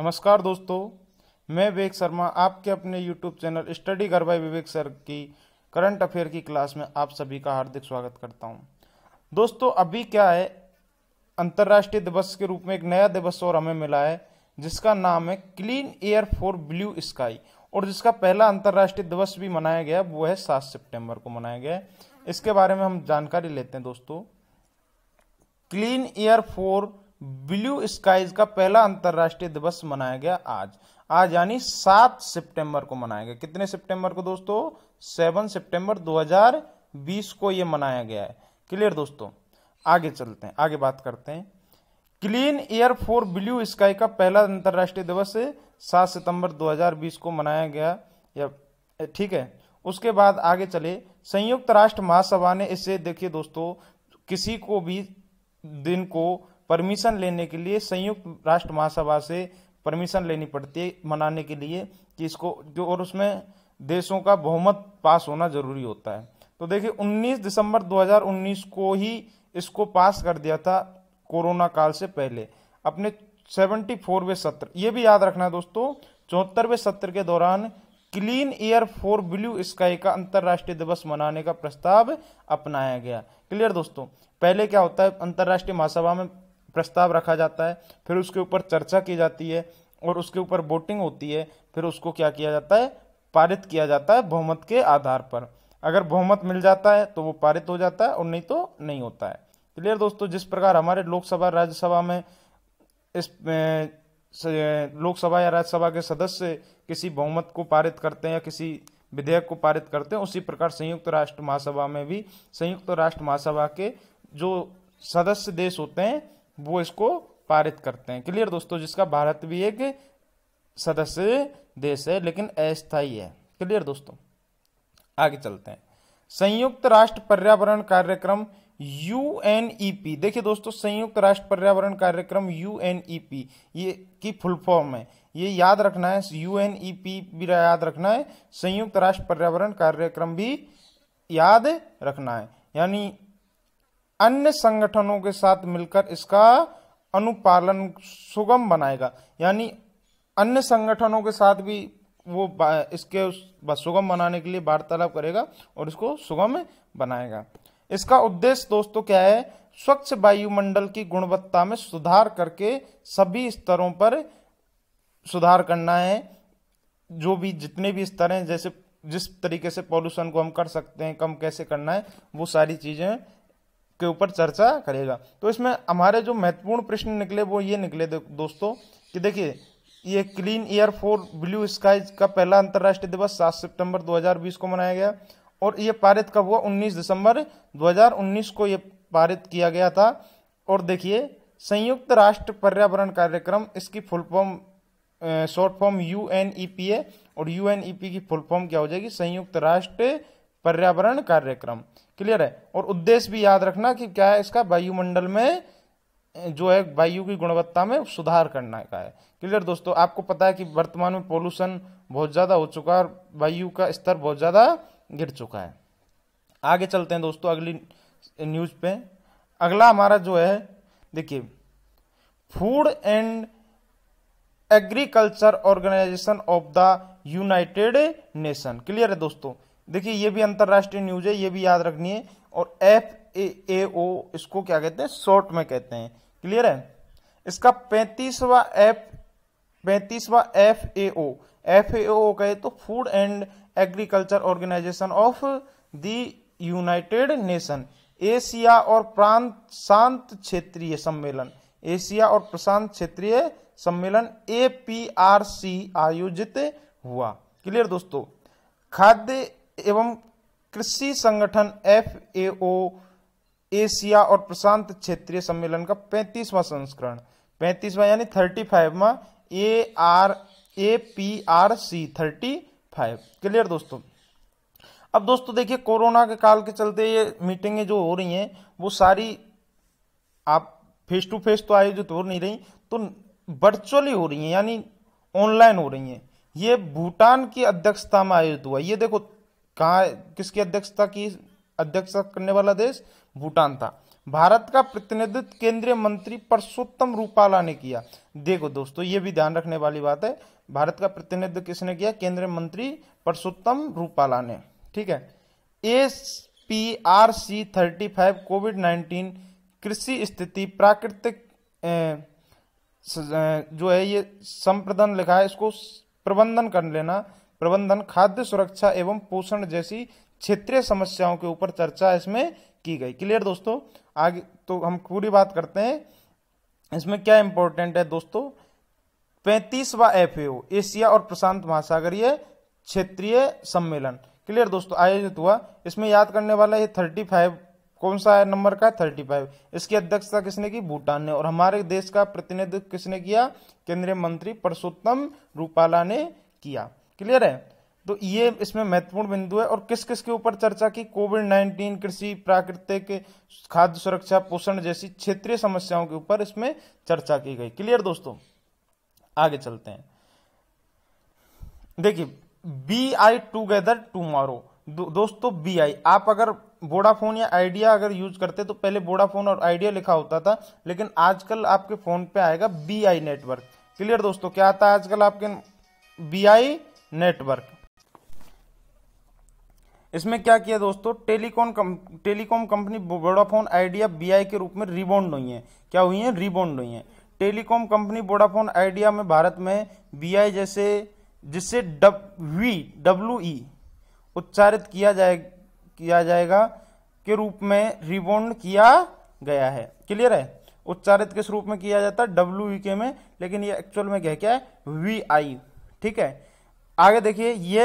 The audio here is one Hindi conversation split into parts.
नमस्कार दोस्तों मैं विवेक शर्मा आपके अपने YouTube channel study Ghar by Vivek sir की करंट अफेयर की क्लास में आप सभी का हार्दिक स्वागत करता हूं दोस्तों अभी क्या है अंतर्राष्ट्रीय दिवस के रूप में एक नया दिवस और हमें मिला है जिसका नाम है clean air for blue sky और जिसका पहला अंतर्राष्ट्रीय दिवस भी मनाया गया वो है सात सेप्टेम्बर को मनाया गया इसके बारे में हम जानकारी लेते हैं दोस्तों clean air for blue skies का पहला अंतर्राष्ट्रीय दिवस मनाया गया आज आज यानी सात सितंबर को मनाया गया कितने सितंबर को दोस्तों सेवन सितंबर 2020 को यह मनाया गया है क्लियर दोस्तों आगे चलते हैं आगे बात करते हैं clean air for blue sky का पहला अंतर्राष्ट्रीय दिवस सात सितंबर 2020 को मनाया गया या ठीक है उसके बाद आगे चले संयुक्त राष्ट्र महासभा ने इसे देखिए दोस्तों किसी को भी दिन को परमिशन लेने के लिए संयुक्त राष्ट्र महासभा से परमिशन लेनी पड़ती है मनाने के लिए कि इसको जो और उसमें देशों का बहुमत पास होना जरूरी होता है तो देखिए 19 दिसंबर 2019 को ही इसको पास कर दिया था कोरोना काल से पहले अपने सेवेंटी फोरवे सत्र ये भी याद रखना है दोस्तों चौहत्तरवें सत्र के दौरान clean air for blue sky का अंतर्राष्ट्रीय दिवस मनाने का प्रस्ताव अपनाया गया क्लियर दोस्तों पहले क्या होता है अंतर्राष्ट्रीय महासभा में प्रस्ताव रखा जाता है फिर उसके ऊपर चर्चा की जाती है और उसके ऊपर वोटिंग होती है फिर उसको क्या किया जाता है पारित किया जाता है बहुमत के आधार पर अगर बहुमत मिल जाता है तो वो पारित हो जाता है और नहीं तो नहीं होता है क्लियर दोस्तों जिस प्रकार हमारे लोकसभा राज्यसभा में इस लोकसभा या राज्यसभा के सदस्य किसी बहुमत को पारित करते हैं या किसी विधेयक को पारित करते हैं उसी प्रकार संयुक्त राष्ट्र महासभा में भी संयुक्त राष्ट्र महासभा के जो सदस्य देश होते हैं वो इसको पारित करते हैं क्लियर दोस्तों जिसका भारत भी एक सदस्य देश है लेकिन अस्थायी है क्लियर दोस्तों आगे चलते हैं संयुक्त राष्ट्र पर्यावरण कार्यक्रम यू e देखिए दोस्तों संयुक्त राष्ट्र पर्यावरण कार्यक्रम यू e ये की फुल फॉर्म है ये याद रखना है यूएनईपी e भी याद रखना है संयुक्त राष्ट्र पर्यावरण कार्यक्रम भी याद रखना है यानी अन्य संगठनों के साथ मिलकर इसका अनुपालन सुगम बनाएगा यानी अन्य संगठनों के साथ भी वो इसके सुगम बनाने के लिए वार्तालाप करेगा और इसको सुगम बनाएगा इसका उद्देश्य दोस्तों क्या है स्वच्छ वायुमंडल की गुणवत्ता में सुधार करके सभी स्तरों पर सुधार करना है जो भी जितने भी स्तर हैं जैसे जिस तरीके से पॉल्यूशन को हम कर सकते हैं कम कैसे करना है वो सारी चीज़ें के ऊपर चर्चा करेगा तो इसमें हमारे जो महत्वपूर्ण प्रश्न निकले वो ये निकले दोस्तों कि देखिए ये clean air for blue sky का पहला अंतर्राष्ट्रीय दिवस 7 सितंबर 2020 को मनाया गया और ये पारित कब हुआ 19 दिसंबर 2019 को ये पारित किया गया था और देखिए संयुक्त राष्ट्र पर्यावरण कार्यक्रम इसकी full form short form U N E P A और यू एन e की फुल फॉर्म क्या हो जाएगी संयुक्त राष्ट्र पर्यावरण कार्यक्रम क्लियर है और उद्देश्य भी याद रखना कि क्या है इसका वायुमंडल में जो है वायु की गुणवत्ता में सुधार करना का है क्लियर दोस्तों आपको पता है कि वर्तमान में पोल्यूशन बहुत ज़्यादा हो चुका है और वायु का स्तर बहुत ज़्यादा गिर चुका है आगे चलते हैं दोस्तों अगली न्यूज पे अगला हमारा जो है देखिए food and agriculture organization of the United Nation clear है दोस्तों देखिए ये भी अंतर्राष्ट्रीय न्यूज है ये भी याद रखनी है और एफ ए ए ओ इसको क्या कहते हैं शॉर्ट में कहते हैं क्लियर है इसका पैंतीसवा एफ पैंतीसवा F A O F A O कहे तो food and agriculture organization of the United Nation Asia और प्रांत शांत क्षेत्रीय सम्मेलन एशिया और प्रशांत क्षेत्रीय सम्मेलन ए आयोजित हुआ क्लियर दोस्तों खाद्य एवं कृषि संगठन एफ एशिया और प्रशांत क्षेत्रीय सम्मेलन का पैंतीसवां संस्करण पैंतीसवां यानी थर्टी फाइववा A R A P R C thirty five clear दोस्तों अब दोस्तों देखिए कोरोना के काल के चलते ये मीटिंगें जो हो रही हैं वो सारी आप फेस टू फेस तो आयोजित हो नहीं रही तो वर्चुअली हो रही हैं यानी ऑनलाइन हो रही हैं ये भूटान की अध्यक्षता में आयोजित हुआ ये देखो कहा किसकी अध्यक्षता की अध्यक्षता करने वाला देश भूटान था भारत का प्रतिनिधित्व केंद्रीय मंत्री परसोत्तम रूपाला ने किया देखो दोस्तों ये भी ध्यान रखने वाली बात है भारत का प्रतिनिधित्व किसने किया केंद्रीय मंत्री परसोत्तम रूपाला ने ठीक है S P R C thirty five covid nineteen कृषि स्थिति प्राकृतिक जो है ये संप्रदन लिखा है इसको प्रबंधन कर लेना प्रबंधन खाद्य सुरक्षा एवं पोषण जैसी क्षेत्रीय समस्याओं के ऊपर चर्चा इसमें की गई क्लियर दोस्तों आगे तो हम पूरी बात करते हैं इसमें क्या इंपॉर्टेंट है दोस्तों पैंतीसवा एफ एशिया और प्रशांत महासागरीय क्षेत्रीय सम्मेलन क्लियर दोस्तों आयोजित हुआ इसमें याद करने वाला ये थर्टी फाइव कौन सा है नंबर का थर्टी फाइव इसकी अध्यक्षता किसने की भूटान ने और हमारे देश का प्रतिनिधित्व किसने किया केंद्रीय मंत्री परसोत्तम रूपाला ने किया क्लियर है तो ये इसमें महत्वपूर्ण बिंदु है और किस किस के ऊपर चर्चा की कोविड नाइन्टीन कृषि प्राकृतिक खाद्य सुरक्षा पोषण जैसी क्षेत्रीय समस्याओं के ऊपर इसमें चर्चा की गई क्लियर दोस्तों आगे चलते हैं देखिए बी आई टूगेदर टूमारो दो, दोस्तों बी आई आप अगर वोडाफोन या आइडिया अगर यूज करते तो पहले वोडाफोन और आइडिया लिखा होता था लेकिन आजकल आपके फोन पे आएगा बी आई नेटवर्क क्लियर दोस्तों क्या आता है आजकल आपके बी आई नेटवर्क इसमें क्या किया दोस्तों टेलीकॉम कम, telecom company Vodafone Idea BI के रूप में रिबॉन्ड हुई है क्या हुई है रिबॉन्ड हुई है टेलीकॉम कंपनी वोडाफोन आइडिया में भारत में बीआई जैसे जिससे वी डब्ल्यू ई उच्चारित किया जाए किया जाएगा के रूप में रिबॉन्ड किया गया है क्लियर है उच्चारित किस रूप में किया जाता है डब्ल्यू के में लेकिन ये एक्चुअल में क्या क्या है वी आई ठीक है आगे देखिए ये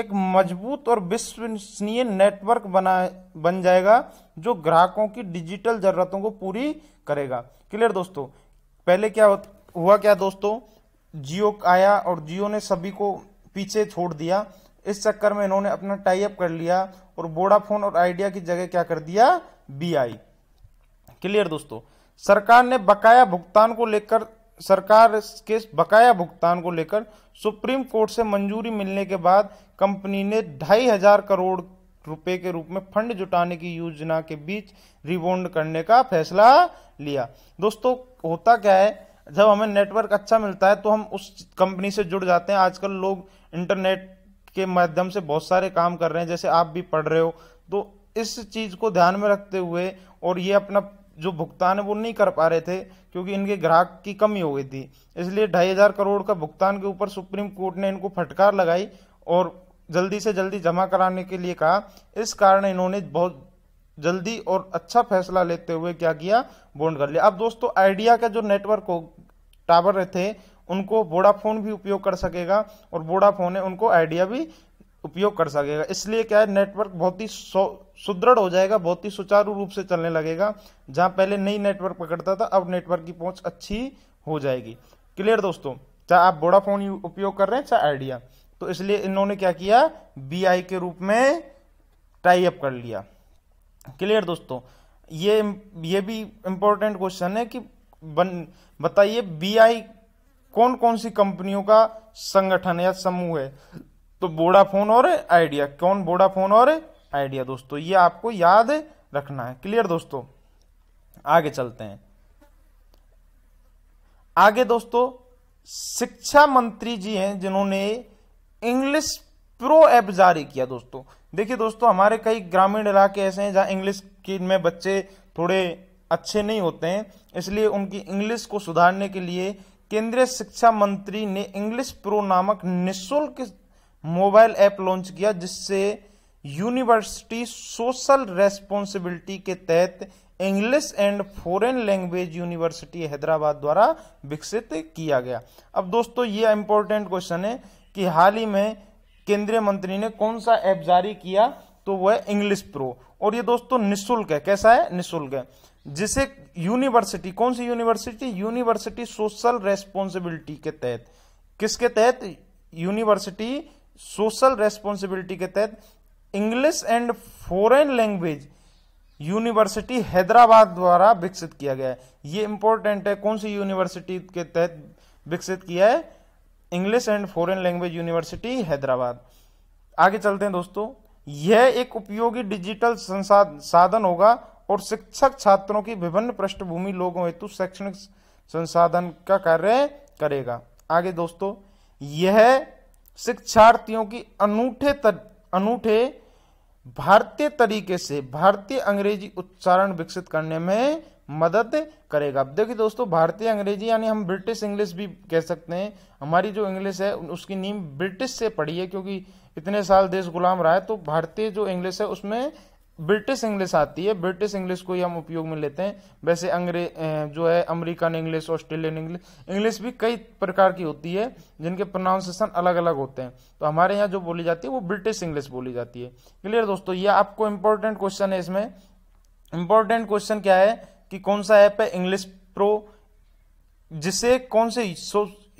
एक मजबूत और विश्वसनीय नेटवर्क बना बन जाएगा जो ग्राहकों की डिजिटल ज़रूरतों को पूरी करेगा क्लियर दोस्तों पहले क्या हुआ क्या दोस्तों जियो आया और जियो ने सभी को पीछे छोड़ दिया इस चक्कर में इन्होंने अपना टाई अप कर लिया और बोडाफोन और आइडिया की जगह क्या कर दिया बी आई क्लियर दोस्तों सरकार ने बकाया भुगतान को लेकर सरकार के बकाया भुगतान को लेकर सुप्रीम कोर्ट से मंजूरी मिलने के बाद कंपनी ने ढाई हजार करोड़ रुपए के रूप में फंड जुटाने की योजना के बीच रिबोंड करने का फैसला लिया दोस्तों होता क्या है जब हमें नेटवर्क अच्छा मिलता है तो हम उस कंपनी से जुड़ जाते हैं आजकल लोग इंटरनेट के माध्यम से बहुत सारे काम कर रहे हैं जैसे आप भी पढ़ रहे हो तो इस चीज़ को ध्यान में रखते हुए और ये अपना जो भुगतान है वो नहीं कर पा रहे थे क्योंकि इनके ग्राहक की कमी हो गई थी इसलिए ढाई हज़ार करोड़ का भुगतान के ऊपर सुप्रीम कोर्ट ने इनको फटकार लगाई और जल्दी से जल्दी जमा कराने के लिए कहा इस कारण इन्होंने बहुत जल्दी और अच्छा फैसला लेते हुए क्या किया बोन्ड कर लिया अब दोस्तों आइडिया का जो नेटवर्क हो टावर थे उनको वोडाफोन भी उपयोग कर सकेगा और वोडाफोन है उनको आइडिया भी उपयोग कर सकेगा इसलिए क्या है नेटवर्क बहुत ही सुदृढ़ हो जाएगा बहुत ही सुचारू रूप से चलने लगेगा जहां पहले नई नेटवर्क पकड़ता था अब नेटवर्क की पहुंच अच्छी हो जाएगी क्लियर दोस्तों चाहे आप फोन उपयोग कर रहे हैं चाहे आइडिया तो इसलिए इन्होंने क्या किया बी के रूप में टाई अप कर लिया क्लियर दोस्तों ये ये भी इम्पोर्टेंट क्वेश्चन है कि बन बताइए बी कौन कौन सी कंपनियों का संगठन या समूह है तो वोडाफोन और आइडिया कौन वोडाफोन और आइडिया दोस्तों ये आपको याद रखना है क्लियर दोस्तों आगे चलते हैं आगे दोस्तों शिक्षा मंत्री जी हैं जिन्होंने इंग्लिश प्रो ऐप जारी किया दोस्तों देखिए दोस्तों हमारे कई ग्रामीण इलाके ऐसे हैं जहां इंग्लिश के में बच्चे थोड़े अच्छे नहीं होते हैं इसलिए उनकी इंग्लिश को सुधारने के लिए केंद्रीय शिक्षा मंत्री ने इंग्लिश प्रो नामक निःशुल्क मोबाइल ऐप लॉन्च किया जिससे यूनिवर्सिटी सोशल रेस्पॉन्सिबिलिटी के तहत English and foreign language university Hyderabad द्वारा विकसित किया गया अब दोस्तों ये इंपॉर्टेंट क्वेश्चन है कि हाल ही में केंद्रीय मंत्री ने कौन सा ऐप जारी किया तो वह इंग्लिश प्रो और ये दोस्तों निशुल्क है कैसा है निशुल्क है जिसे यूनिवर्सिटी कौन सी यूनिवर्सिटी यूनिवर्सिटी सोशल रेस्पॉन्सिबिलिटी के तहत किसके तहत यूनिवर्सिटी सोशल रेस्पॉन्सिबिलिटी के तहत English and foreign language university Hyderabad द्वारा विकसित किया गया है ये इंपॉर्टेंट है कौन सी यूनिवर्सिटी के तहत विकसित किया है English and foreign language university Hyderabad आगे चलते हैं दोस्तों यह एक उपयोगी डिजिटल संसाधन होगा और शिक्षक छात्रों की विभिन्न पृष्ठभूमि लोगों हेतु शैक्षणिक संसाधन का कार्य करेगा आगे दोस्तों यह शिक्षार्थियों की अनूठे तर, अनूठे भारतीय तरीके से भारतीय अंग्रेजी उच्चारण विकसित करने में मदद करेगा अब देखिए दोस्तों भारतीय अंग्रेजी यानी हम ब्रिटिश इंग्लिश भी कह सकते हैं हमारी जो इंग्लिश है उसकी नींव ब्रिटिश से पड़ी है क्योंकि इतने साल देश गुलाम रहा है तो भारतीय जो इंग्लिश है उसमें ब्रिटिश इंग्लिश आती है ब्रिटिश इंग्लिश को ही हम उपयोग में लेते हैं वैसे अंग्रेज जो है American English Australian English English भी कई प्रकार की होती है जिनके प्रोनाउंसिएशन अलग अलग होते हैं तो हमारे यहाँ जो बोली जाती है वो ब्रिटिश इंग्लिश बोली जाती है क्लियर दोस्तों ये आपको इंपॉर्टेंट क्वेश्चन है इसमें इंपॉर्टेंट क्वेश्चन क्या है कि कौन सा ऐप है इंग्लिश प्रो जिसे कौन से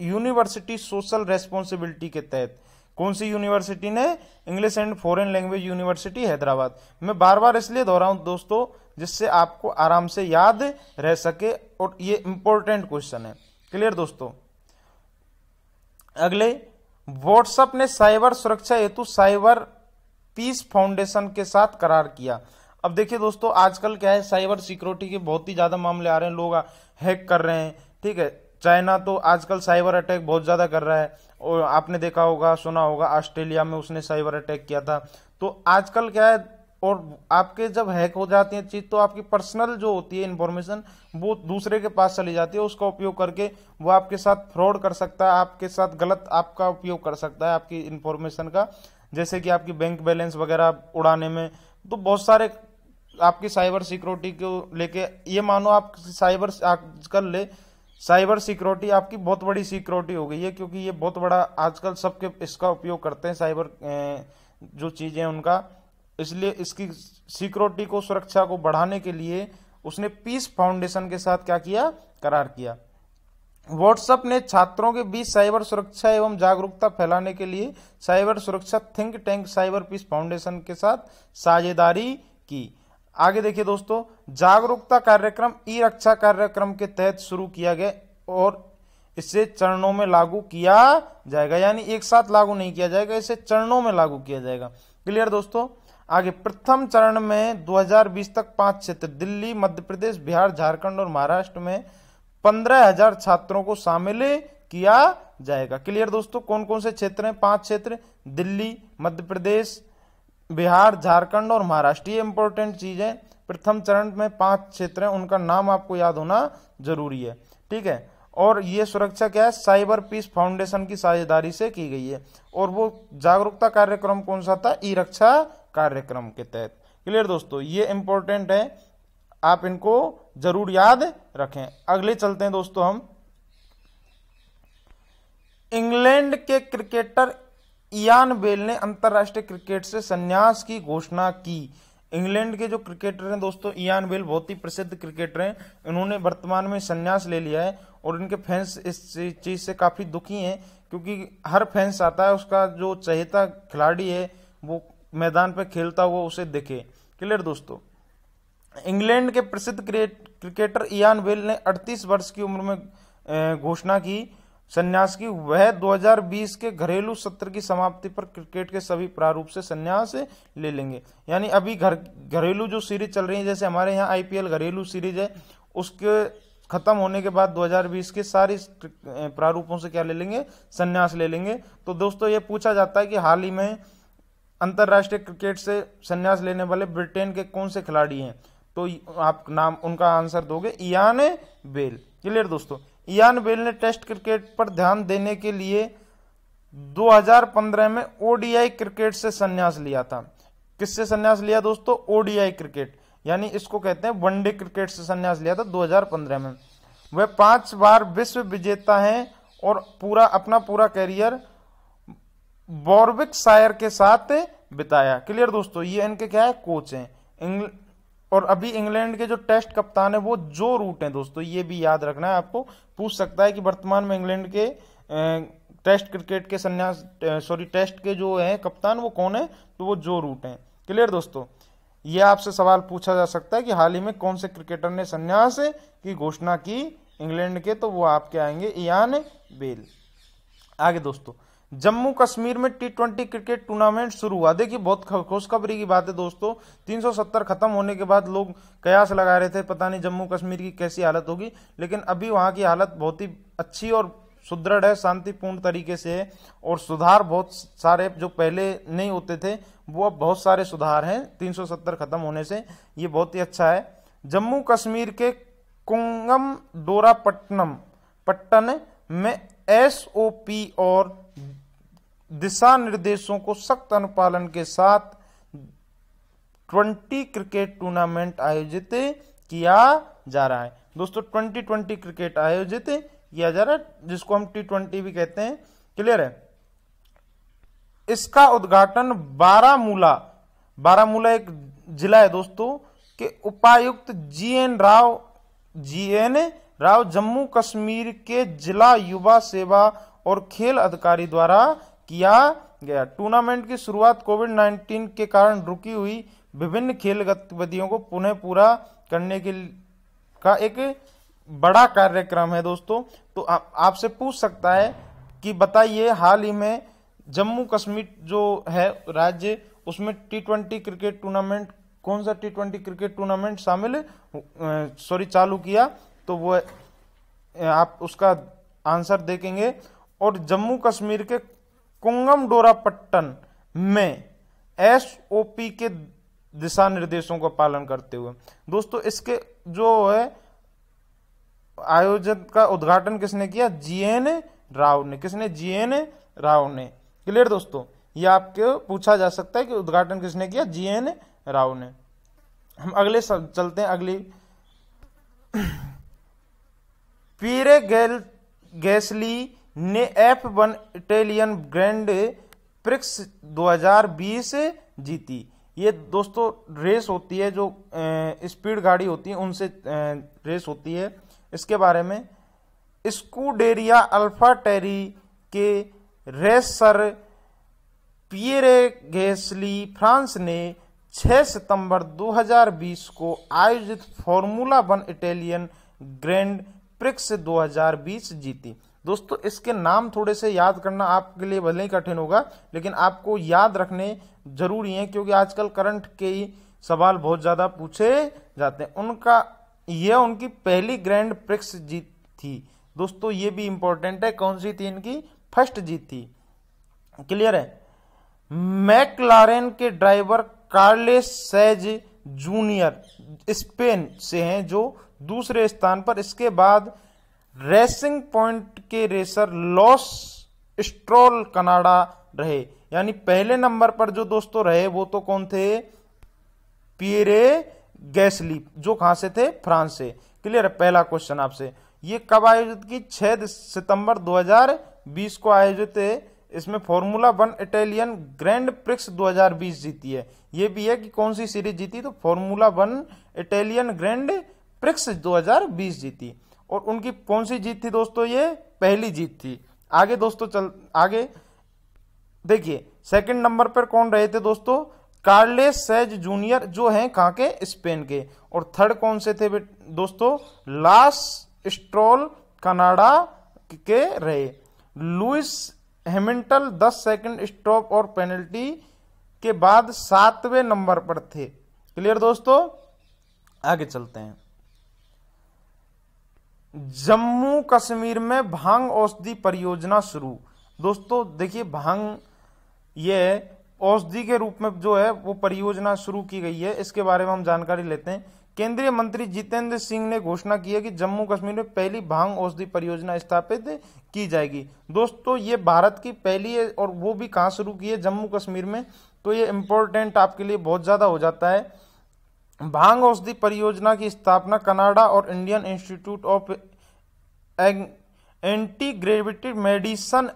यूनिवर्सिटी सोशल रेस्पॉन्सिबिलिटी के तहत कौन सी यूनिवर्सिटी ने English and foreign language university Hyderabad मैं बार बार इसलिए दोहराऊं दोस्तों जिससे आपको आराम से याद रह सके और ये इंपॉर्टेंट क्वेश्चन है क्लियर दोस्तों अगले व्हाट्सएप ने साइबर सुरक्षा हेतु साइबर पीस फाउंडेशन के साथ करार किया अब देखिए दोस्तों आजकल क्या है साइबर सिक्योरिटी के बहुत ही ज़्यादा मामले आ रहे हैं लोग हैक कर रहे हैं ठीक है चाइना तो आजकल साइबर अटैक बहुत ज़्यादा कर रहा है और आपने देखा होगा सुना होगा ऑस्ट्रेलिया में उसने साइबर अटैक किया था तो आजकल क्या है और आपके जब हैक हो जाती है चीज़ तो आपकी पर्सनल जो होती है इन्फॉर्मेशन वो दूसरे के पास चली जाती है उसका उपयोग करके वो आपके साथ फ्रॉड कर सकता है आपके साथ गलत आपका उपयोग कर सकता है आपकी इन्फॉर्मेशन का जैसे कि आपकी बैंक बैलेंस वगैरह उड़ाने में तो बहुत सारे आपकी साइबर सिक्योरिटी को लेके ये मानो आप साइबर आजकल ले साइबर सिक्योरिटी आपकी बहुत बड़ी सिक्योरिटी हो गई है क्योंकि ये बहुत बड़ा आजकल सबके इसका उपयोग करते हैं साइबर जो चीज़ें उनका इसलिए इसकी सिक्योरिटी को सुरक्षा को बढ़ाने के लिए उसने पीस फाउंडेशन के साथ क्या किया करार किया व्हाट्सएप ने छात्रों के बीच साइबर सुरक्षा एवं जागरूकता फैलाने के लिए साइबर सुरक्षा think tank cyber peace foundation के साथ साझेदारी की आगे देखिए दोस्तों जागरूकता कार्यक्रम ई रक्षा कार्यक्रम के तहत शुरू किया गया और इसे चरणों में लागू किया जाएगा यानी एक साथ लागू नहीं किया जाएगा इसे चरणों में लागू किया जाएगा क्लियर दोस्तों आगे प्रथम चरण में 2020 तक पांच क्षेत्र दिल्ली मध्य प्रदेश बिहार झारखंड और महाराष्ट्र में पंद्रह हजार छात्रों को शामिल किया जाएगा क्लियर दोस्तों कौन कौन से क्षेत्र हैं पांच क्षेत्र दिल्ली मध्य प्रदेश बिहार झारखंड और महाराष्ट्र ये इंपॉर्टेंट चीज़ है प्रथम चरण में पांच क्षेत्र हैं उनका नाम आपको याद होना जरूरी है ठीक है और ये सुरक्षा क्या है साइबर पीस फाउंडेशन की साझेदारी से की गई है और वो जागरूकता कार्यक्रम कौन सा था ई रक्षा कार्यक्रम के तहत क्लियर दोस्तों ये इंपॉर्टेंट है आप इनको जरूर याद रखें अगले चलते हैं दोस्तों हम इंग्लैंड के क्रिकेटर इयान बेल ने अंतरराष्ट्रीय क्रिकेट से संन्यास की घोषणा की इंग्लैंड के जो क्रिकेटर हैं दोस्तों इयान बेल बहुत ही प्रसिद्ध क्रिकेटर हैं इन्होंने वर्तमान में संन्यास ले लिया है और इनके फैंस इस चीज़ से काफ़ी दुखी हैं क्योंकि हर फैंस आता है उसका जो चहेता खिलाड़ी है वो मैदान पर खेलता हुआ उसे दिखे क्लियर दोस्तों इंग्लैंड के प्रसिद्ध क्रिकेटर इयान बेल ने 38 वर्ष की उम्र में घोषणा की संन्यास की वह 2020 के घरेलू सत्र की समाप्ति पर क्रिकेट के सभी प्रारूप से संन्यास ले लेंगे यानी अभी घर घरेलू जो सीरीज चल रही है जैसे हमारे यहाँ आईपीएल घरेलू सीरीज है उसके खत्म होने के बाद 2020 के सारे प्रारूपों से क्या ले लेंगे संन्यास ले लेंगे तो दोस्तों ये पूछा जाता है कि हाल ही में अंतर्राष्ट्रीय क्रिकेट से संन्यास लेने वाले ब्रिटेन के कौन से खिलाड़ी हैं तो आप नाम उनका आंसर दोगे इयान बेल क्लियर दोस्तों इयान बेल ने टेस्ट क्रिकेट पर ध्यान देने के लिए 2015 में ओडीआई क्रिकेट से संन्यास लिया था किससे संन्यास लिया दोस्तों ओडीआई क्रिकेट यानी इसको कहते हैं वनडे क्रिकेट से संन्यास लिया था 2015 में वह पांच बार विश्व विजेता हैं और पूरा अपना पूरा करियर बॉर्बिक सायर के साथ बिताया क्लियर दोस्तों ये इनके क्या है कोच हैं और अभी इंग्लैंड के जो टेस्ट कप्तान है वो जो रूट है दोस्तों ये भी याद रखना है आपको पूछ सकता है कि वर्तमान में इंग्लैंड के टेस्ट क्रिकेट के संन्यास सॉरी टेस्ट के जो है कप्तान वो कौन है तो वो जो रूट है क्लियर दोस्तों ये आपसे सवाल पूछा जा सकता है कि हाल ही में कौन से क्रिकेटर ने संन्यास की घोषणा की इंग्लैंड के तो वो आपके आएंगे इयान बेल आगे दोस्तों जम्मू कश्मीर में टी ट्वेंटी क्रिकेट टूर्नामेंट शुरू हुआ देखिए बहुत खुशखबरी की बात है दोस्तों 370 खत्म होने के बाद लोग कयास लगा रहे थे पता नहीं जम्मू कश्मीर की कैसी हालत होगी लेकिन अभी वहाँ की हालत बहुत ही अच्छी और सुदृढ़ है शांतिपूर्ण तरीके से है और सुधार बहुत सारे जो पहले नहीं होते थे वो अब बहुत सारे सुधार हैं तीन खत्म होने से ये बहुत ही अच्छा है जम्मू कश्मीर के कुंगम डोरापट्टनम पट्टनम पट्टन में एस और दिशा निर्देशों को सख्त अनुपालन के साथ 20 क्रिकेट टूर्नामेंट आयोजित किया जा रहा है दोस्तों 2020 क्रिकेट आयोजित किया जा रहा है जिसको हम टी ट्वेंटी भी कहते हैं क्लियर है इसका उद्घाटन बारामूला बारामूला एक जिला है दोस्तों के उपायुक्त G N Rao G N Rao Jammu Kashmir के जिला युवा सेवा और खेल अधिकारी द्वारा किया गया टूर्नामेंट की शुरुआत कोविड 19 के कारण रुकी हुई विभिन्न खेल गतिविधियों को पुनः पूरा करने के का एक बड़ा कार्यक्रम है दोस्तों तो आपसे पूछ सकता है कि बताइए हाल ही में जम्मू कश्मीर जो है राज्य उसमें टी ट्वेंटी क्रिकेट टूर्नामेंट कौन सा टी ट्वेंटी क्रिकेट टूर्नामेंट शामिल सॉरी चालू किया तो वो आप उसका आंसर देखेंगे और जम्मू कश्मीर के कुंगम डोरापट्टन में एसओपी के दिशा निर्देशों का पालन करते हुए दोस्तों इसके जो है आयोजन का उद्घाटन किसने किया जीएन राव ने किसने जीएन राव ने क्लियर दोस्तों ये आपके पूछा जा सकता है कि उद्घाटन किसने किया जीएन राव ने हम अगले सब चलते हैं अगली पीरे गैल गैसली ने F one Italian Grand Prix 2020 जीती ये दोस्तों रेस होती है जो स्पीड गाड़ी होती है उनसे रेस होती है इसके बारे में स्कूडेरिया अल्फा टेरी के रेसर पियरे गेसली फ्रांस ने 6 सितंबर 2020 को आयोजित Formula One Italian Grand Prix 2020 जीती दोस्तों इसके नाम थोड़े से याद करना आपके लिए भले ही कठिन होगा लेकिन आपको याद रखने जरूरी है क्योंकि आजकल करंट के ही सवाल बहुत ज़्यादा पूछे जाते हैं उनका यह उनकी पहली ग्रैंड प्रिक्स जीत थी दोस्तों ये भी इंपॉर्टेंट है कौन सी थी इनकी फर्स्ट जीत थी क्लियर है मैकलारेन के ड्राइवर कार्ले सैज जूनियर स्पेन से हैं जो दूसरे स्थान पर इसके बाद रेसिंग पॉइंट के रेसर लॉस स्ट्रोल कनाडा रहे यानी पहले नंबर पर जो दोस्तों रहे वो तो कौन थे पियरे गैसली जो कहां से थे फ्रांस से क्लियर है पहला क्वेश्चन आपसे ये कब आयोजित की 6 सितंबर 2020 को आयोजित है इसमें Formula One Italian Grand Prix 2020 जीती है ये भी है कि कौन सी सीरीज जीती तो Formula One Italian Grand Prix 2020 जीती और उनकी कौन सी जीत थी दोस्तों ये पहली जीत थी आगे दोस्तों चल आगे देखिए सेकंड नंबर पर कौन रहे थे दोस्तों कार्ले सेज जूनियर जो हैं कहाँ के स्पेन के और थर्ड कौन से थे दोस्तों लास स्ट्रोल कनाडा के रहे लुइस हेमिल्टन दस सेकंड स्टॉप और पेनल्टी के बाद सातवें नंबर पर थे क्लियर दोस्तों आगे चलते हैं जम्मू कश्मीर में भांग औषधि परियोजना शुरू दोस्तों देखिए भांग ये औषधि के रूप में जो है वो परियोजना शुरू की गई है इसके बारे में हम जानकारी लेते हैं केंद्रीय मंत्री जितेंद्र सिंह ने घोषणा की है कि जम्मू कश्मीर में पहली भांग औषधि परियोजना स्थापित की जाएगी दोस्तों ये भारत की पहली है और वो भी कहाँ शुरू की है जम्मू कश्मीर में तो ये इम्पोर्टेंट आपके लिए बहुत ज़्यादा हो जाता है भांग औषधि परियोजना की स्थापना कनाडा और Indian Institute of Integrative Medicine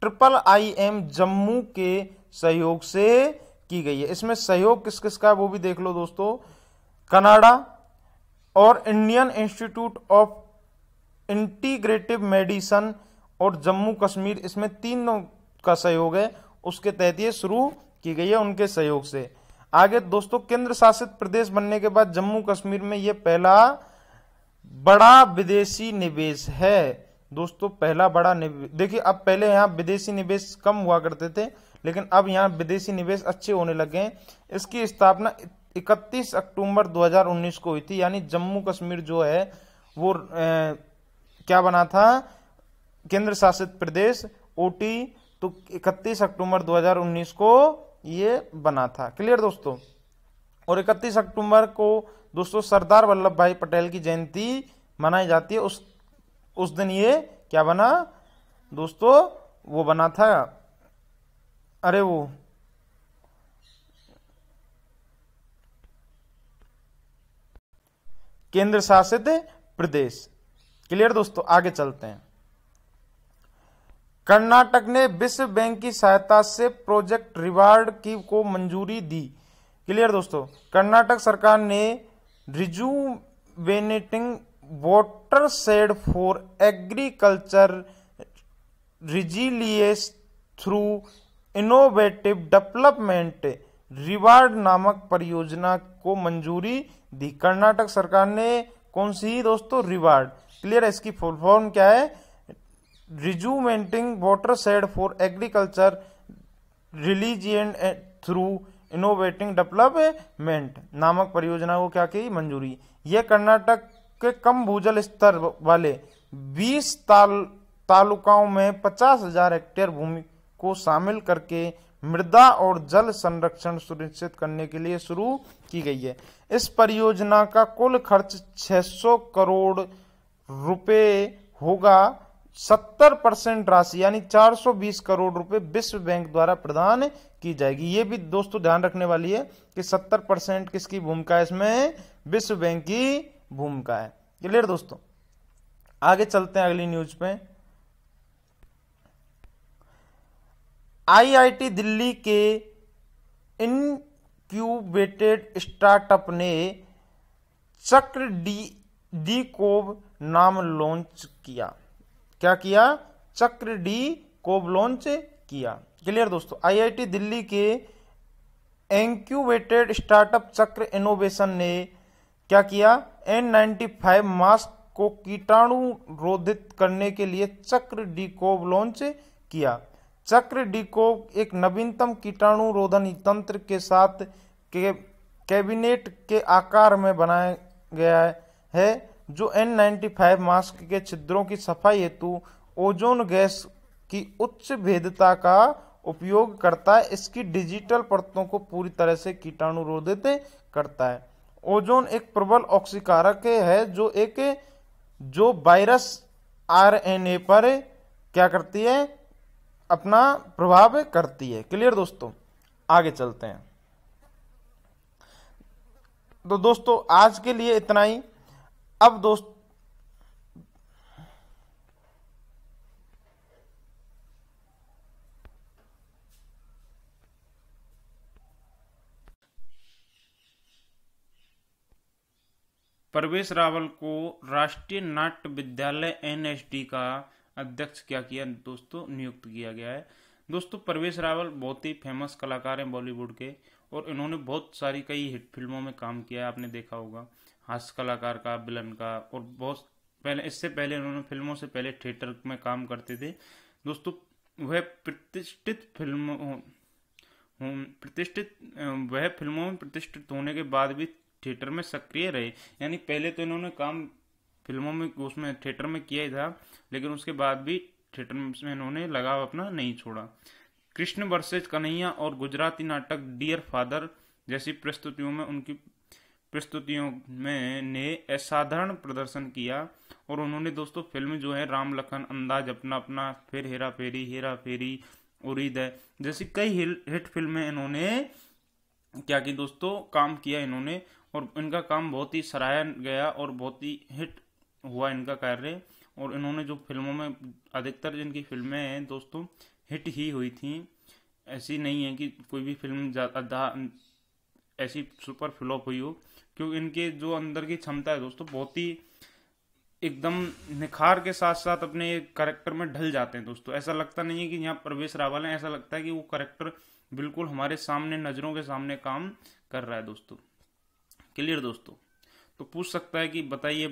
triple I M Jammu के सहयोग से की गई है इसमें सहयोग किस किस का वो भी देख लो दोस्तों कनाडा और Indian Institute of Integrative Medicine और जम्मू कश्मीर इसमें तीनों का सहयोग है उसके तहत ये शुरू की गई है उनके सहयोग से आगे दोस्तों केंद्र शासित प्रदेश बनने के बाद जम्मू कश्मीर में यह पहला बड़ा विदेशी निवेश है दोस्तों पहला बड़ा निवेश देखिए अब पहले यहाँ विदेशी निवेश कम हुआ करते थे लेकिन अब यहाँ विदेशी निवेश अच्छे होने लगे हैं इसकी स्थापना 31 अक्टूबर 2019 को हुई थी यानी जम्मू कश्मीर जो है वो ए, क्या बना था केंद्र शासित प्रदेश ओटी तो 31 अक्टूबर 2019 को ये बना था क्लियर दोस्तों और इकतीस अक्टूबर को दोस्तों सरदार वल्लभ भाई पटेल की जयंती मनाई जाती है उस उस दिन ये क्या बना दोस्तों वो बना था अरे वो केंद्र शासित प्रदेश क्लियर दोस्तों आगे चलते हैं कर्नाटक ने विश्व बैंक की सहायता से प्रोजेक्ट रिवार्ड की को मंजूरी दी क्लियर दोस्तों कर्नाटक सरकार ने rejuvenating watershed for agriculture resilience through innovative development reward नामक परियोजना को मंजूरी दी कर्नाटक सरकार ने कौन सी दोस्तों रिवार्ड क्लियर इसकी फुल फॉर्म क्या है watershed for agriculture resilience through innovating development नामक परियोजना को क्या की मंजूरी यह कर्नाटक के कम भूजल स्तर वाले 20 ताल तालुकाओं में पचास हजार हेक्टेयर भूमि को शामिल करके मृदा और जल संरक्षण सुनिश्चित करने के लिए शुरू की गई है इस परियोजना का कुल खर्च 600 करोड़ रुपए होगा सत्तर परसेंट राशि यानी 420 करोड़ रुपए विश्व बैंक द्वारा प्रदान की जाएगी ये भी दोस्तों ध्यान रखने वाली है कि 70 परसेंट किसकी भूमिका है इसमें विश्व बैंक की भूमिका है क्लियर दोस्तों आगे चलते हैं अगली न्यूज पे आईआईटी दिल्ली के इनक्यूबेटेड स्टार्टअप ने चक्र डी डी कोव नाम लॉन्च किया क्या किया चक्र डी को लॉन्च किया क्लियर दोस्तों आईआईटी दिल्ली के एंक्यूबेटेड स्टार्टअप चक्र इनोवेशन ने क्या किया एन नाइनटी फाइव मास्क को कीटाणु रोधित करने के लिए चक्र डीकोव लॉन्च किया चक्र डीकोव एक नवीनतम कीटाणु रोधन तंत्र के साथ के कैबिनेट के आकार में बनाया गया है जो N95 मास्क के छिद्रों की सफाई हेतु ओजोन गैस की उच्च भेदता का उपयोग करता है इसकी डिजिटल परतों को पूरी तरह से कीटाणुरोधित करता है ओजोन एक प्रबल ऑक्सीकारक है जो एक जो वायरस आरएनए पर क्या करती है अपना प्रभाव करती है क्लियर दोस्तों आगे चलते हैं तो दोस्तों आज के लिए इतना ही अब दोस्त परवेश रावल को राष्ट्रीय नाट्य विद्यालय एनएसडी का अध्यक्ष क्या किया दोस्तों नियुक्त किया गया है दोस्तों परवेश रावल बहुत ही फेमस कलाकार हैं बॉलीवुड के और इन्होंने बहुत सारी कई हिट फिल्मों में काम किया है आपने देखा होगा हास्य कलाकार का विलन का और बहुत पहले इससे पहले उन्होंने फिल्मों से पहले थिएटर में काम करते थे दोस्तों वह प्रतिष्ठित फिल्म हम्म, प्रतिष्ठित वह फिल्मों में प्रतिष्ठित होने के बाद भी थिएटर में सक्रिय रहे यानी पहले तो इन्होंने काम फिल्मों में उसमें थिएटर में किया ही था लेकिन उसके बाद भी थिएटर में इन्होंने लगाव अपना नहीं छोड़ा कृष्ण वर्सेज कन्हैया और गुजराती नाटक डियर फादर जैसी प्रस्तुतियों में उनकी प्रस्तुतियों में ने असाधारण प्रदर्शन किया और उन्होंने दोस्तों फिल्म जो है राम लखन अंदाज अपना अपना फिर हेरा फेरी हेरा फेरी उरीद है जैसी कई हिट फिल्में इन्होंने क्या कि दोस्तों काम किया इन्होंने और इनका काम बहुत ही सराहा गया और बहुत ही हिट हुआ इनका कार्य और इन्होंने जो फिल्मों में अधिकतर जिनकी फिल्में हैं दोस्तों हिट ही हुई थी ऐसी नहीं है कि कोई भी फिल्म ऐसी सुपर फ्लॉप हुई हो क्योंकि इनके जो अंदर की क्षमता है दोस्तों बहुत ही एकदम निखार के साथ साथ अपने करेक्टर में ढल जाते हैं दोस्तों ऐसा लगता नहीं है कि यहाँ प्रवेश रावल है ऐसा लगता है कि वो करेक्टर बिल्कुल हमारे सामने नज़रों के सामने काम कर रहा है दोस्तों क्लियर दोस्तों तो पूछ सकता है कि बताइए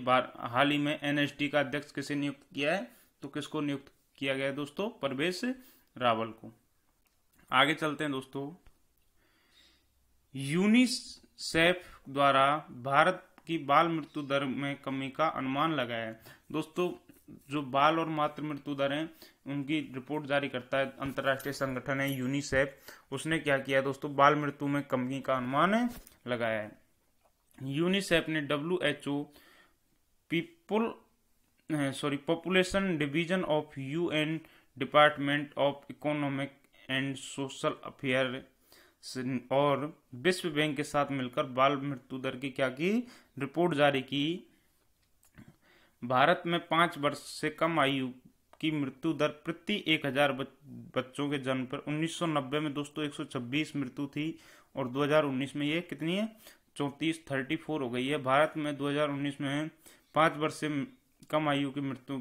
हाल ही में एनएसडी का अध्यक्ष किसे नियुक्त किया है तो किसको नियुक्त किया गया है दोस्तों परवेश रावल को आगे चलते हैं दोस्तों यूनिस सेफ द्वारा भारत की बाल मृत्यु दर में कमी का अनुमान लगाया है दोस्तों जो बाल और मातृ मृत्यु दर है उनकी रिपोर्ट जारी करता है अंतर्राष्ट्रीय संगठन है यूनिसेफ उसने क्या किया दोस्तों बाल मृत्यु में कमी का अनुमान लगाया है यूनिसेफ ने W H O people sorry population division of UN department of economic and social affair और विश्व बैंक के साथ मिलकर बाल मृत्यु दर की क्या की रिपोर्ट जारी की भारत में पांच वर्ष से कम आयु की मृत्यु दर प्रति एक हजार बच्चों के जन्म पर 1990 में दोस्तों 126 मृत्यु थी और 2019 में ये कितनी है चौंतीस थर्टी फोर हो गई है भारत में 2019 में पांच वर्ष से कम आयु की मृत्यु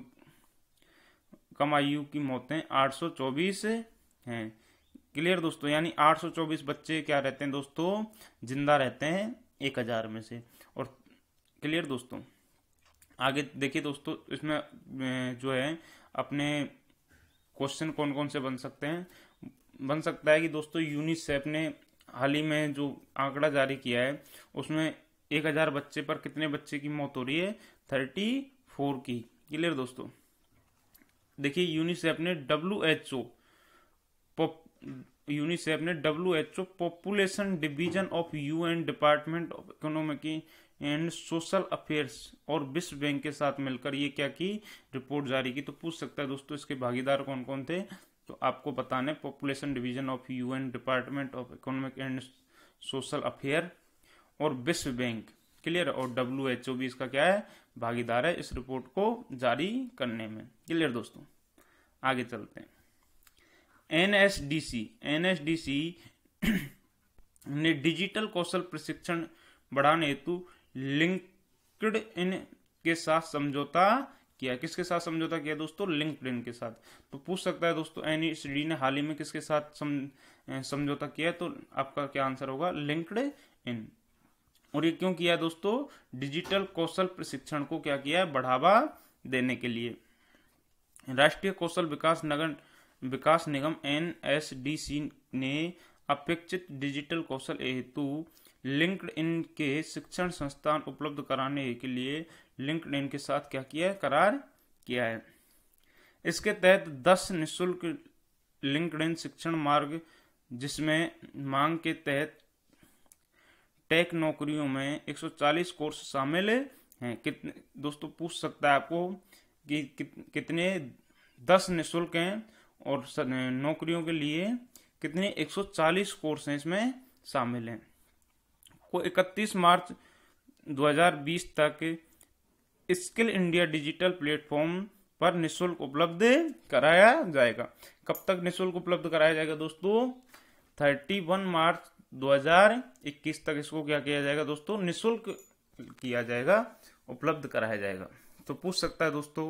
कम आयु की मौतें 824 हैं क्लियर दोस्तों यानी 824 बच्चे क्या रहते हैं दोस्तों जिंदा रहते हैं एक हजार में से और क्लियर दोस्तों आगे देखिए दोस्तों इसमें जो है अपने क्वेश्चन कौन कौन से बन सकते हैं बन सकता है कि दोस्तों यूनिसेफ ने हाल ही में जो आंकड़ा जारी किया है उसमें एक हजार बच्चे पर कितने बच्चे की मौत हो रही है थर्टी फोर की क्लियर दोस्तों देखिए यूनिसेफ ने डब्ल्यू एच ओ यूनिसेफ ने W H O population division of U N department of economic and social affairs और विश्व बैंक के साथ मिलकर ये क्या की रिपोर्ट जारी की तो पूछ सकता है दोस्तों इसके भागीदार कौन कौन थे तो आपको बताने population division of U N department of economic and social affair और विश्व बैंक क्लियर और डब्ल्यू एच ओ भी इसका क्या है भागीदार है इस रिपोर्ट को जारी करने में क्लियर दोस्तों आगे चलते हैं एनएसडीसी एनएसडीसी ने डिजिटल कौशल प्रशिक्षण बढ़ाने हेतु लिंक्ड इन के साथ समझौता किया किसके साथ समझौता किया दोस्तों इन के साथ तो पूछ सकता है दोस्तों एनएसडी ने हाल ही में किसके साथ समझौता किया तो आपका क्या आंसर होगा लिंक्ड इन और ये क्यों किया दोस्तों डिजिटल कौशल प्रशिक्षण को क्या किया है बढ़ावा देने के लिए राष्ट्रीय कौशल विकास नगर विकास निगम एनएसडीसी ने अपेक्षित डिजिटल कौशल हेतु लिंक्ड इन के शिक्षण संस्थान उपलब्ध कराने के लिए लिंक्ड इन के साथ क्या किया है करार किया है इसके तहत दस निःशुल्क लिंक्ड इन शिक्षण मार्ग जिसमें मांग के तहत टेक नौकरियों में 140 कोर्स शामिल हैं कितने दोस्तों पूछ सकता है आपको कि कितने दस निःशुल्क हैं और नौकरियों के लिए कितने 140 कोर्स हैं इसमें शामिल हैं को 31 मार्च 2020 तक स्किल इंडिया डिजिटल प्लेटफॉर्म पर निशुल्क उपलब्ध कराया जाएगा कब तक निशुल्क उपलब्ध कराया जाएगा दोस्तों 31 मार्च 2021 तक इसको क्या किया जाएगा दोस्तों निशुल्क किया जाएगा उपलब्ध कराया जाएगा तो पूछ सकता है दोस्तों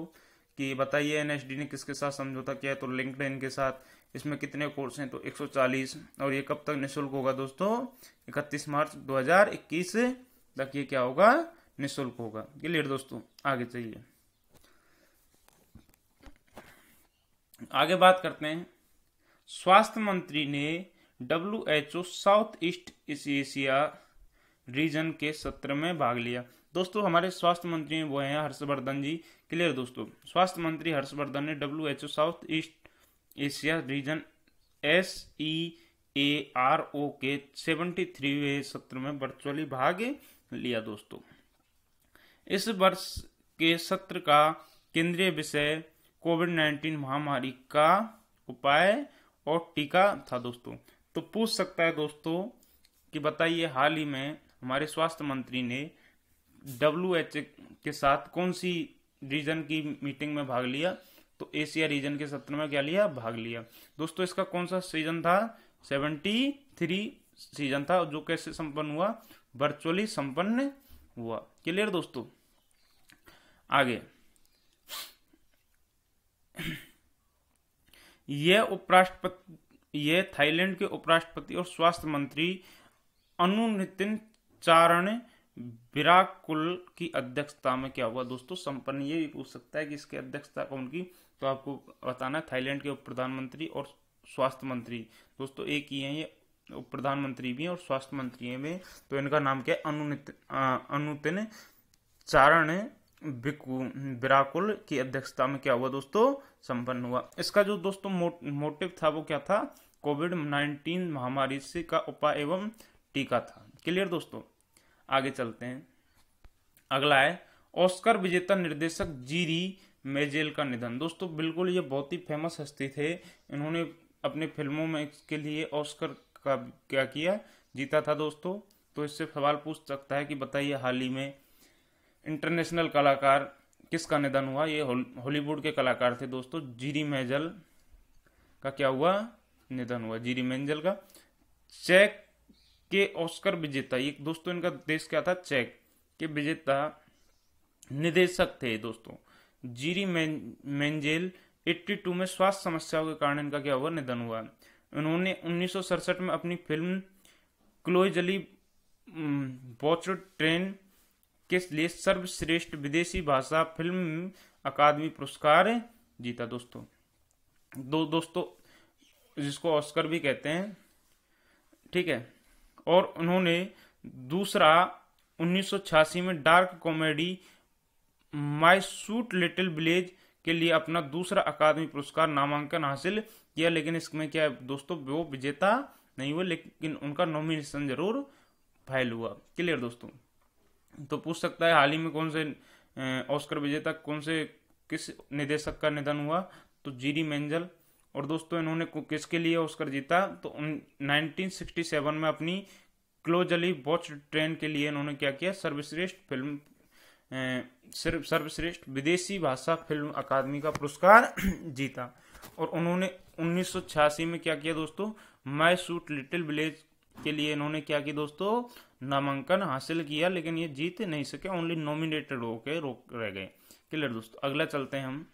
कि बताइए एन ने किसके साथ समझौता किया है तो लिंकड के साथ इसमें कितने कोर्स हैं तो 140 और ये कब तक निःशुल्क होगा दोस्तों 31 मार्च 2021 तक ये क्या होगा निःशुल्क होगा क्लियर दोस्तों आगे चलिए आगे बात करते हैं स्वास्थ्य मंत्री ने W H O South East Asia region के सत्र में भाग लिया दोस्तों हमारे स्वास्थ्य मंत्री वो हैं हर्षवर्धन जी क्लियर दोस्तों स्वास्थ्य मंत्री हर्षवर्धन ने W H O South East Asia region S E A R O के सेवेंटी थ्रीवे सत्र में वर्चुअली भाग लिया दोस्तों इस वर्ष के सत्र का केंद्रीय विषय कोविड नाइन्टीन महामारी का उपाय और टीका था दोस्तों तो पूछ सकता है दोस्तों कि बताइए हाल ही में हमारे स्वास्थ्य मंत्री ने डब्ल्यू एच के साथ कौन सी रीजन की मीटिंग में भाग लिया तो एशिया रीजन के सत्र में क्या लिया भाग लिया दोस्तों इसका कौन सा सीजन था सेवेंटी थ्री सीजन था जो कैसे संपन्न हुआ वर्चुअली संपन्न हुआ क्लियर दोस्तों आगे यह उपराष्ट्रपति यह थाईलैंड के उपराष्ट्रपति और स्वास्थ्य मंत्री अनुनितिन चारण विराकुल की अध्यक्षता में क्या हुआ दोस्तों संपन्न ये भी पूछ सकता है कि इसकी अध्यक्षता कौन की तो आपको बताना है थाईलैंड के उप प्रधानमंत्री और स्वास्थ्य मंत्री दोस्तों एक ही है ये उप प्रधानमंत्री भी हैं और स्वास्थ्य मंत्री भी हैं तो इनका नाम क्या अनुनित अनुतिन चारण विराकुल की अध्यक्षता में क्या हुआ दोस्तों संपन्न हुआ इसका जो दोस्तों मो, मोटिव था वो क्या था कोविड नाइन्टीन महामारी से का उपाय एवं टीका था क्लियर दोस्तों आगे चलते हैं अगला है ऑस्कर विजेता निर्देशक जीरी मेजेल का निधन दोस्तों बिल्कुल ये बहुत ही फेमस हस्ती थे इन्होंने अपने फिल्मों में इसके लिए ऑस्कर का क्या किया जीता था दोस्तों तो इससे सवाल पूछ सकता है कि बताइए हाल ही में इंटरनेशनल कलाकार किसका निधन हुआ ये हॉलीवुड के कलाकार थे दोस्तों जीरी मेजल का क्या हुआ निधन हुआ जीरी मेंजल का चेक के ऑस्कर विजेता ये दोस्तों तो इनका देश क्या था चेक के विजेता निदेशक थे दोस्तों जीरी मेंजेल 82 में स्वास्थ्य समस्याओं के कारण इनका क्या हुआ निधन हुआ उन्होंने उन्नीस में अपनी फिल्म क्लोजली बॉचर ट्रेन के लिए सर्वश्रेष्ठ विदेशी भाषा फिल्म अकादमी पुरस्कार जीता दोस्तों दो दोस्तों जिसको ऑस्कर भी कहते हैं ठीक है और उन्होंने दूसरा 1986 में dark comedy My Sweet Little Village के लिए अपना दूसरा अकादमी पुरस्कार नामांकन हासिल किया लेकिन इसमें क्या है दोस्तों वो विजेता नहीं हुआ लेकिन उनका नॉमिनेशन जरूर फाइल हुआ क्लियर दोस्तों तो पूछ सकता है हाल ही में कौन से ऑस्कर विजेता कौन से किस निदेशक का निधन हुआ तो जीरी मेंजल और दोस्तों इन्होंने किसके लिए ऑस्कर जीता तो सेवन में अपनी क्लोजली वॉच ट्रेन के लिए इन्होंने क्या किया सर्वश्रेष्ठ फिल्म सिर्फ सर्वश्रेष्ठ विदेशी भाषा फिल्म अकादमी का पुरस्कार जीता और उन्होंने 1986 में क्या किया दोस्तों माई सूट लिटिल विलेज के लिए इन्होंने क्या किया दोस्तों नामांकन हासिल किया लेकिन ये जीत नहीं सके ओनली नॉमिनेटेड होके रोक रह गए क्लियर दोस्तों अगला चलते हैं हम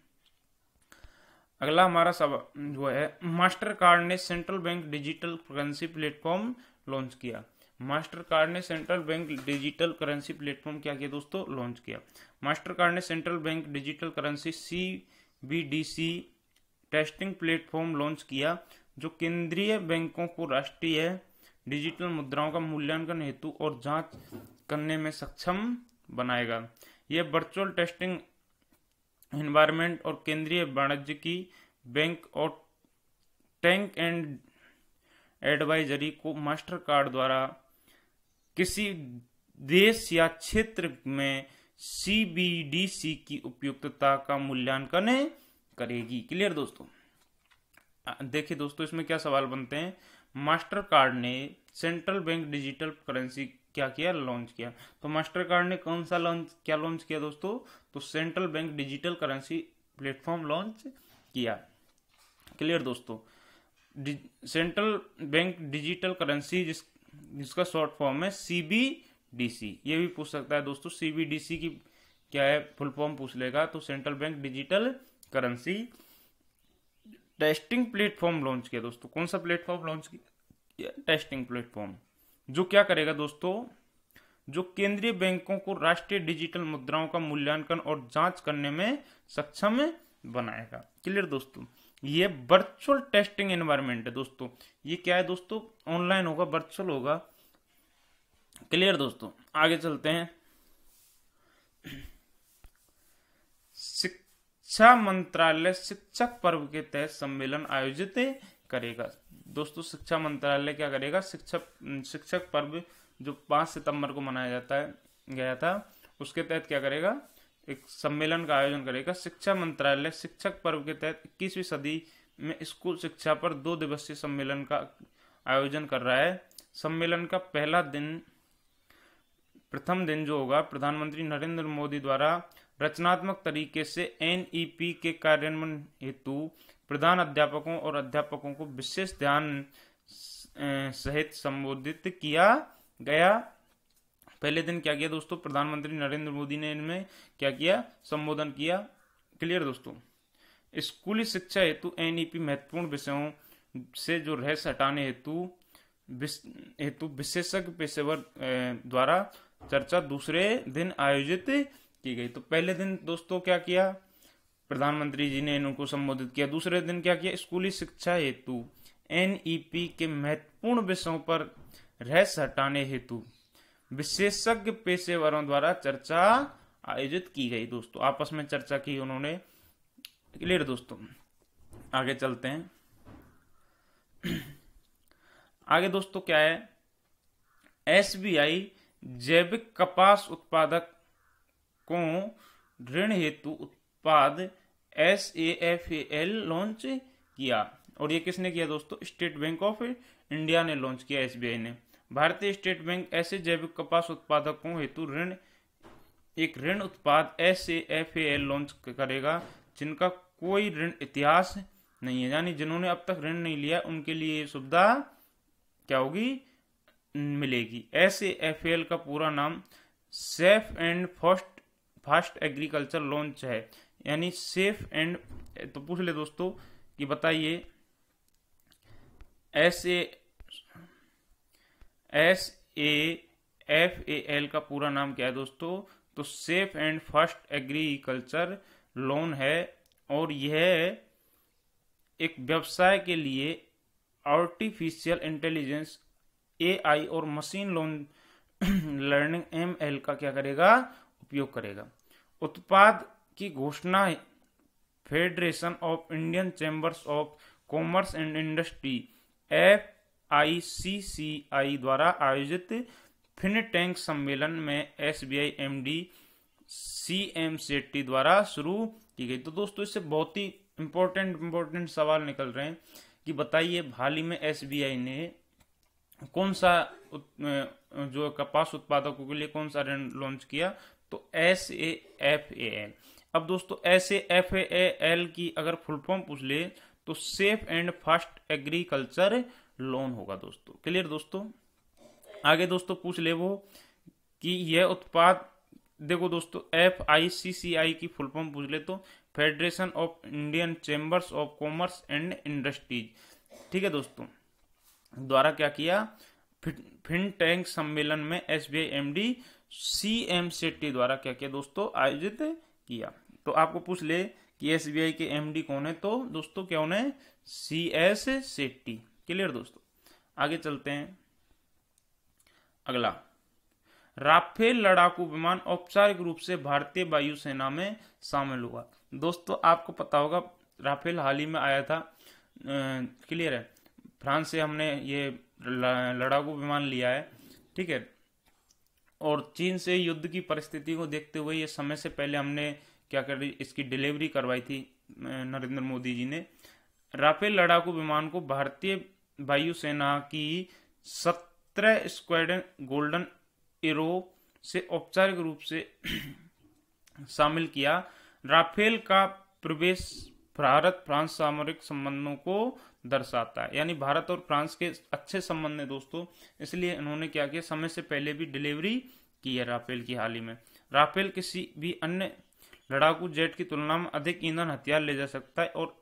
अगला हमारा सब जो है मास्टर कार्ड ने central bank digital currency platform launch किया मास्टर कार्ड ने central bank digital currency platform क्या किया दोस्तों लॉन्च किया मास्टर कार्ड ने central bank digital currency C B D C testing platform launch किया जो केंद्रीय बैंकों को राष्ट्रीय डिजिटल मुद्राओं का मूल्यांकन हेतु और जांच करने में सक्षम बनाएगा यह वर्चुअल टेस्टिंग एनवायरमेंट और केंद्रीय वाणिज्य की बैंक और टैंक एंड एडवाइजरी को मास्टर कार्ड द्वारा किसी देश या क्षेत्र में सीबीडीसी की उपयुक्तता का मूल्यांकन करेगी क्लियर दोस्तों देखिए दोस्तों इसमें क्या सवाल बनते हैं मास्टर कार्ड ने सेंट्रल बैंक डिजिटल करेंसी क्या किया लॉन्च किया तो मास्टर कार्ड ने कौन सा लॉन्च क्या लॉन्च किया दोस्तों तो central bank digital currency platform launch किया क्लियर दोस्तों सेंट्रल बैंक डिजिटल करेंसी जिस जिसका शॉर्ट फॉर्म है सीबीडीसी ये भी पूछ सकता है दोस्तों सीबीडीसी की क्या है फुल फॉर्म पूछ लेगा तो central bank digital currency testing platform launch किया दोस्तों कौन सा प्लेटफॉर्म लॉन्च किया टेस्टिंग प्लेटफॉर्म जो क्या करेगा दोस्तों जो केंद्रीय बैंकों को राष्ट्रीय डिजिटल मुद्राओं का मूल्यांकन और जांच करने में सक्षम बनाएगा क्लियर दोस्तों ये वर्चुअल टेस्टिंग एनवायरमेंट है दोस्तों ये क्या है दोस्तों ऑनलाइन होगा वर्चुअल होगा क्लियर दोस्तों आगे चलते हैं शिक्षा मंत्रालय शिक्षक पर्व के तहत सम्मेलन आयोजित करेगा दोस्तों शिक्षा मंत्रालय क्या करेगा शिक्षक शिक्षक पर्व जो पाँच सितंबर को मनाया जाता है गया था उसके तहत क्या करेगा एक सम्मेलन का आयोजन करेगा शिक्षा मंत्रालय शिक्षक पर्व के तहत इक्कीसवीं सदी में स्कूल शिक्षा पर दो दिवसीय सम्मेलन का आयोजन कर रहा है सम्मेलन का पहला दिन प्रथम दिन जो होगा प्रधानमंत्री नरेंद्र मोदी द्वारा रचनात्मक तरीके से एनईपी के कार्यान्वयन हेतु प्रधान अध्यापकों और अध्यापकों को विशेष ध्यान सहित संबोधित किया गया पहले दिन क्या किया दोस्तों प्रधानमंत्री नरेंद्र मोदी ने इनमें क्या किया संबोधन किया क्लियर दोस्तों स्कूली शिक्षा हेतु एनईपी महत्वपूर्ण विषयों से जो रहस्य हटाने हेतु हेतु विशेषज्ञ पेशेवर द्वारा चर्चा दूसरे दिन आयोजित की गई तो पहले दिन दोस्तों क्या किया प्रधानमंत्री जी ने इनको संबोधित किया दूसरे दिन क्या किया स्कूली शिक्षा हेतु एन के महत्वपूर्ण विषयों पर रहस्य हटाने हेतु विशेषज्ञ पेशेवरों द्वारा चर्चा आयोजित की गई दोस्तों आपस में चर्चा की उन्होंने क्लियर दोस्तों आगे चलते हैं आगे दोस्तों क्या है एसबीआई जैविक कपास उत्पादक को ऋण हेतु उत्पाद S A F A L launch किया और ये किसने किया दोस्तों स्टेट बैंक ऑफ इंडिया ने लॉन्च किया एसबीआई ने भारतीय स्टेट बैंक ऐसे जैविक कपास उत्पादकों हेतु ऋण एक ऋण उत्पाद S A F A L launch करेगा जिनका कोई ऋण इतिहास नहीं है यानी जिन्होंने अब तक ऋण नहीं लिया उनके लिए सुविधा क्या होगी मिलेगी एस ए एफ एल का पूरा नाम safe and first fast agriculture launch है यानी सेफ एंड तो पूछ ले दोस्तों कि बताइए S A S A F A L का पूरा नाम क्या है दोस्तों तो safe and first agriculture loan है और यह एक व्यवसाय के लिए आर्टिफिशियल इंटेलिजेंस ए आई और machine loan learning M L का क्या करेगा उपयोग करेगा उत्पाद की घोषणा Federation of Indian Chambers of Commerce and Industry F I C C I द्वारा आयोजित फिनटैंक सम्मेलन में S B I M D C M Setty द्वारा शुरू की गई तो दोस्तों इससे बहुत ही इम्पोर्टेंट इम्पोर्टेंट सवाल निकल रहे हैं कि बताइए हाल ही में एस बी आई ने कौन सा जो कपास उत्पादकों के लिए कौन सा ऋण लॉन्च किया तो S A F A L अब दोस्तों ऐसे एफ ए एल की अगर फुल फॉर्म पूछ ले तो safe and fast agriculture loan होगा दोस्तों क्लियर दोस्तों आगे दोस्तों पूछ ले वो कि यह उत्पाद देखो दोस्तों एफ आई सी सी आई की फुल फॉर्म पूछ ले तो Federation of Indian Chambers of Commerce and Industries ठीक है दोस्तों द्वारा क्या किया फिन टैंक सम्मेलन में S B I M D C M Setty द्वारा क्या किया दोस्तों आयोजित किया तो आपको पूछ ले कि एसबीआई के एमडी कौन है तो दोस्तों क्या उन्हें सी एस सेट्टी क्लियर दोस्तों आगे चलते हैं अगला राफेल लड़ाकू विमान औपचारिक रूप से भारतीय वायुसेना में शामिल हुआ दोस्तों आपको पता होगा राफेल हाल ही में आया था क्लियर है फ्रांस से हमने ये लड़ाकू विमान लिया है ठीक है और चीन से युद्ध की परिस्थिति को देखते हुए ये समय से पहले हमने क्या कर रही इसकी डिलीवरी करवाई थी नरेंद्र मोदी जी ने राफेल लड़ाकू विमान को भारतीय वायुसेना की सत्रह स्क्वाडन गोल्डन एरो से औपचारिक रूप से शामिल किया राफेल का प्रवेश भारत फ्रांस सामरिक संबंधों को दर्शाता है यानी भारत और फ्रांस के अच्छे संबंध है दोस्तों इसलिए इन्होंने क्या किया समय से पहले भी डिलीवरी की है राफेल की हाल ही में राफेल किसी भी अन्य लड़ाकू जेट की तुलना में अधिक ईंधन हथियार ले जा सकता है और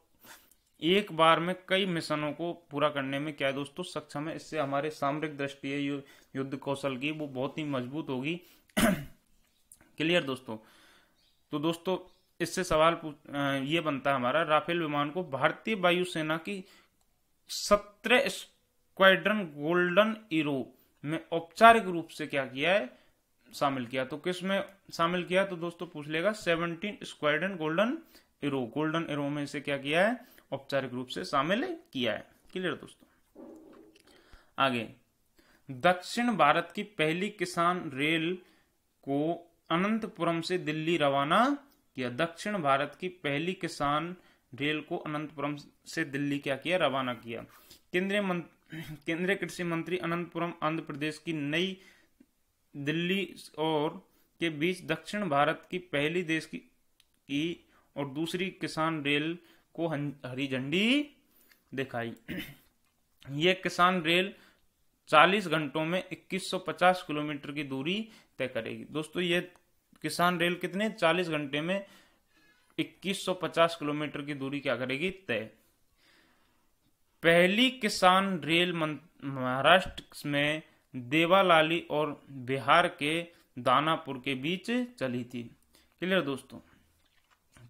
एक बार में कई मिशनों को पूरा करने में क्या है दोस्तों सक्षम है इससे हमारे सामरिक दृष्टि युद्ध कौशल की वो बहुत ही मजबूत होगी क्लियर दोस्तों तो दोस्तों इससे सवाल ये बनता है हमारा राफेल विमान को भारतीय वायुसेना की सत्रह स्क्वाड्रन गोल्डन ईरो में औपचारिक रूप से क्या किया है शामिल किया तो किस में शामिल किया तो दोस्तों पूछ लेगा seventeen squadron Golden Arrow Golden Arrow में इसे क्या किया है औपचारिक रूप से शामिल किया है क्लियर दोस्तों आगे दक्षिण भारत की पहली किसान रेल को अनंतपुरम से दिल्ली रवाना किया दक्षिण भारत की पहली किसान रेल को अनंतपुरम से दिल्ली क्या किया रवाना किया केंद्रीय केंद्रीय कृषि मंत्री अनंतपुरम आंध्र प्रदेश की नई दिल्ली और के बीच दक्षिण भारत की पहली देश की, की और दूसरी किसान रेल को हरी झंडी दिखाई ये किसान रेल 40 घंटों में 2150 किलोमीटर की दूरी तय करेगी दोस्तों ये किसान रेल कितने 40 घंटे में 2150 किलोमीटर की दूरी क्या करेगी तय पहली किसान रेल महाराष्ट्र में देवालाली और बिहार के दानापुर के बीच चली थी क्लियर दोस्तों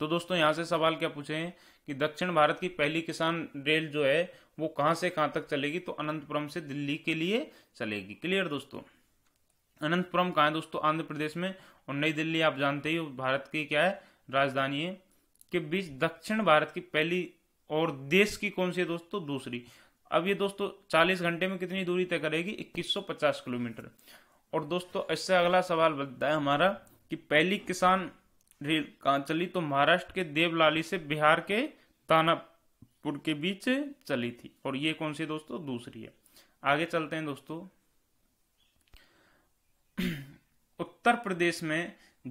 तो दोस्तों यहाँ से सवाल क्या पूछे हैं कि दक्षिण भारत की पहली किसान रेल जो है वो कहाँ से कहाँ तक चलेगी तो अनंतपुरम से दिल्ली के लिए चलेगी क्लियर दोस्तों अनंतपुरम कहाँ है दोस्तों आंध्र प्रदेश में और नई दिल्ली आप जानते ही भारत की क्या है राजधानी है के बीच दक्षिण भारत की पहली और देश की कौन सी है दोस्तों दूसरी अब ये दोस्तों 40 घंटे में कितनी दूरी तय करेगी 2150 किलोमीटर और दोस्तों इससे अगला सवाल बनता है हमारा कि पहली किसान रेल कहाँ चली तो महाराष्ट्र के देवलाली से बिहार के तानापुर के बीच चली थी और ये कौन सी दोस्तों दूसरी है आगे चलते हैं दोस्तों उत्तर प्रदेश में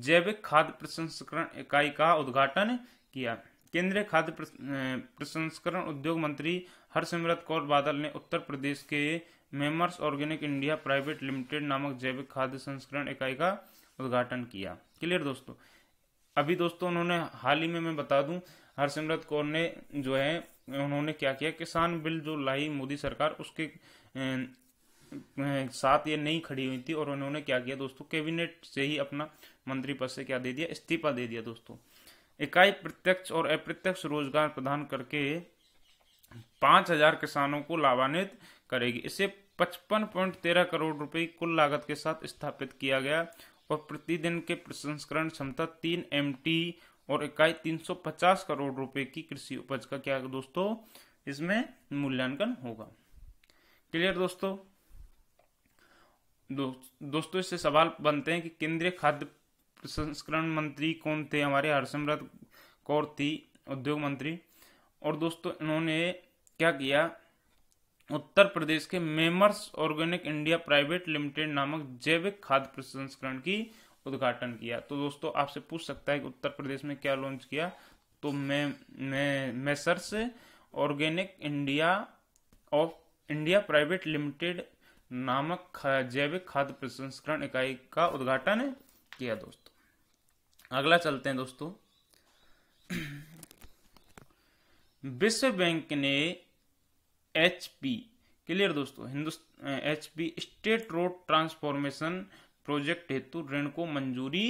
जैविक खाद्य प्रसंस्करण इकाई का उद्घाटन किया केंद्रीय खाद्य प्रसंस्करण उद्योग मंत्री हरसिमरत कौर बादल ने उत्तर प्रदेश के messrs Organic India Private Limited नामक जैविक खाद्य संस्करण इकाई का उद्घाटन किया क्लियर दोस्तों अभी दोस्तों उन्होंने हाल ही में मैं बता दूं हरसिमरत कौर ने जो है उन्होंने क्या किया किसान बिल जो लाई मोदी सरकार उसके अं, अं, साथ ये नहीं खड़ी हुई थी और उन्होंने क्या किया दोस्तों कैबिनेट से ही अपना मंत्री पद से क्या दे दिया इस्तीफा दे दिया दोस्तों इकाई प्रत्यक्ष और अप्रत्यक्ष रोजगार प्रदान करके पाँच हजार किसानों को लाभान्वित करेगी इसे पचपन पॉइंट तेरह करोड़ रुपए कुल लागत के साथ स्थापित किया गया और प्रतिदिन के प्रसंस्करण क्षमता तीन एम और इकाई तीन सौ पचास करोड़ रुपए की कृषि उपज का क्या दोस्तों इसमें मूल्यांकन होगा क्लियर दोस्तों दो, दोस्तों इससे सवाल बनते हैं कि केंद्रीय खाद्य प्रसंस्करण मंत्री कौन थे हमारे हरसिमरत कौर थी उद्योग मंत्री और दोस्तों इन्होंने क्या किया उत्तर प्रदेश के messrs Organic India Private Limited नामक जैविक खाद प्रसंस्करण की उद्घाटन किया तो दोस्तों आपसे पूछ सकता है कि उत्तर प्रदेश में क्या लॉन्च किया तो मैं मैं Organic India of India Private Limited नामक जैविक खाद प्रसंस्करण इकाई का उद्घाटन किया दोस्तों अगला चलते हैं दोस्तों विश्व बैंक ने एच पी क्लियर दोस्तों Hindustan H P state road transformation project हेतु ऋण को मंजूरी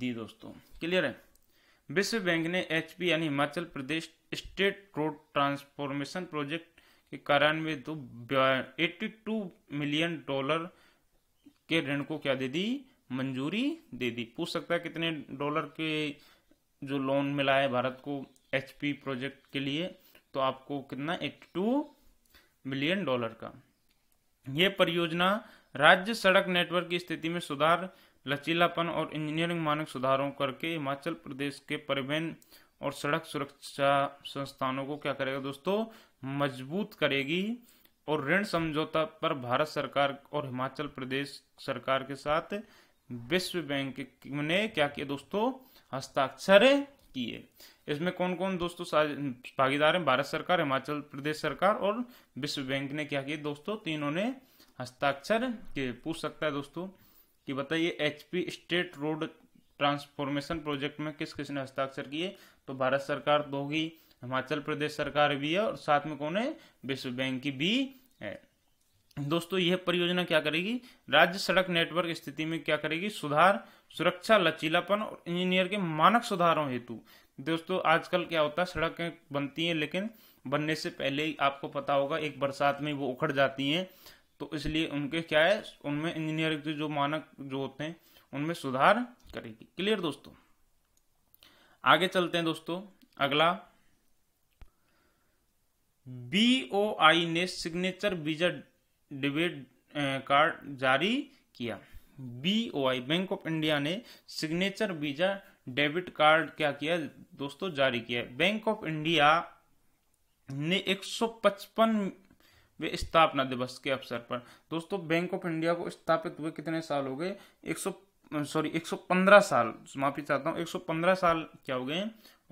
दी दोस्तों क्लियर है विश्व बैंक ने एच पी यानी Himachal Pradesh state road transformation project के में तो एट्टी टू मिलियन डॉलर के ऋण को क्या दे दी मंजूरी दे दी पूछ सकता है कितने डॉलर के जो लोन मिला है भारत को एच प्रोजेक्ट के लिए तो आपको कितना एक टू मिलियन डॉलर का ये परियोजना राज्य सड़क नेटवर्क की स्थिति में सुधार लचीलापन और इंजीनियरिंग मानक सुधारों करके हिमाचल प्रदेश के परिवहन और सड़क सुरक्षा संस्थानों को क्या करेगा दोस्तों मजबूत करेगी और ऋण समझौता पर भारत सरकार और हिमाचल प्रदेश सरकार के साथ विश्व बैंक ने क्या किया दोस्तों हस्ताक्षर है इसमें कौन कौन दोस्तों भागीदार हैं भारत सरकार हिमाचल प्रदेश सरकार और विश्व बैंक ने क्या किया दोस्तों तीनों ने हस्ताक्षर के पूछ सकता है दोस्तों कि बताइए HP state road transformation project में किस किस ने हस्ताक्षर किए तो भारत सरकार तो होगी हिमाचल प्रदेश सरकार भी है और साथ में कौन है विश्व बैंक की भी है दोस्तों यह परियोजना क्या करेगी राज्य सड़क नेटवर्क स्थिति में क्या करेगी सुधार सुरक्षा लचीलापन और इंजीनियर के मानक सुधारों हेतु दोस्तों आजकल क्या होता है सड़कें बनती हैं लेकिन बनने से पहले ही आपको पता होगा एक बरसात में वो उखड़ जाती हैं तो इसलिए उनके क्या है उनमें इंजीनियर के जो मानक जो होते हैं उनमें सुधार करेगी क्लियर दोस्तों आगे चलते हैं दोस्तों अगला बीओआई ने सिग्नेचर वीजा डिबेट कार्ड जारी किया बीओआई बैंक ऑफ इंडिया ने सिग्नेचर वीजा डेबिट कार्ड क्या किया दोस्तों जारी किया बैंक ऑफ इंडिया ने 155 वे स्थापना दिवस के अवसर पर दोस्तों बैंक ऑफ इंडिया को स्थापित हुए कितने साल हो गए 100 सॉरी 115 साल माफी चाहता हूँ 115 साल क्या हो गए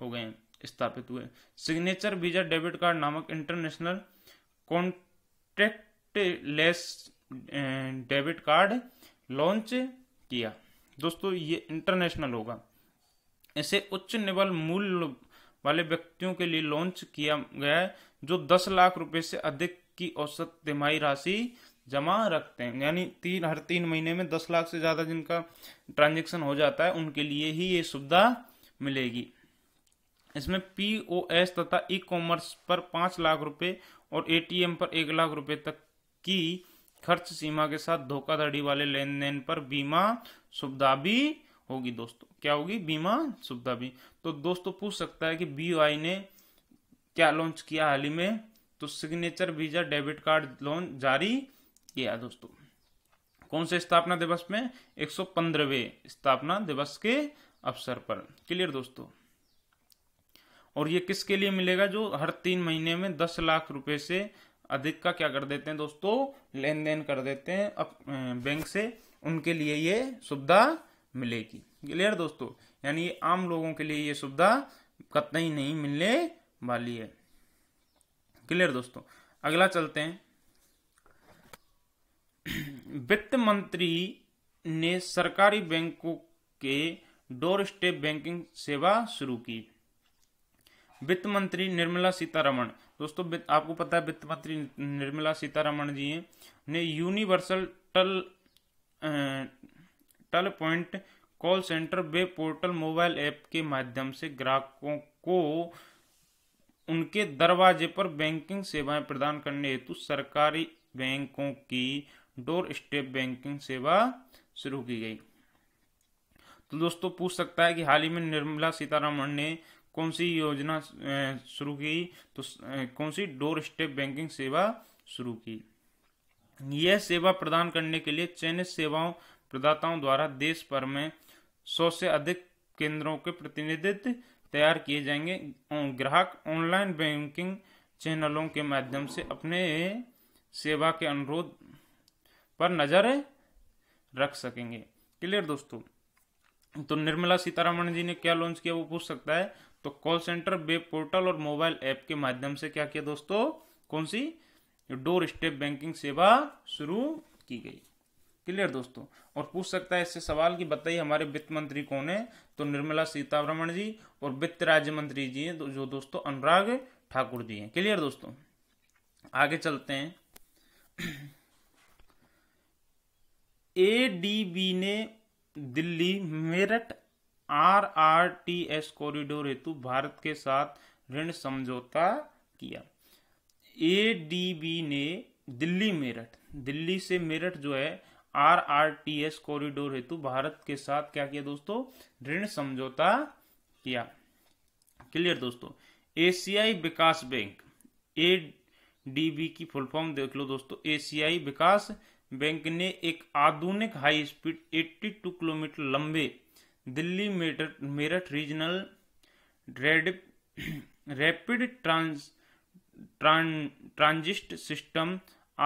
हो गए स्थापित हुए सिग्नेचर वीजा डेबिट कार्ड नामक international contactless debit card launch किया दोस्तों ये इंटरनेशनल होगा इसे उच्च निवल मूल वाले व्यक्तियों के लिए लॉन्च किया गया है जो 10 लाख रुपए से अधिक की औसत तिमाही राशि जमा रखते हैं यानी तीन हर तीन महीने में 10 लाख से ज़्यादा जिनका ट्रांजेक्शन हो जाता है उनके लिए ही ये सुविधा मिलेगी इसमें पीओएस एस तथा ई कॉमर्स पर पांच लाख रुपए और ए टी एम पर एक लाख रुपए तक की खर्च सीमा के साथ धोखाधड़ी वाले लेन देन पर बीमा सुविधा भी होगी दोस्तों क्या होगी बीमा सुविधा भी तो दोस्तों पूछ सकता है कि बी ने क्या लॉन्च किया हाल ही में तो signature Visa debit card loan जारी किया दोस्तों कौन से स्थापना दिवस में एक सौ स्थापना दिवस के अवसर पर क्लियर दोस्तों और ये किसके लिए मिलेगा जो हर तीन महीने में दस लाख रुपए से अधिक का क्या कर देते हैं दोस्तों लेन देन कर देते हैं बैंक से उनके लिए ये सुविधा मिलेगी क्लियर दोस्तों यानी ये आम लोगों के लिए ये सुविधा कतई नहीं मिलने वाली है क्लियर दोस्तों अगला चलते हैं वित्त मंत्री ने सरकारी बैंकों के डोर स्टेप बैंकिंग सेवा शुरू की वित्त मंत्री निर्मला सीतारमण दोस्तों आपको पता है वित्त मंत्री निर्मला सीतारमण जी ने यूनिवर्सल टल टल point call centre web portal mobile app के माध्यम से ग्राहकों को उनके दरवाजे पर बैंकिंग सेवाएं प्रदान करने हेतु सरकारी बैंकों की डोर स्टेप बैंकिंग सेवा शुरू की गई तो दोस्तों पूछ सकता है कि हाल ही में निर्मला सीतारमण ने कौन सी योजना शुरू की तो कौन सी डोर स्टेप बैंकिंग सेवा शुरू की यह सेवा प्रदान करने के लिए चयनित सेवाओं प्रदाताओं द्वारा देश भर में सौ से अधिक केंद्रों के प्रतिनिधित्व तैयार किए जाएंगे ग्राहक ऑनलाइन बैंकिंग चैनलों के माध्यम से अपने सेवा के अनुरोध पर नज़र रख सकेंगे क्लियर दोस्तों तो निर्मला सीतारमण जी ने क्या लॉन्च किया वो पूछ सकता है तो कॉल सेंटर वेब पोर्टल और मोबाइल ऐप के माध्यम से क्या किया दोस्तों कौन सी डोर स्टेप बैंकिंग सेवा शुरू की गई क्लियर दोस्तों और पूछ सकता है इससे सवाल कि बताइए हमारे वित्त मंत्री कौन है तो निर्मला सीतारमण जी और वित्त राज्य मंत्री जी हैं जो दोस्तों अनुराग ठाकुर जी हैं क्लियर दोस्तों आगे चलते हैं ए डी बी ने Delhi Meerut R R T S corridor हेतु भारत के साथ ऋण समझौता किया ए डी बी ने दिल्ली मेरठ दिल्ली से मेरठ जो है R R T S corridor हेतु भारत के साथ क्या किया दोस्तों ऋण समझौता किया क्लियर दोस्तों एशियाई विकास बैंक ए डी बी की फुल फॉर्म देख लो दोस्तों एशियाई विकास बैंक ने एक आधुनिक हाई स्पीड 82 किलोमीटर लंबे Delhi Meerut regional red rapid trans transit system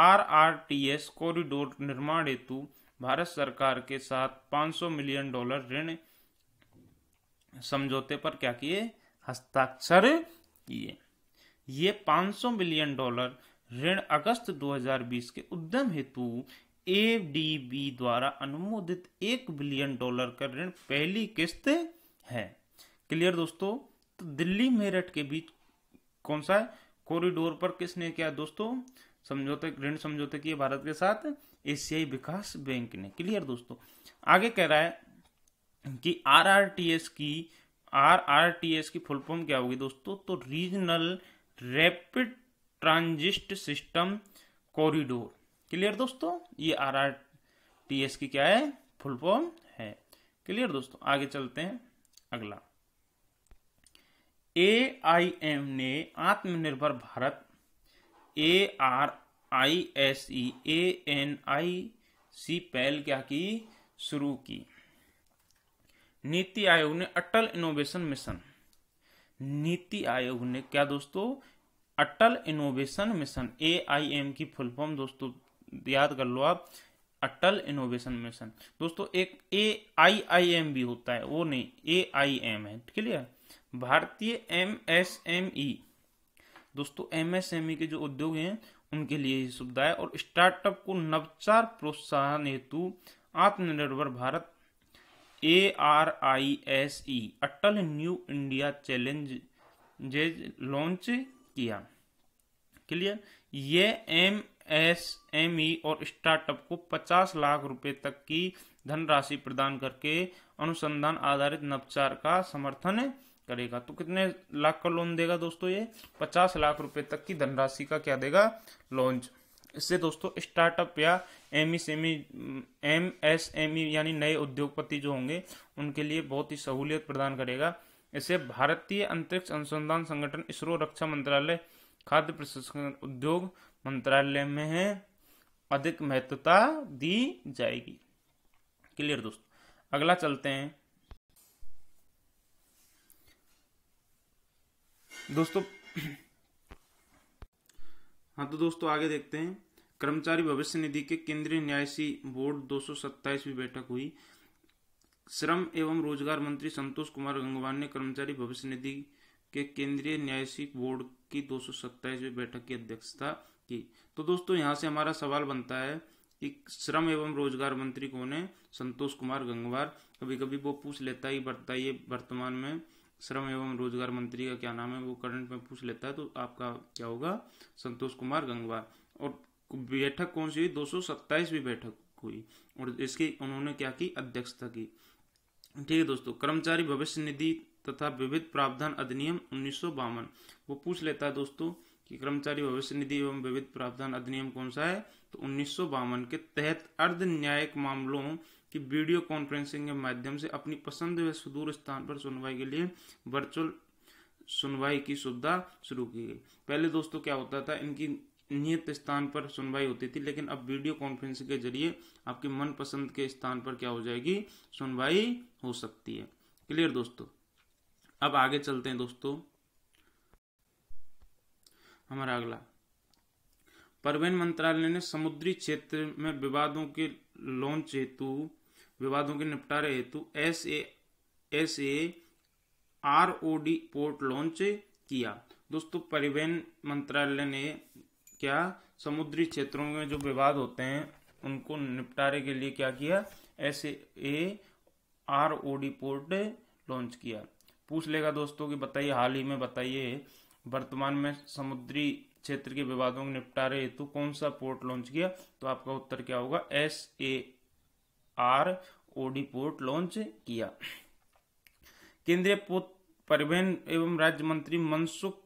RRTS corridor निर्माण हेतु भारत सरकार के साथ 500 मिलियन डॉलर ऋण समझौते पर क्या किए हस्ताक्षर किए ये 500 मिलियन डॉलर ऋण अगस्त 2020 के उद्यम हेतु एडीबी द्वारा अनुमोदित एक बिलियन डॉलर का ऋण पहली किस्त है क्लियर दोस्तों तो दिल्ली मेरठ के बीच कौन सा कॉरिडोर पर किसने क्या दोस्तों समझौते ऋण समझौते किए भारत के साथ एशियाई विकास बैंक ने क्लियर दोस्तों आगे कह रहा है कि आरआरटीएस की आरआरटीएस की फुल फॉर्म क्या होगी दोस्तों तो regional rapid transit system corridor clear दोस्तों ये आर आर टी एस की क्या है फुल फॉर्म है क्लियर दोस्तों आगे चलते हैं अगला ए आई एम ने आत्मनिर्भर Bharat A R I S E A N I C पहल क्या की शुरू की नीति आयोग ने अटल इनोवेशन मिशन नीति आयोग ने क्या दोस्तों Atal innovation mission A I M की फुल फॉर्म दोस्तों याद कर लो आप अटल इनोवेशन मिशन दोस्तों एक ए आई आई एम भी होता है वो नहीं ए आई एम है क्लियर भारतीय एम एस एम ई दोस्तों एम एस एम ई के जो उद्योग हैं उनके लिए ये सुविधा है और स्टार्टअप को नवचार प्रोत्साहन हेतु आत्मनिर्भर Bharat A R I S E Atal new India challenge जे लॉन्च किया क्लियर ये एम एसएमई और स्टार्टअप को 50 लाख रुपए तक की धनराशि प्रदान करके अनुसंधान आधारित नवचार का समर्थन करेगा तो कितने लाख का लोन देगा दोस्तों ये 50 लाख रुपए तक की धनराशि का क्या देगा लॉन्च इससे दोस्तों स्टार्टअप या M semi M S M E यानी नए उद्योगपति जो होंगे उनके लिए बहुत ही सहूलियत प्रदान करेगा इसे भारतीय अंतरिक्ष अनुसंधान संगठन इसरो रक्षा मंत्रालय खाद्य प्रसंस्करण उद्योग मंत्रालय में है अधिक महत्वता दी जाएगी क्लियर दोस्तों अगला चलते हैं दोस्तों हाँ तो दोस्तों आगे देखते हैं कर्मचारी भविष्य निधि के केंद्रीय न्यायसी बोर्ड दो सत्ताईसवीं बैठक हुई श्रम एवं रोजगार मंत्री संतोष कुमार गंगवार ने कर्मचारी भविष्य निधि के केंद्रीय न्यायसी बोर्ड की दो सत्ताईसवीं बैठक की अध्यक्षता की तो दोस्तों यहाँ से हमारा सवाल बनता है कि श्रम एवं रोजगार मंत्री कौन है संतोष कुमार गंगवार कभी कभी वो पूछ लेता है बताइए वर्तमान में श्रम एवं रोजगार मंत्री का क्या नाम है वो करंट में पूछ लेता है तो आपका क्या होगा संतोष कुमार गंगवार और बैठक कौन सी हुई दो बैठक हुई और इसकी उन्होंने क्या की अध्यक्षता की ठीक है दोस्तों कर्मचारी भविष्य निधि तथा विविध प्रावधान अधिनियम उन्नीस वो पूछ लेता है दोस्तों कि कर्मचारी भविष्य निधि एवं विविध प्रावधान अधिनियम कौन सा है तो उन्नीस के तहत अर्ध न्यायिक मामलों की वीडियो कॉन्फ्रेंसिंग के माध्यम से अपनी पसंद व सुदूर स्थान पर सुनवाई के लिए वर्चुअल सुनवाई की सुविधा शुरू की गई पहले दोस्तों क्या होता था इनकी नियत स्थान पर सुनवाई होती थी लेकिन अब वीडियो कॉन्फ्रेंसिंग के जरिए आपके मनपसंद के स्थान पर क्या हो जाएगी सुनवाई हो सकती है क्लियर दोस्तों अब आगे चलते हैं दोस्तों हमारा अगला परिवहन मंत्रालय ने समुद्री क्षेत्र में विवादों के लॉन्च हेतु विवादों के निपटारे हेतु S A S A R O D port launch किया दोस्तों परिवहन मंत्रालय ने क्या समुद्री क्षेत्रों में जो विवाद होते हैं उनको निपटारे के लिए क्या किया S A R O D port launch किया पूछ लेगा दोस्तों कि बताइए हाल ही में बताइए वर्तमान में समुद्री क्षेत्र के विवादों के निपटारे हेतु कौन सा पोर्ट लॉन्च किया तो आपका उत्तर क्या होगा S A R OD port launch किया केंद्रीय परिवहन एवं राज्य मंत्री मनसुख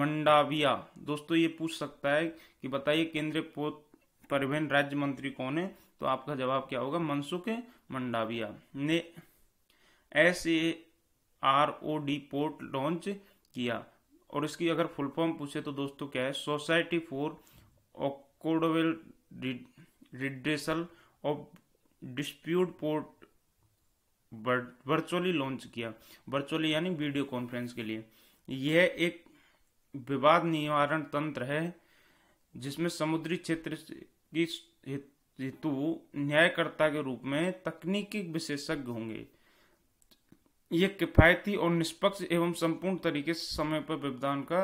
मंडाविया दोस्तों ये पूछ सकता है कि बताइए केंद्रीय पोत परिवहन राज्य मंत्री कौन है तो आपका जवाब क्या होगा मनसुख मंडाविया ने S A R O D port launch किया और इसकी अगर फुल फॉर्म पूछे तो दोस्तों क्या है सोसाइटी फॉर ऑकोडवेल redressal of dispute port virtually launch किया वर्चुअली यानी वीडियो कॉन्फ्रेंस के लिए यह एक विवाद निवारण तंत्र है जिसमें समुद्री क्षेत्र की हेतु न्यायकर्ता के रूप में तकनीकी विशेषज्ञ होंगे ये किफ़ायती और निष्पक्ष एवं संपूर्ण तरीके से समय पर व्यवधान का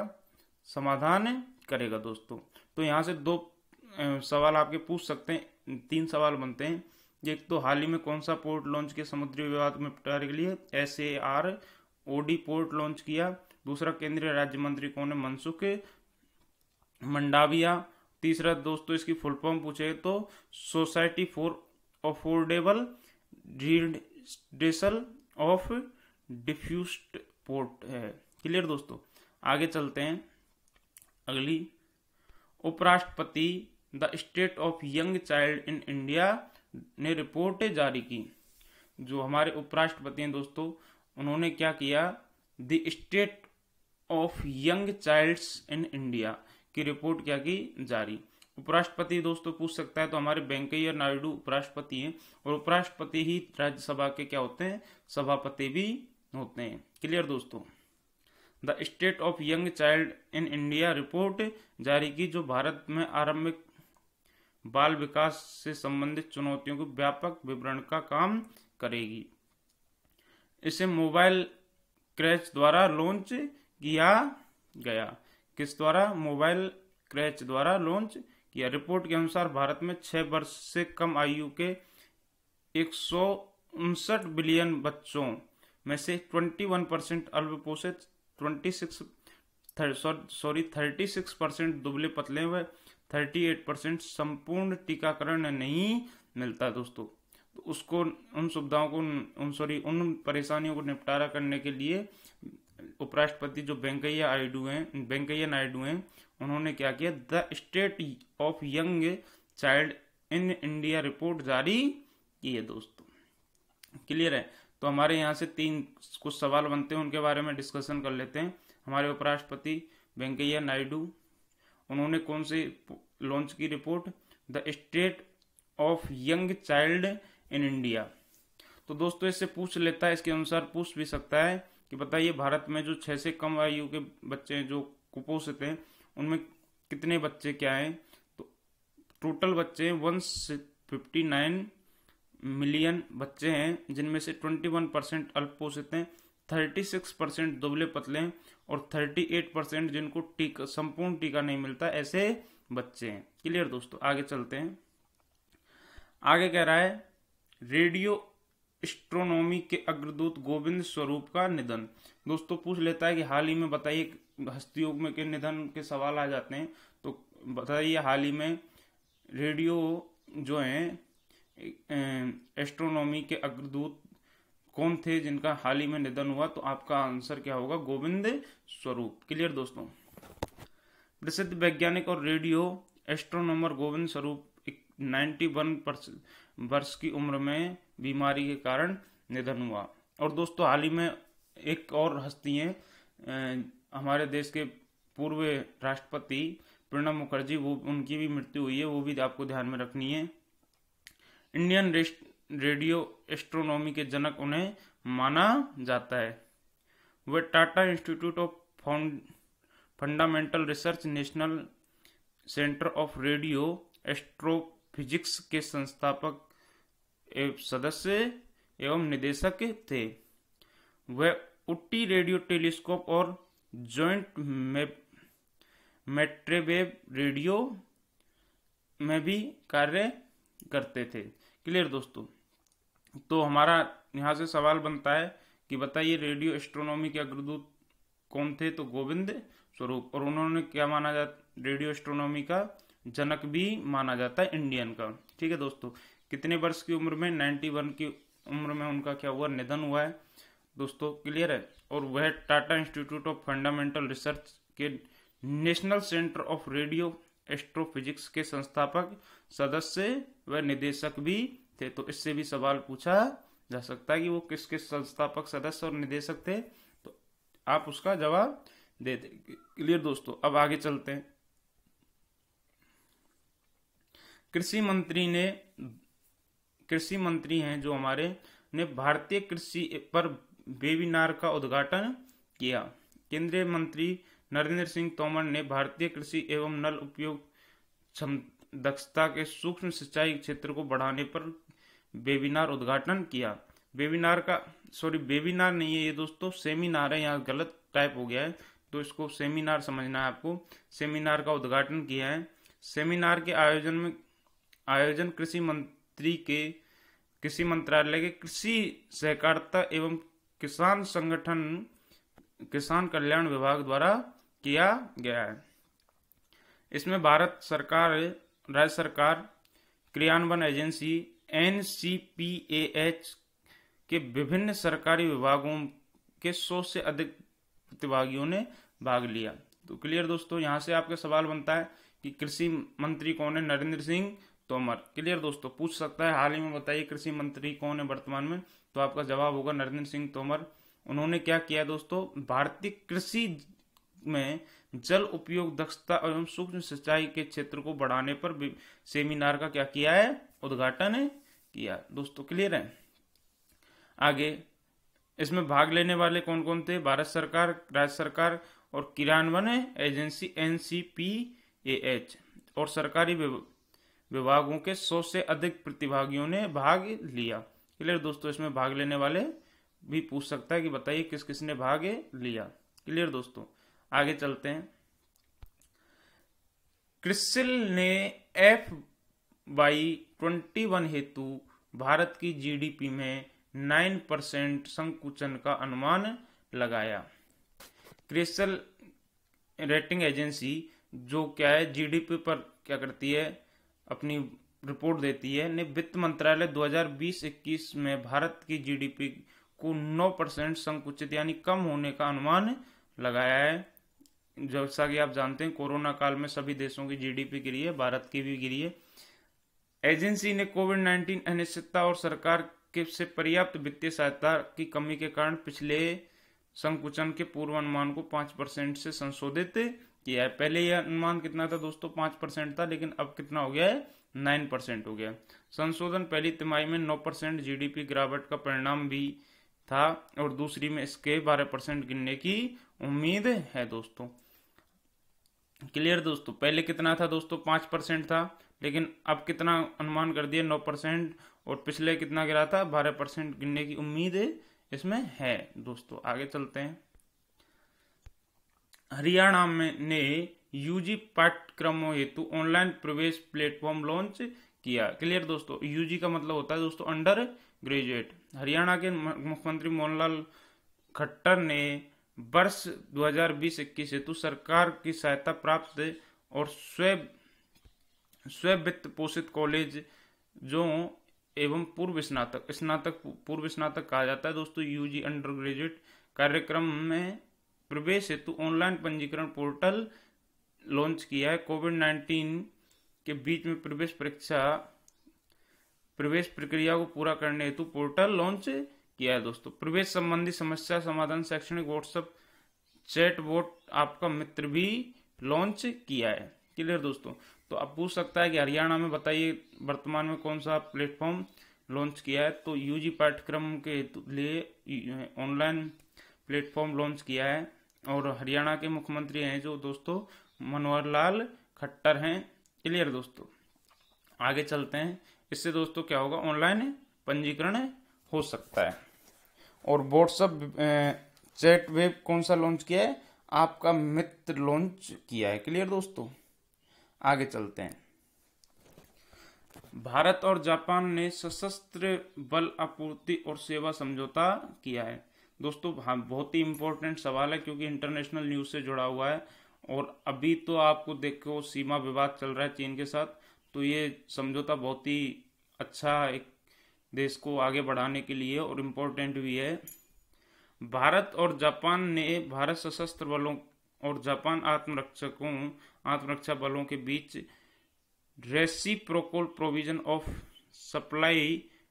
समाधान करेगा दोस्तों तो यहाँ से दो सवाल आपके पूछ सकते हैं तीन सवाल बनते हैं एक तो हाल ही में कौन सा पोर्ट लॉन्च किया समुद्री विवाद में निपटारे के लिए S A R O D port launch किया दूसरा केंद्रीय राज्य मंत्री कौन है मनसुख मंडाविया तीसरा दोस्तों इसकी फुल फॉर्म पूछे तो society for affordable redressal of डिफ्यूस्ड पोर्ट है क्लियर दोस्तों आगे चलते हैं अगली उपराष्ट्रपति the state of young child in India ने रिपोर्ट जारी की जो हमारे उपराष्ट्रपति हैं दोस्तों उन्होंने क्या किया the state of young childs in India की रिपोर्ट क्या की जारी उपराष्ट्रपति दोस्तों पूछ सकता है तो हमारे वेंकैया नायडू उपराष्ट्रपति हैं और उपराष्ट्रपति ही राज्यसभा के क्या होते हैं सभापति भी होते हैं क्लियर दोस्तों the state of young child in India report जारी की जो भारत में आरंभिक बाल विकास से संबंधित चुनौतियों के व्यापक विवरण का काम करेगी इसे मोबाइल क्रैच द्वारा लॉन्च किया गया किस द्वारा मोबाइल क्रैच द्वारा लॉन्च किया रिपोर्ट के अनुसार भारत में छह वर्ष से कम आयु के एक बिलियन बच्चों में से 21 परसेंट अल्पपोषित 26 सॉरी 36 परसेंट दुबले पतले व 38 परसेंट संपूर्ण टीकाकरण नहीं मिलता दोस्तों तो उसको उन सुविधाओं को उन सॉरी उन परेशानियों को निपटारा करने के लिए उपराष्ट्रपति जो वेंकैया नायडू हैं वेंकैया नायडू हैं उन्होंने क्या किया the state of young child in India report जारी की है दोस्तों क्लियर है तो हमारे यहाँ से तीन कुछ सवाल बनते हैं उनके बारे में डिस्कशन कर लेते हैं हमारे उपराष्ट्रपति वेंकैया नायडू उन्होंने कौन सी लॉन्च की report the state of young child in India तो दोस्तों इससे पूछ लेता है इसके अनुसार पूछ भी सकता है कि बताइए भारत में जो छः से कम आयु के बच्चे हैं जो कुपोषित हैं उनमें कितने बच्चे क्या हैं तो टोटल बच्चे वन फिफ्टी नाइन मिलियन बच्चे हैं जिनमें से 21 परसेंट अल्पपोषित हैं 36 परसेंट दुबले पतले हैं और 38 परसेंट जिनको टीक, संपूर्ण टीका नहीं मिलता ऐसे बच्चे हैं क्लियर दोस्तों आगे चलते हैं आगे कह रहा है रेडियो एस्ट्रोनॉमी के अग्रदूत गोविंद स्वरूप का निधन दोस्तों पूछ लेता है कि हाल ही में बताइए हस्तियों में के निधन के सवाल आ जाते हैं तो बताइए हाल ही में रेडियो जो है एस्ट्रोनॉमी के अग्रदूत कौन थे जिनका हाल ही में निधन हुआ तो आपका आंसर क्या होगा गोविंद स्वरूप क्लियर दोस्तों प्रसिद्ध वैज्ञानिक और रेडियो एस्ट्रोनॉमर गोविंद स्वरूप 91 वर्ष की उम्र में बीमारी के कारण निधन हुआ और दोस्तों हाल ही में एक और हस्ती हैं हमारे देश के पूर्व राष्ट्रपति प्रणब मुखर्जी वो उनकी भी मृत्यु हुई है वो भी आपको ध्यान में रखनी है इंडियन रेडियो एस्ट्रोनॉमी के जनक उन्हें माना जाता है वे Tata institute of fundamental research national centre of radio astrophysics के संस्थापक सदस्य एवं निदेशक थे वह उट्टी रेडियो टेलीस्कोप और जॉइंट मेट्रेवेव रेडियो में भी कार्य करते थे क्लियर दोस्तों तो हमारा यहाँ से सवाल बनता है कि बताइए रेडियो एस्ट्रोनॉमी के अग्रदूत कौन थे तो गोविंद स्वरूप और उन्होंने क्या माना जा रेडियो एस्ट्रोनॉमी का जनक भी माना जाता है इंडियन का ठीक है दोस्तों कितने वर्ष की उम्र में नाइन्टी वन की उम्र में उनका क्या हुआ निधन हुआ है दोस्तों क्लियर है और वह Tata institute of fundamental research के national centre of radio astrophysics के संस्थापक सदस्य व निदेशक भी थे तो इससे भी सवाल पूछा जा सकता है कि वो किसके संस्थापक सदस्य और निदेशक थे तो आप उसका जवाब दे दे क्लियर दोस्तों अब आगे चलते हैं कृषि मंत्री ने कृषि मंत्री हैं जो हमारे ने भारतीय कृषि पर वेबिनार का उद्घाटन किया केंद्रीय मंत्री नरेंद्र सिंह तोमर ने भारतीय कृषि एवं नल उपयोग दक्षता के सूक्ष्म सिंचाई क्षेत्र को बढ़ाने पर वेबिनार उद्घाटन किया वेबिनार का सॉरी वेबिनार नहीं है ये दोस्तों सेमिनार है यहाँ गलत टाइप हो गया है तो इसको सेमिनार समझना है आपको सेमिनार का उद्घाटन किया है सेमिनार के आयोजन में आयोजन कृषि मंत्री के कृषि मंत्रालय के कृषि सहकारिता एवं किसान संगठन किसान कल्याण विभाग द्वारा किया गया है इसमें भारत सरकार राज्य सरकार क्रियान्वयन एजेंसी एन के विभिन्न सरकारी विभागों के सौ से अधिक प्रतिभागियों ने भाग लिया तो क्लियर दोस्तों यहां से आपका सवाल बनता है कि कृषि मंत्री कौन है नरेंद्र सिंह तोमर क्लियर दोस्तों पूछ सकता है हाल ही में बताइए कृषि मंत्री कौन है वर्तमान में तो आपका जवाब होगा नरेंद्र सिंह तोमर उन्होंने क्या किया दोस्तों भारतीय कृषि में जल उपयोग दक्षता एवं सूक्ष्म सिंचाई के क्षेत्र को बढ़ाने पर सेमिनार का क्या किया है उद्घाटन किया दोस्तों क्लियर है आगे इसमें भाग लेने वाले कौन कौन थे भारत सरकार राज्य सरकार और किरानवन एजेंसी एन और सरकारी विभागों के सौ से अधिक प्रतिभागियों ने भाग लिया क्लियर दोस्तों इसमें भाग लेने वाले भी पूछ सकता है कि बताइए किस किसने भाग लिया क्लियर दोस्तों आगे चलते हैं क्रिसिल ने एफ वाई ट्वेंटी वन हेतु भारत की जीडीपी में नाइन परसेंट संकुचन का अनुमान लगाया क्रिसल रेटिंग एजेंसी जो क्या है जीडीपी पर क्या करती है अपनी रिपोर्ट देती है ने वित्त मंत्रालय 2020-21 में भारत की जीडीपी को 9 परसेंट संकुचित यानी कम होने का अनुमान लगाया है जैसा कि आप जानते हैं कोरोना काल में सभी देशों की जीडीपी गिरी है भारत की भी गिरी है एजेंसी ने कोविड नाइन्टीन अनिश्चितता और सरकार के से पर्याप्त वित्तीय सहायता की कमी के कारण पिछले संकुचन के पूर्व अनुमान को पांच परसेंट से संशोधित किया है पहले यह अनुमान कितना था दोस्तों पांच परसेंट था लेकिन अब कितना हो गया है नाइन परसेंट हो गया संशोधन पहली तिमाही में नौ परसेंट जीडीपी गिरावट का परिणाम भी था और दूसरी में इसके बारह परसेंट गिनने की उम्मीद है दोस्तों क्लियर दोस्तों पहले कितना था दोस्तों पांच परसेंट था लेकिन अब कितना अनुमान कर दिया नौ परसेंट और पिछले कितना गिरा था बारह परसेंट गिरने की उम्मीद इसमें है दोस्तों आगे चलते हैं हरियाणा में ने यूजी पाठ्यक्रमों हेतु ऑनलाइन प्रवेश प्लेटफॉर्म लॉन्च किया क्लियर दोस्तों यूजी का मतलब होता है दोस्तों अंडर ग्रेजुएट हरियाणा के मुख्यमंत्री मोहनलाल खट्टर ने वर्ष 2020 इक्कीस हेतु सरकार की सहायता प्राप्त और स्वयं स्वयं वित्त पोषित कॉलेज जो एवं पूर्व स्नातक स्नातक पूर्व स्नातक कहा जाता है दोस्तों यूजी अंडर ग्रेजुएट कार्यक्रम में प्रवेश हेतु ऑनलाइन पंजीकरण पोर्टल लॉन्च किया है कोविड नाइन्टीन के बीच में प्रवेश परीक्षा प्रवेश प्रक्रिया को पूरा करने हेतु पोर्टल लॉन्च किया है दोस्तों प्रवेश संबंधी समस्या समाधान शैक्षणिक व्हाट्सएप चैट बोट आपका मित्र भी लॉन्च किया है क्लियर दोस्तों तो आप पूछ सकता है कि हरियाणा में बताइए वर्तमान में कौन सा प्लेटफॉर्म लॉन्च किया है तो यूजी पाठ्यक्रम के लिए ऑनलाइन प्लेटफॉर्म लॉन्च किया है और हरियाणा के मुख्यमंत्री हैं जो दोस्तों मनोहर लाल खट्टर हैं क्लियर दोस्तों आगे चलते हैं इससे दोस्तों क्या होगा ऑनलाइन पंजीकरण हो सकता है और व्हाट्सअप चैट वेब कौन सा लॉन्च किया है आपका मित्र लॉन्च किया है क्लियर दोस्तों आगे चलते हैं भारत और जापान ने सशस्त्र बल आपूर्ति और सेवा समझौता किया है दोस्तों हाँ, बहुत ही इम्पोर्टेंट सवाल है क्योंकि इंटरनेशनल न्यूज से जुड़ा हुआ है और अभी तो आपको देखो सीमा विवाद चल रहा है चीन के साथ तो ये समझौता बहुत ही अच्छा एक देश को आगे बढ़ाने के लिए और इम्पोर्टेंट भी है भारत और जापान ने भारत सशस्त्र बलों और जापान आत्मरक्षकों आत्मरक्षा बलों के बीच reciprocal provision of supply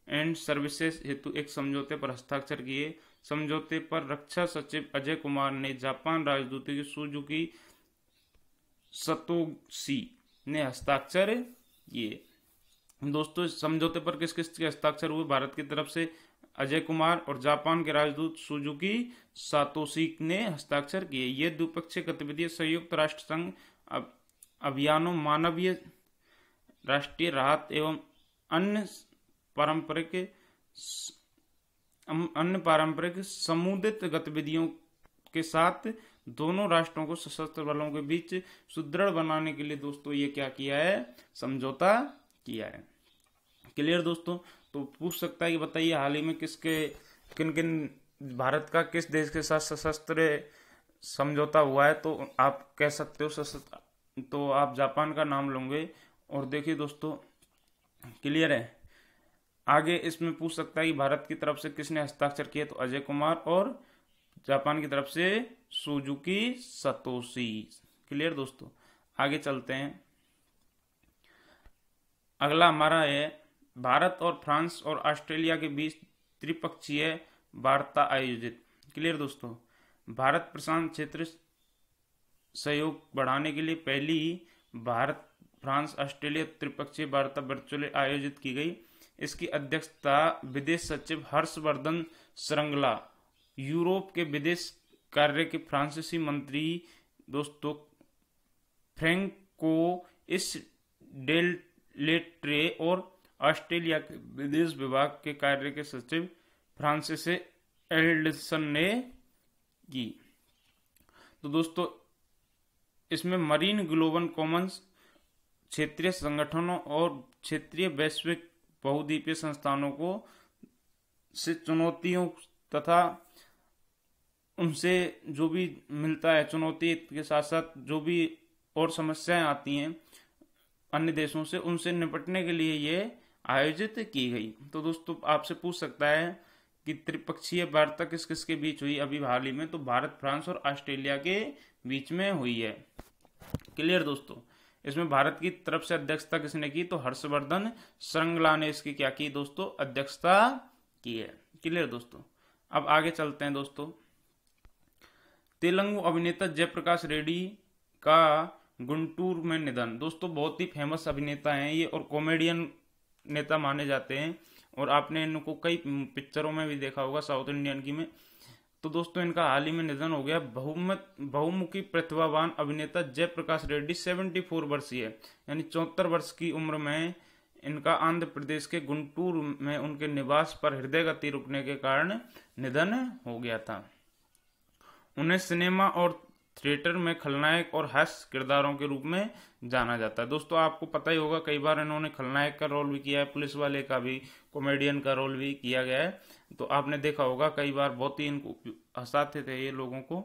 and services हेतु एक समझौते पर हस्ताक्षर किए समझौते पर रक्षा सचिव अजय कुमार ने जापान राजदूत की सुजुकी सतोसी ने हस्ताक्षर किए दोस्तों समझौते पर किस किस के हस्ताक्षर हुए भारत की तरफ से अजय कुमार और जापान के राजदूत सुजुकी सातोशी ने हस्ताक्षर किए ये द्विपक्षीय गतिविधियां संयुक्त राष्ट्र संघ अभियानों मानवीय राष्ट्रीय राहत एवं अन्य पारंपरिक अन्य पारंपरिक समुदित गतिविधियों के साथ दोनों राष्ट्रों को सशस्त्र बलों के बीच सुदृढ़ बनाने के लिए दोस्तों ये क्या किया है समझौता किया है क्लियर दोस्तों तो पूछ सकता है कि बताइए हाल ही में किसके किन किन भारत का किस देश के साथ सशस्त्र समझौता हुआ है तो आप कह सकते हो सशस्त्र तो आप जापान का नाम लोगे और देखिए दोस्तों क्लियर है आगे इसमें पूछ सकता है कि भारत की तरफ से किसने हस्ताक्षर किया तो अजय कुमार और जापान की तरफ से सुजुकी सतोशी क्लियर दोस्तों आगे चलते हैं अगला हमारा है भारत और फ्रांस और ऑस्ट्रेलिया के बीच त्रिपक्षीय वार्ता आयोजित क्लियर दोस्तों भारत प्रशांत क्षेत्र सहयोग बढ़ाने के लिए पहली ही भारत फ्रांस ऑस्ट्रेलिया त्रिपक्षीय वार्ता वर्चुअली आयोजित की गई इसकी अध्यक्षता विदेश सचिव हर्षवर्धन श्रृंगला यूरोप के विदेश कार्य के फ्रांसीसी मंत्री दोस्तों फ्रेंक को इस डेल लेट्रे और ऑस्ट्रेलिया के विदेश विभाग के कार्य के सचिव फ्रांसिस एल्डसन ने की तो दोस्तों इसमें मरीन ग्लोबल कॉमन्स क्षेत्रीय संगठनों और क्षेत्रीय वैश्विक बहुद्वीपीय संस्थानों को से चुनौतियों तथा उनसे जो भी मिलता है चुनौती के साथ साथ जो भी और समस्याएं आती हैं अन्य देशों से उनसे निपटने के लिए ये आयोजित की गई तो दोस्तों आपसे पूछ सकता है कि त्रिपक्षीय वार्ता किस किस के बीच हुई अभी हाल ही में तो भारत फ्रांस और ऑस्ट्रेलिया के बीच में हुई है क्लियर दोस्तों इसमें भारत की तरफ से अध्यक्षता किसने की तो हर्षवर्धन श्रृंगला ने इसकी क्या की दोस्तों अध्यक्षता की है क्लियर दोस्तों अब आगे चलते हैं दोस्तों तेलंगु अभिनेता जयप्रकाश रेड्डी का गुंटूर में निधन दोस्तों बहुत ही फेमस अभिनेता हैं ये और कॉमेडियन नेता माने जाते हैं और आपने इनको कई पिक्चरों में भी देखा होगा साउथ इंडियन की में तो दोस्तों इनका हाल ही में निधन हो गया बहुमत बहुमुखी प्रतिभावान अभिनेता जयप्रकाश रेड्डी सेवेंटी फोर वर्षीय है यानी चौहत्तर वर्ष की उम्र में इनका आंध्र प्रदेश के गुंटूर में उनके निवास पर हृदय गति रुकने के कारण निधन हो गया था उन्हें सिनेमा और थिएटर में खलनायक और हास्य किरदारों के रूप में जाना जाता है दोस्तों आपको पता ही होगा कई बार इन्होंने खलनायक का रोल भी किया है पुलिस वाले का भी कॉमेडियन का रोल भी किया गया है तो आपने देखा होगा कई बार बहुत ही इनको हंसाते थे ये लोगों को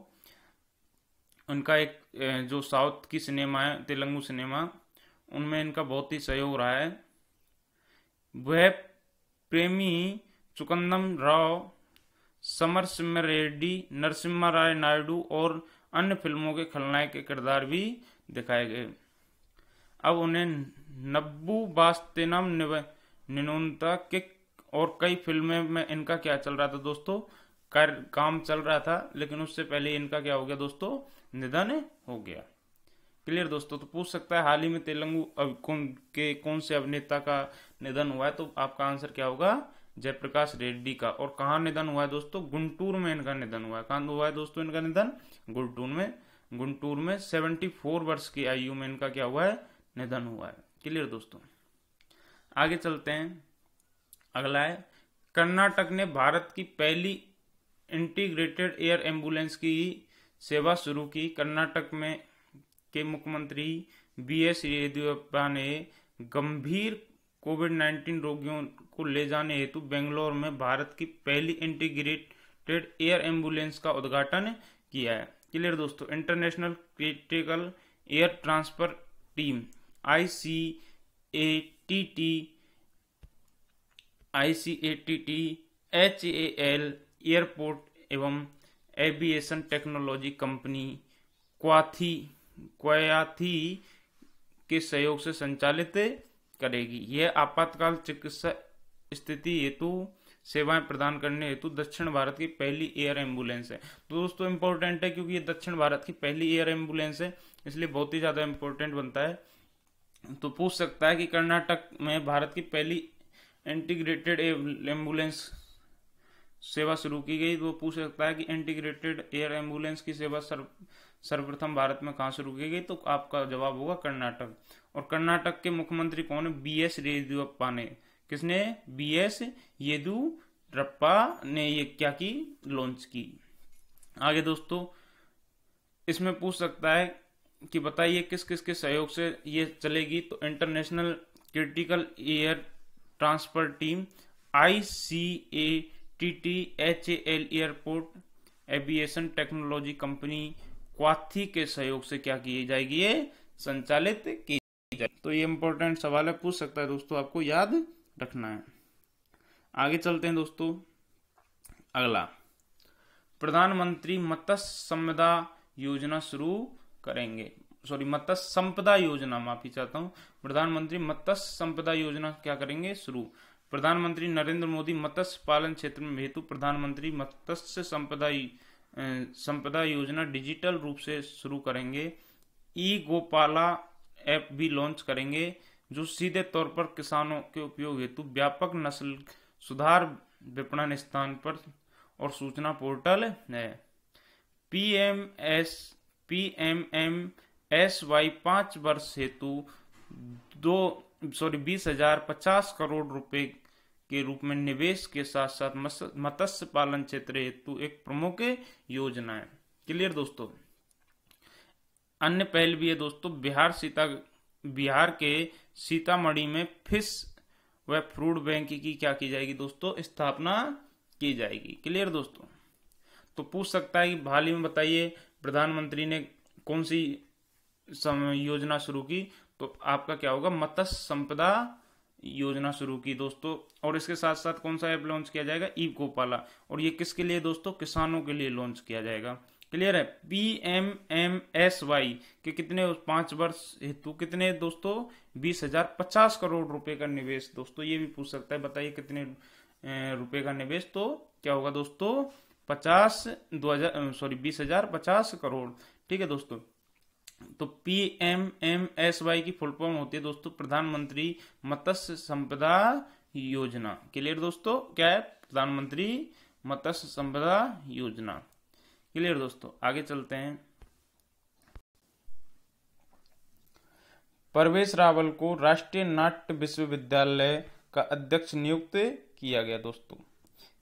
उनका एक जो साउथ की सिनेमा है तेलंगू सिनेमा उनमें इनका बहुत ही सहयोग रहा है वह प्रेमी चुकंदम राव समर सिम्मा रेड्डी नरसिम्हा राय नायडू और अन्य फिल्मों के खलनायक के किरदार भी दिखाए गए अब उन्हें नब्बू बास्तेनम निनोनता किक और कई फिल्में में इनका क्या चल रहा था दोस्तों कर, काम चल रहा था लेकिन उससे पहले इनका क्या हो गया दोस्तों निधन हो गया क्लियर दोस्तों तो पूछ सकता है हाल ही में तेलंगू अब कौन के कौन से अभिनेता का निधन हुआ है तो आपका आंसर क्या होगा जयप्रकाश रेड्डी का और कहा निधन हुआ है दोस्तों गुंटूर में इनका निधन हुआ है कहा हुआ है दोस्तों इनका निधन गुंटूर में गुंटूर में 74 वर्ष की आयु में इनका क्या हुआ है निधन हुआ है क्लियर दोस्तों आगे चलते हैं अगला है कर्नाटक ने भारत की पहली इंटीग्रेटेड एयर एम्बुलेंस की सेवा शुरू की कर्नाटक में के मुख्यमंत्री बी एस येदियुरप्पा ने गंभीर कोविड 19 रोगियों को ले जाने हेतु बेंगलोर में भारत की पहली इंटीग्रेटेड एयर एम्बुलेंस का उद्घाटन किया है क्लियर दोस्तों international critical air transfer team I C A T T I C A T T H A L airport एवं एविएशन टेक्नोलॉजी कंपनी क्वाथी क्वाथी के सहयोग से संचालित करेगी यह आपातकाल चिकित्सा स्थिति हेतु सेवाएं प्रदान करने हेतु दक्षिण भारत की पहली एयर एम्बुलेंस है तो दोस्तों इंपॉर्टेंट है क्योंकि ये दक्षिण भारत की पहली एयर एम्बुलेंस है इसलिए बहुत ही ज़्यादा इंपॉर्टेंट बनता है तो पूछ सकता है कि कर्नाटक में भारत की पहली इंटीग्रेटेड एम्बुलेंस सेवा शुरू की गई तो पूछ सकता है कि इंटीग्रेटेड एयर एम्बुलेंस की सेवा सर्व सर्वप्रथम भारत में कहाँ शुरू की गई तो आपका जवाब होगा कर्नाटक और कर्नाटक के मुख्यमंत्री कौन है बी एस येदुरप्पा ने किसने बी एस येदुरप्पा ने ये क्या की लॉन्च की आगे दोस्तों इसमें पूछ सकता है कि बताइए किस किस के सहयोग से ये चलेगी तो international critical air transfer team I C A T T H A L airport aviation technology company क्वाथी के सहयोग से क्या की जाएगी ये संचालित की तो ये इंपॉर्टेंट सवाल है पूछ सकता है दोस्तों आपको याद रखना है आगे चलते हैं दोस्तों अगला प्रधानमंत्री मत्स्य संपदा योजना शुरू करेंगे सॉरी मत्स्य संपदा योजना माफी चाहता हूं प्रधानमंत्री मत्स्य संपदा योजना क्या करेंगे शुरू प्रधानमंत्री नरेंद्र मोदी मत्स्य पालन क्षेत्र में हेतु प्रधानमंत्री मत्स्य संपदा संपदा योजना डिजिटल रूप से शुरू करेंगे ई गोपाला ऐप भी लॉन्च करेंगे जो सीधे तौर पर किसानों के उपयोग हेतु व्यापक नस्ल सुधार विपणन स्थान पर और सूचना पोर्टल है P M S P M M S Y पांच वर्ष हेतु दो सॉरी बीस हजार पचास करोड़ रुपए के रूप में निवेश के साथ साथ मत्स्य पालन क्षेत्र हेतु एक प्रमुख योजना है क्लियर दोस्तों अन्य पहल भी है दोस्तों बिहार सीता बिहार के सीतामढ़ी में फिश व फ्रूट बैंक की क्या की जाएगी दोस्तों स्थापना की जाएगी क्लियर दोस्तों तो पूछ सकता है कि हाल ही में बताइए प्रधानमंत्री ने कौन सी योजना शुरू की तो आपका क्या होगा मत्स्य संपदा योजना शुरू की दोस्तों और इसके साथ साथ कौन सा ऐप लॉन्च किया जाएगा ई गोपाला और ये किसके लिए दोस्तों किसानों के लिए लॉन्च किया जाएगा क्लियर है P M M S Y के कितने पांच वर्ष हेतु कितने दोस्तों बीस हजार पचास करोड़ रुपए का निवेश दोस्तों ये भी पूछ सकता है बताइए कितने रुपए का निवेश तो क्या होगा दोस्तों पचास दो हजार सॉरी बीस हजार पचास करोड़ ठीक है दोस्तों तो P M M S Y की फुल फॉर्म होती है दोस्तों प्रधानमंत्री मत्स्य संपदा योजना क्लियर दोस्तों क्या है प्रधानमंत्री मत्स्य संपदा योजना क्लियर दोस्तों आगे चलते हैं परवेश रावल को राष्ट्रीय नाट्य विश्वविद्यालय का अध्यक्ष नियुक्त किया गया दोस्तों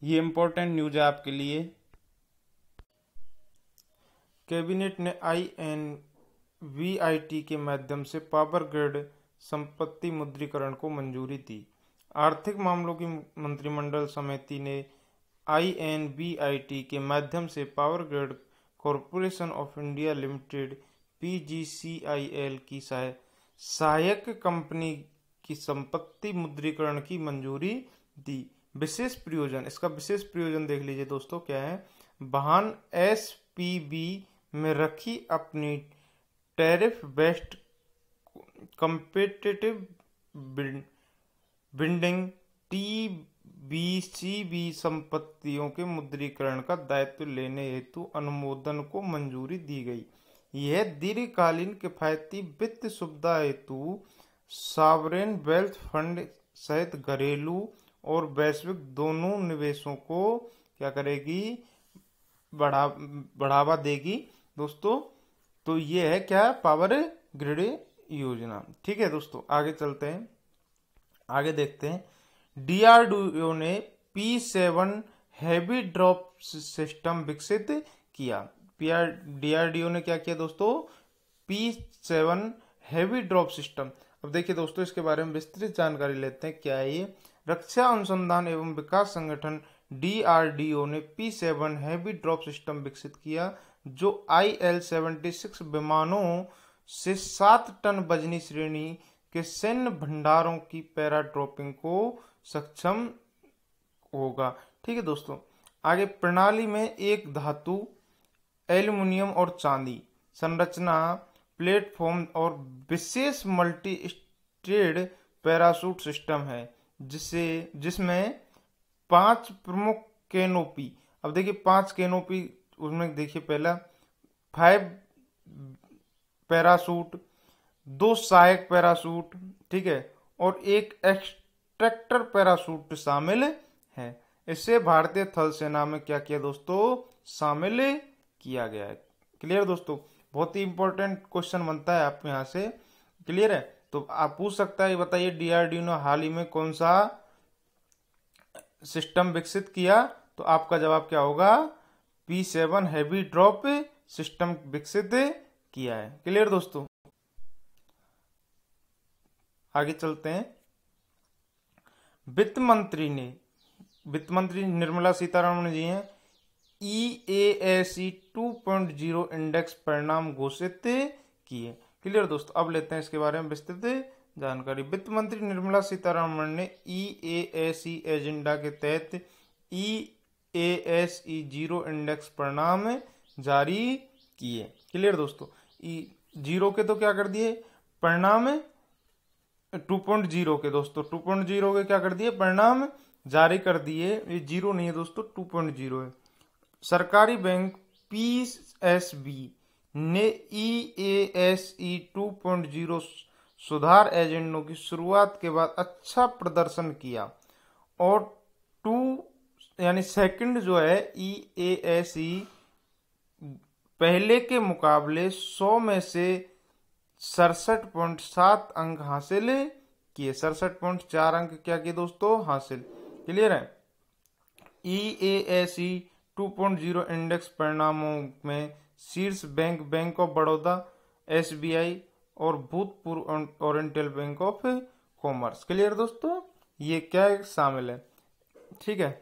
ये इंपॉर्टेंट न्यूज है आपके लिए कैबिनेट ने I N V I T के माध्यम से पावर ग्रिड संपत्ति मुद्रीकरण को मंजूरी दी आर्थिक मामलों की मंत्रिमंडल समिति ने आईएनबीआईटी के माध्यम से power grid corporation of India limited PGCIL की सहायक कंपनी की संपत्ति मुद्रीकरण की मंजूरी दी विशेष प्रयोजन इसका विशेष प्रयोजन देख लीजिए दोस्तों क्या है वाहन एस में रखी अपनी tariff based competitive bidding T BCB संपत्तियों के मुद्रीकरण का दायित्व लेने हेतु अनुमोदन को मंजूरी दी गई यह दीर्घकालीन किफायती वित्त सुविधा हेतु सावरेन वेल्थ फंड सहित घरेलू और वैश्विक दोनों निवेशों को क्या करेगी बढ़ा बढ़ावा देगी दोस्तों तो ये है क्या पावर ग्रिड योजना ठीक है दोस्तों आगे चलते हैं आगे देखते हैं डीआरडीओ ने P seven heavy drop system विकसित किया डीआरडीओ ने क्या किया दोस्तों P seven heavy drop system अब देखिए दोस्तों इसके बारे में विस्तृत जानकारी लेते हैं क्या ये रक्षा अनुसंधान एवं विकास संगठन डीआरडीओ ने P seven heavy drop system विकसित किया जो आई एल सेवेंटी सिक्स विमानों से सात टन बजनी श्रेणी के सैन्य भंडारों की पैरा ड्रॉपिंग को सक्षम होगा ठीक है दोस्तों आगे प्रणाली में एक धातु एल्युमिनियम और चांदी संरचना प्लेटफॉर्म और विशेष मल्टी स्टेड पैरासूट सिस्टम है जिसे जिसमें पांच प्रमुख केनोपी अब देखिए पांच केनोपी उसमें देखिए पहला फाइव पैरासूट दो सहायक पैरासूट ठीक है और एक एक्स ट्रैक्टर पैराशूट शामिल है इसे भारतीय थल सेना में क्या किया दोस्तों शामिल किया गया है क्लियर दोस्तों बहुत ही इंपॉर्टेंट क्वेश्चन बनता है आपके यहाँ से क्लियर है तो आप पूछ सकता है बताइए डीआरडीओ ने हाल ही में कौन सा सिस्टम विकसित किया तो आपका जवाब क्या होगा P seven heavy drop system विकसित किया है क्लियर दोस्तों आगे चलते हैं वित्त मंत्री ने वित्त मंत्री निर्मला सीतारमण जी हैं E A C two point zero index परिणाम घोषित किए क्लियर दोस्तों अब लेते हैं इसके बारे में विस्तृत जानकारी वित्त मंत्री निर्मला सीतारमण ने ई ए सी एजेंडा के तहत E A S E zero index परिणाम जारी किए क्लियर दोस्तों ई e, जीरो के तो क्या कर दिए परिणाम टू पॉइंट जीरो के दोस्तों टू पॉइंट जीरो के क्या कर दिए परिणाम जारी कर दिए ये जीरो नहीं है दोस्तों टू पॉइंट जीरो है सरकारी बैंक पी एस बी ने E A S E two point zero सुधार एजेंडों की शुरुआत के बाद अच्छा प्रदर्शन किया और टू यानी सेकंड जो है ई ए एस ई पहले के मुकाबले 100 में से सड़सठ पॉइंट सात अंक हासिल किए सड़सठ पॉइंट चार अंक क्या किए दोस्तों हासिल क्लियर है E A S E two point zero index परिणामों में शीर्ष bank bank of Baroda S B I और भूतपूर्व oriental bank of commerce clear दोस्तों ये क्या शामिल है ठीक है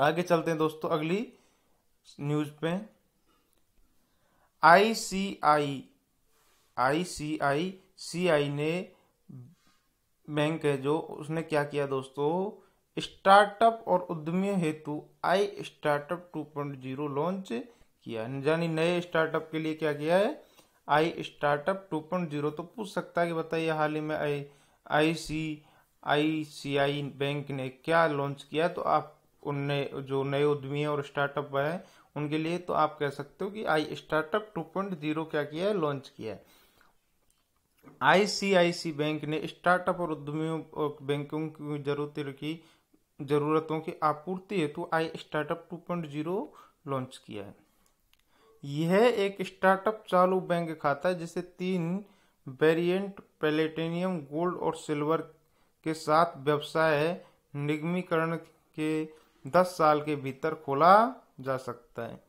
आगे चलते हैं दोस्तों अगली न्यूज पे आई सी आई आईसीआईसीआई ने बैंक है जो उसने क्या किया दोस्तों स्टार्टअप और उद्यमियों हेतु आई स्टार्टअप 2.0 लॉन्च किया यानी नए स्टार्टअप के लिए क्या किया है आई स्टार्टअप 2.0 तो पूछ सकता है कि बताइए हाल ही में आई आई सी आई सी आई बैंक ने क्या लॉन्च किया तो आप उन जो नए उद्यमी और स्टार्टअप हैं उनके लिए तो आप कह सकते हो कि आई स्टार्टअप 2.0 क्या किया है लॉन्च किया है आईसीआईसी बैंक ने स्टार्टअप और उद्यमियों और बैंकों की जरूरतों की जरूरतों की आपूर्ति हेतु आई स्टार्टअप 2.0 लॉन्च किया है यह एक स्टार्टअप चालू बैंक खाता है जिसे तीन वेरिएंट प्लेटिनियम गोल्ड और सिल्वर के साथ व्यवसाय निगमीकरण के 10 साल के भीतर खोला जा सकता है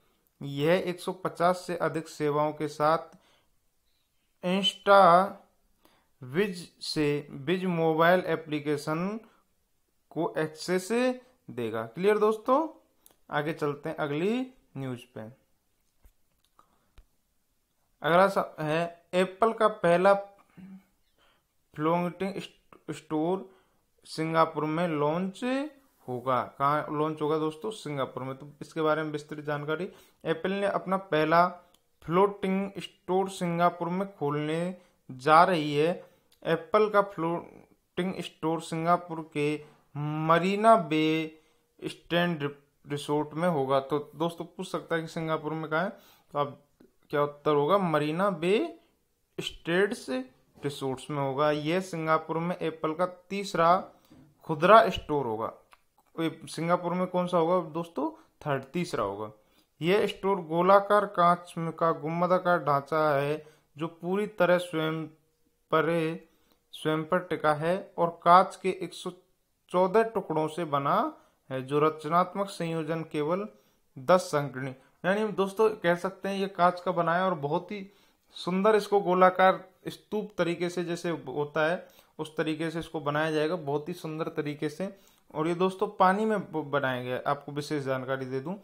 यह 150 से अधिक सेवाओं के साथ इंस्टा विज से विज मोबाइल एप्लीकेशन को एक्सेस देगा क्लियर दोस्तों आगे चलते हैं अगली न्यूज पे अगला है एप्पल का पहला फ्लोटिंग स्टोर सिंगापुर में लॉन्च होगा कहा लॉन्च होगा दोस्तों सिंगापुर में तो इसके बारे में विस्तृत जानकारी एप्पल ने अपना पहला फ्लोटिंग स्टोर सिंगापुर में खोलने जा रही है एप्पल का फ्लोटिंग स्टोर सिंगापुर के मरीना बे स्टैंड रिसोर्ट में होगा तो दोस्तों पूछ सकता है कि सिंगापुर में कहा है तो आप क्या उत्तर होगा मरीना बे स्टेट्स रिसोर्ट्स में होगा यह सिंगापुर में एप्पल का तीसरा खुदरा स्टोर होगा सिंगापुर में कौन सा होगा दोस्तों थर्ड तीसरा होगा यह स्टोर गोलाकार कांच का गुम्बदाकार ढांचा है जो पूरी तरह स्वयं पर स्वयं पर टिका है और कांच के 114 टुकड़ों से बना है जो रचनात्मक संयोजन केवल 10 संकणी यानी दोस्तों कह सकते हैं ये कांच का बनाया और बहुत ही सुंदर इसको गोलाकार स्तूप तरीके से जैसे होता है उस तरीके से इसको बनाया जाएगा बहुत ही सुंदर तरीके से और ये दोस्तों पानी में बनाया गया आपको विशेष जानकारी दे दूं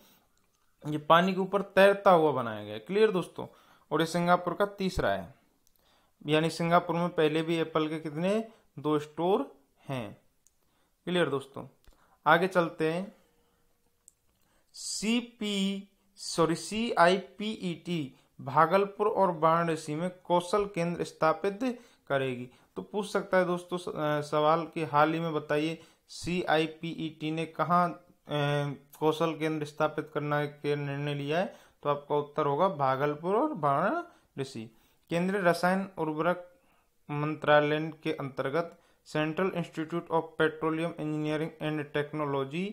ये पानी के ऊपर तैरता हुआ बनाया गया क्लियर दोस्तों और ये सिंगापुर का तीसरा है यानी सिंगापुर में पहले भी एप्पल के कितने दो स्टोर हैं क्लियर दोस्तों आगे चलते हैं C P sorry C I P E T Bhagalpur और वाराणसी में कौशल केंद्र स्थापित करेगी तो पूछ सकता है दोस्तों सवाल कि हाल ही में बताइए सी आई पी ई टी ने कहा कौशल केंद्र स्थापित करना के निर्णय लिया है तो आपका उत्तर होगा भागलपुर और वाराणसी केंद्रीय रसायन उर्वरक मंत्रालय के अंतर्गत central institute of petroleum engineering and technology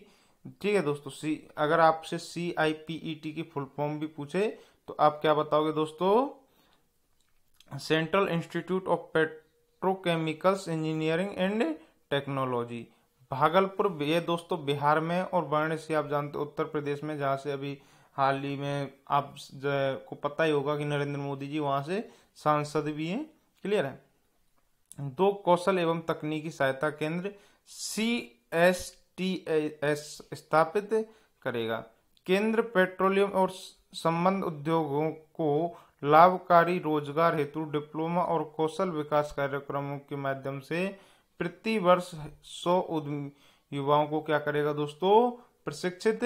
ठीक है दोस्तों सी अगर आपसे C I P E T की फुल फॉर्म भी पूछे तो आप क्या बताओगे दोस्तों central institute of petrochemicals engineering and technology Bhagalpur ये दोस्तों बिहार में और वाराणसी आप जानते उत्तर प्रदेश में जहाँ से अभी हाल ही में आप को पता ही होगा कि नरेंद्र मोदी जी वहाँ से सांसद भी हैं क्लियर है दो कौशल एवं तकनीकी सहायता केंद्र सी एस टी एस स्थापित करेगा केंद्र पेट्रोलियम और संबंध उद्योगों को लाभकारी रोजगार हेतु डिप्लोमा और कौशल विकास कार्यक्रमों के माध्यम से प्रति वर्ष सौ युवाओं को क्या करेगा दोस्तों प्रशिक्षित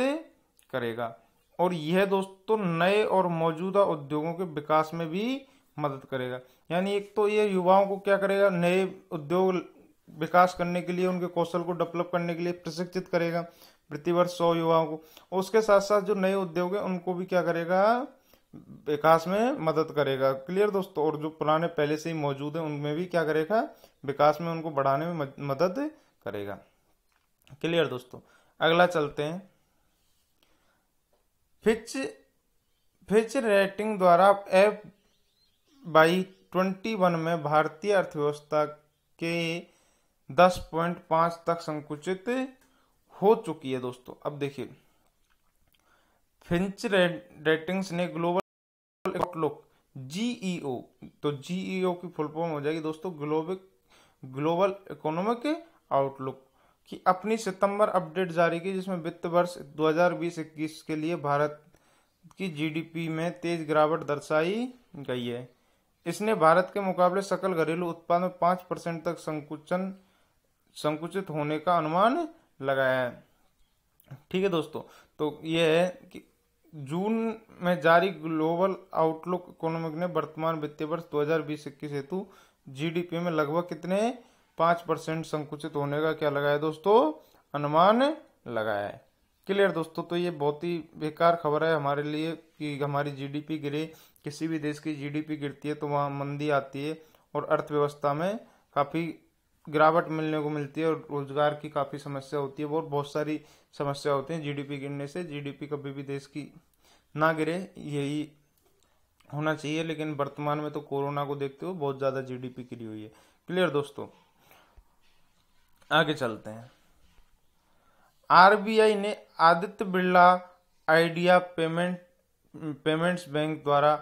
करेगा और यह दोस्तों नए और मौजूदा उद्योगों के विकास में भी मदद करेगा यानी एक तो ये युवाओं को क्या करेगा नए उद्योग विकास करने के लिए उनके कौशल को डेवलप करने के लिए प्रशिक्षित करेगा प्रतिवर्ष सौ युवाओं को उसके साथ साथ जो नए उद्योग है उनको भी क्या करेगा विकास में मदद करेगा क्लियर दोस्तों और जो पुराने पहले से ही मौजूद है उनमें भी क्या करेगा विकास में उनको बढ़ाने में मदद करेगा क्लियर दोस्तों अगला चलते हैं फिच फिच रेटिंग द्वारा एफ बाई ट्वेंटी वन में भारतीय अर्थव्यवस्था के दस पॉइंट पांच तक संकुचित हो चुकी है दोस्तों अब देखिए फिंच रेटिंग्स ने ग्लोबल आउटलुक जीईओ तो जीईओ की फुल फॉर्म हो जाएगी दोस्तों ग्लोबल ग्लोबल इकोनॉमिक आउटलुक की अपनी सितंबर अपडेट जारी की जिसमें वित्त वर्ष 2020-21 के लिए भारत की जीडीपी में तेज गिरावट दर्शाई गई है इसने भारत के मुकाबले सकल घरेलू उत्पाद में पांच परसेंट तक संकुचन संकुचित होने का अनुमान लगाया है ठीक है दोस्तों तो यह है कि जून में जारी ग्लोबल आउटलुक इकोनॉमिक ने वर्तमान वित्तीय वर्ष बीस इक्कीस हेतु जीडीपी में लगभग कितने पांच परसेंट संकुचित होने का क्या लगाया दोस्तों अनुमान लगाया है क्लियर दोस्तों तो ये बहुत ही बेकार खबर है हमारे लिए कि हमारी जीडीपी गिरे किसी भी देश की जीडीपी गिरती है तो वहाँ मंदी आती है और अर्थव्यवस्था में काफ़ी गिरावट मिलने को मिलती है और रोजगार की काफ़ी समस्या होती है और बहुत सारी समस्या होती है जीडीपी गिरने से जीडीपी कभी भी देश की ना गिरे यही होना चाहिए लेकिन वर्तमान में तो कोरोना को देखते हुए बहुत ज़्यादा जीडीपी गिरी हुई है क्लियर दोस्तों आगे चलते हैं आरबीआई ने Aditya Birla idea payment payments bank द्वारा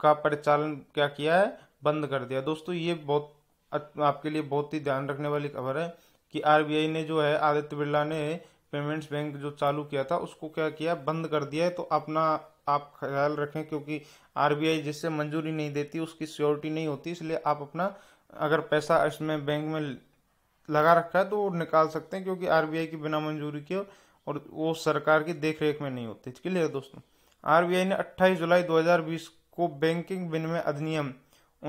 का परिचालन क्या किया है बंद कर दिया दोस्तों ये बहुत आपके लिए बहुत ही ध्यान रखने वाली खबर है कि आरबीआई ने जो है आदित्य बिरला ने पेमेंट्स बैंक जो चालू किया था उसको क्या किया बंद कर दिया है तो अपना आप ख्याल रखें क्योंकि आरबीआई जिससे मंजूरी नहीं देती उसकी सिक्योरिटी नहीं होती इसलिए आप अपना अगर पैसा इसमें बैंक में लगा रखा है तो वो निकाल सकते हैं क्योंकि आरबीआई की बिना मंजूरी के और वो सरकार की देखरेख में नहीं होती क्लियर दोस्तों आरबीआई ने 28 जुलाई 2020 को बैंकिंग विनिमय अधिनियम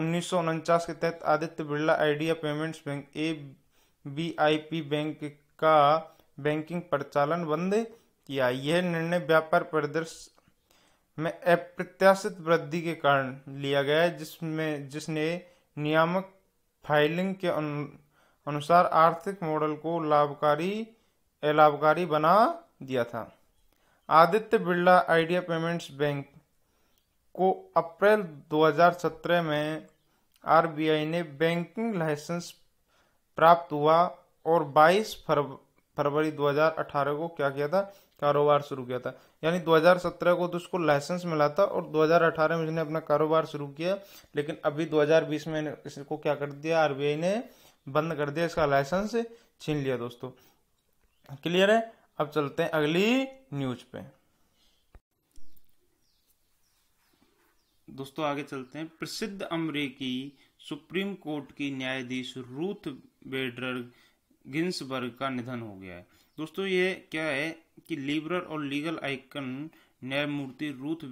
उन्नीस के तहत Aditya Birla idea payments bank A B I P bank का बैंकिंग परिचालन बंद किया यह निर्णय व्यापार परिदृश्य में अप्रत्याशित वृद्धि के कारण लिया गया है जिसमें जिसने नियामक फाइलिंग के अनुसार आर्थिक मॉडल को लाभकारी अलाभकारी बना दिया था Aditya Birla idea payments bank को अप्रैल 2017 में आरबीआई ने बैंकिंग लाइसेंस प्राप्त हुआ और 22 फरवरी 2018 को क्या किया था कारोबार शुरू किया था यानी 2017 को तो उसको लाइसेंस मिला था और 2018 में उसने अपना कारोबार शुरू किया लेकिन अभी 2020 में इसको क्या कर दिया आरबीआई ने बंद कर दिया इसका लाइसेंस छीन लिया दोस्तों क्लियर है अब चलते हैं अगली न्यूज पे दोस्तों आगे चलते हैं प्रसिद्ध अमरीकी सुप्रीम कोर्ट की न्यायाधीश रूथ बेडर गिन्सबर्ग का निधन हो गया है दोस्तों ये क्या है कि लिबरल और लीगल आइकन न्यायमूर्ति रूथ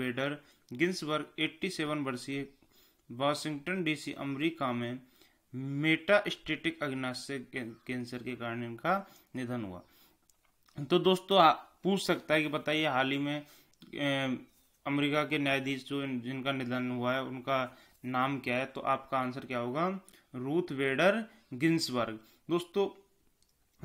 बेडर गिन्सबर्ग 87 वर्षीय वाशिंगटन डीसी अमेरिका में मेटास्टेटिक अग्नाशय कैंसर के कारण इनका निधन हुआ तो दोस्तों पूछ सकता है कि बताइए हाल ही में अमेरिका के न्यायाधीश जो जिनका निधन हुआ है उनका नाम क्या है तो आपका आंसर क्या होगा रूथ वेडर गिन्सबर्ग दोस्तों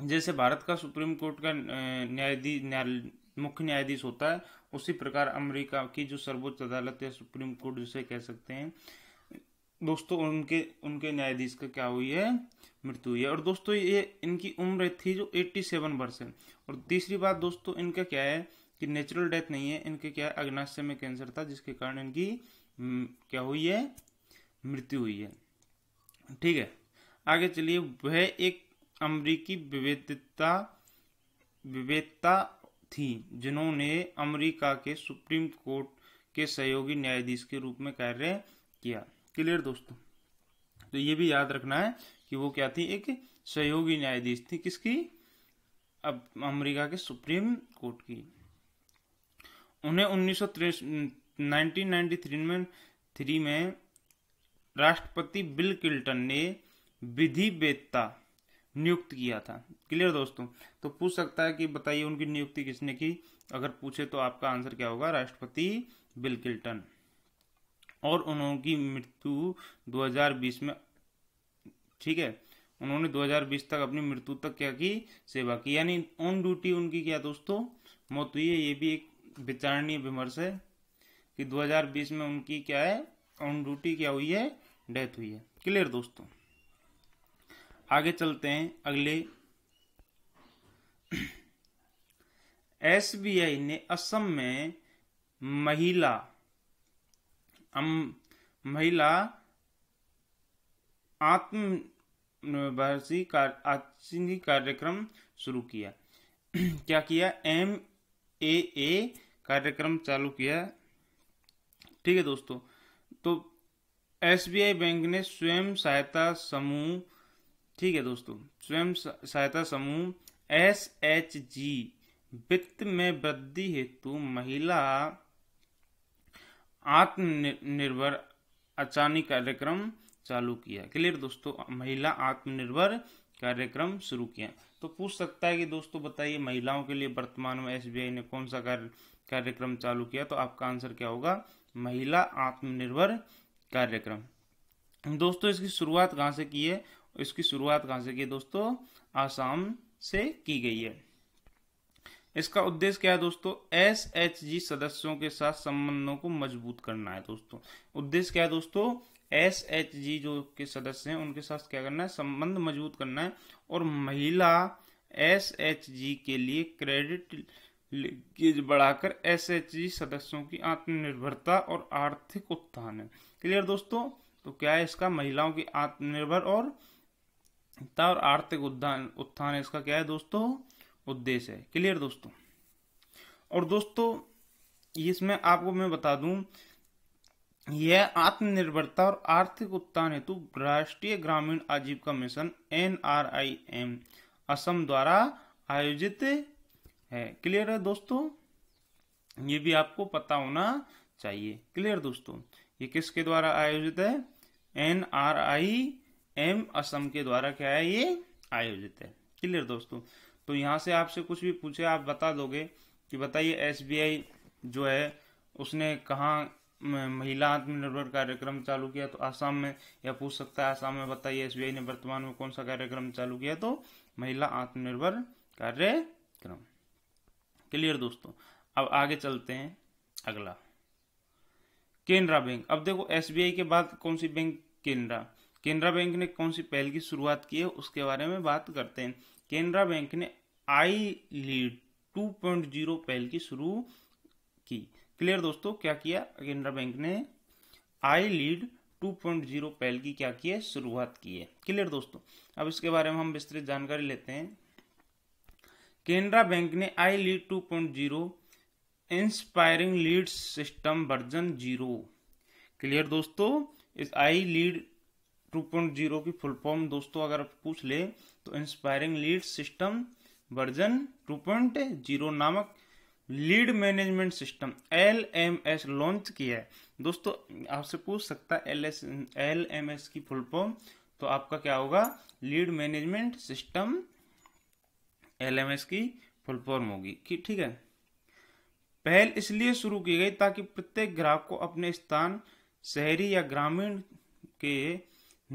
जैसे भारत का सुप्रीम कोर्ट का न्यायाधीश न्याय मुख्य न्यायाधीश होता है उसी प्रकार अमेरिका की जो सर्वोच्च अदालत या सुप्रीम कोर्ट जिसे कह सकते हैं दोस्तों उनके उनके न्यायाधीश का क्या हुई है मृत्यु हुई है और दोस्तों ये इनकी उम्र थी जो 87 वर्ष है और तीसरी बात दोस्तों इनका क्या है कि नेचुरल डेथ नहीं है इनके क्या है अग्नाशय में कैंसर था जिसके कारण इनकी हम्म, क्या हुई है मृत्यु हुई है ठीक है आगे चलिए वह एक अमरीकी विवेदता विवेदता थी जिन्होंने अमेरिका के सुप्रीम कोर्ट के सहयोगी न्यायाधीश के रूप में कार्य किया क्लियर दोस्तों तो ये भी याद रखना है कि वो क्या थी एक सहयोगी न्यायाधीश थी किसकी अब अमेरिका के सुप्रीम कोर्ट की उन्हें उन्नीस में थ्री में राष्ट्रपति बिल क्लिंटन ने विधि वेदता नियुक्त किया था क्लियर दोस्तों तो पूछ सकता है कि बताइए उनकी नियुक्ति किसने की अगर पूछे तो आपका आंसर क्या होगा राष्ट्रपति बिल क्लिंटन और उनकी मृत्यु 2020 में ठीक है उन्होंने 2020 तक अपनी मृत्यु तक क्या की सेवा की यानी ऑन ड्यूटी उनकी क्या दोस्तों मौत हुई है ये भी एक विचारणीय विमर्श है कि 2020 में उनकी क्या है ऑन ड्यूटी क्या हुई है डेथ हुई है क्लियर दोस्तों आगे चलते हैं अगले एसबीआई ने असम में महिला अम, महिला आत्म वर्षीय कार, कार्यक्रम शुरू किया क्या किया एम ए ए कार्यक्रम चालू किया ठीक है दोस्तों तो एस बी आई बैंक ने स्वयं सहायता समूह ठीक है दोस्तों स्वयं सहायता समूह एस एच जी वित्त में वृद्धि हेतु महिला आत्मनिर्भर अचानी कार्यक्रम चालू किया क्लियर दोस्तों महिला आत्मनिर्भर कार्यक्रम शुरू किया तो पूछ सकता है कि दोस्तों बताइए महिलाओं के लिए वर्तमान में एस ने कौन सा कार्यक्रम चालू किया तो आपका आंसर क्या होगा महिला आत्मनिर्भर कार्यक्रम दोस्तों इसकी शुरुआत कहाँ से की है इसकी शुरुआत कहाँ से की है दोस्तों आसाम से की गई है इसका उद्देश्य क्या है दोस्तों एस एच जी सदस्यों के साथ संबंधों को मजबूत करना है दोस्तों उद्देश्य क्या है दोस्तों एस एच जी जो के सदस्य हैं उनके साथ क्या करना है संबंध मजबूत करना है और महिला एस एच जी के लिए क्रेडिट लीकेज बढ़ाकर एस एच जी सदस्यों की आत्मनिर्भरता और आर्थिक उत्थान है क्लियर दोस्तों तो क्या है इसका महिलाओं की आत्मनिर्भर और और आर्थिक उत्थान उत्थान इसका क्या है दोस्तों उद्देश्य है क्लियर दोस्तों और दोस्तों इसमें आपको मैं बता दूं यह आत्मनिर्भरता और आर्थिक उत्थान हेतु राष्ट्रीय ग्रामीण आजीविका mission N R I M Assam द्वारा आयोजित है क्लियर है दोस्तों ये भी आपको पता होना चाहिए क्लियर दोस्तों ये किसके द्वारा आयोजित है N R I M Assam के द्वारा क्या है ये आयोजित है क्लियर दोस्तों तो यहाँ से आपसे कुछ भी पूछे आप बता दोगे कि बताइए आई जो है उसने कहा महिला आत्मनिर्भर कार्यक्रम चालू किया तो आसाम में या पूछ सकता है आसाम में बताइए एसबीआई ने वर्तमान में कौन सा कार्यक्रम चालू किया तो महिला आत्मनिर्भर कार्यक्रम क्लियर दोस्तों अब आगे चलते हैं अगला केनरा बैंक अब देखो एसबीआई के बाद कौन सी बैंक केनरा केनरा बैंक ने कौन सी पहल की शुरुआत की है उसके बारे में बात करते हैं केनरा बैंक ने आई लीड e टू पहल की शुरू की क्लियर दोस्तों क्या किया केनरा बैंक ने आई लीड 2.0 पहल की क्या की है शुरुआत की है क्लियर दोस्तों अब इसके बारे में हम विस्तृत जानकारी लेते हैं केनरा बैंक ने I lead 2.0 inspiring lead system version zero clear दोस्तों इस आई लीड 2.0 की फुल फॉर्म दोस्तों अगर पूछ ले तो इंस्पायरिंग लीड सिस्टम वर्जन 2.0 नामक lead management system L M S launch किया है दोस्तों आपसे पूछ सकता है L S L M S की फुल फॉर्म तो आपका क्या होगा lead management system L M S की फुल फॉर्म होगी कि ठीक है पहल इसलिए शुरू की गई ताकि प्रत्येक ग्राहक को अपने स्थान शहरी या ग्रामीण के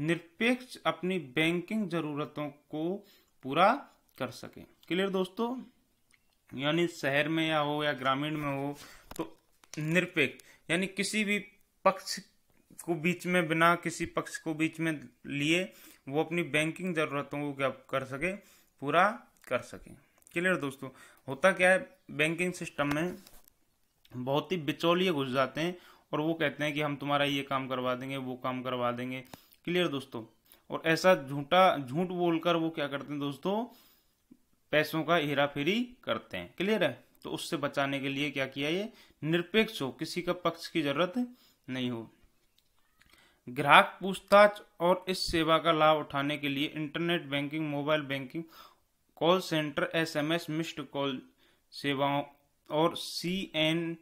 निरपेक्ष अपनी बैंकिंग जरूरतों को पूरा कर सके क्लियर दोस्तों यानी शहर में या हो या ग्रामीण में हो तो निरपेक्ष यानी किसी भी पक्ष को बीच में बिना किसी पक्ष को बीच में लिए वो अपनी बैंकिंग ज़रूरतों को क्या कर सके पूरा कर सके क्लियर दोस्तों होता क्या है बैंकिंग सिस्टम में बहुत ही बिचौलिए घुस जाते हैं और वो कहते हैं कि हम तुम्हारा ये काम करवा देंगे वो काम करवा देंगे क्लियर दोस्तों और ऐसा झूठा झूठ बोलकर वो क्या करते हैं दोस्तों पैसों का हेरा फेरी करते हैं क्लियर है तो उससे बचाने के लिए क्या किया ये निरपेक्ष हो किसी का पक्ष की जरूरत नहीं हो ग्राहक पूछताछ और इस सेवा का लाभ उठाने के लिए internet banking mobile banking call centre SMS missed call सेवाओं और C N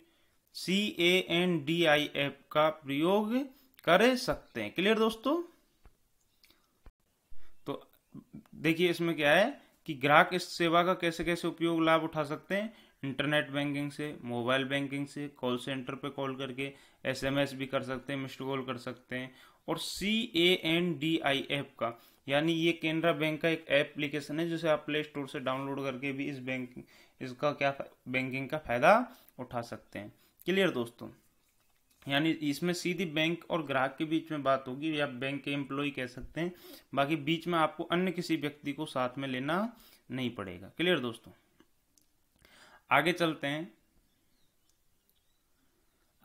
C A N D I app का प्रयोग कर सकते हैं क्लियर दोस्तों तो देखिए इसमें क्या है कि ग्राहक इस सेवा का कैसे कैसे उपयोग लाभ उठा सकते हैं इंटरनेट बैंकिंग से मोबाइल बैंकिंग से कॉल सेंटर पर कॉल करके एसएमएस भी कर सकते हैं मिस्ड कॉल कर सकते हैं और C A N D I app का यानी ये केनरा बैंक का एक एप्लीकेशन है जिसे आप प्ले स्टोर से डाउनलोड करके भी इस बैंक इसका क्या बैंकिंग का फ़ायदा उठा सकते हैं क्लियर दोस्तों यानी इसमें सीधी बैंक और ग्राहक के बीच में बात होगी या बैंक के एम्प्लॉय कह सकते हैं बाकी बीच में आपको अन्य किसी व्यक्ति को साथ में लेना नहीं पड़ेगा क्लियर दोस्तों आगे चलते हैं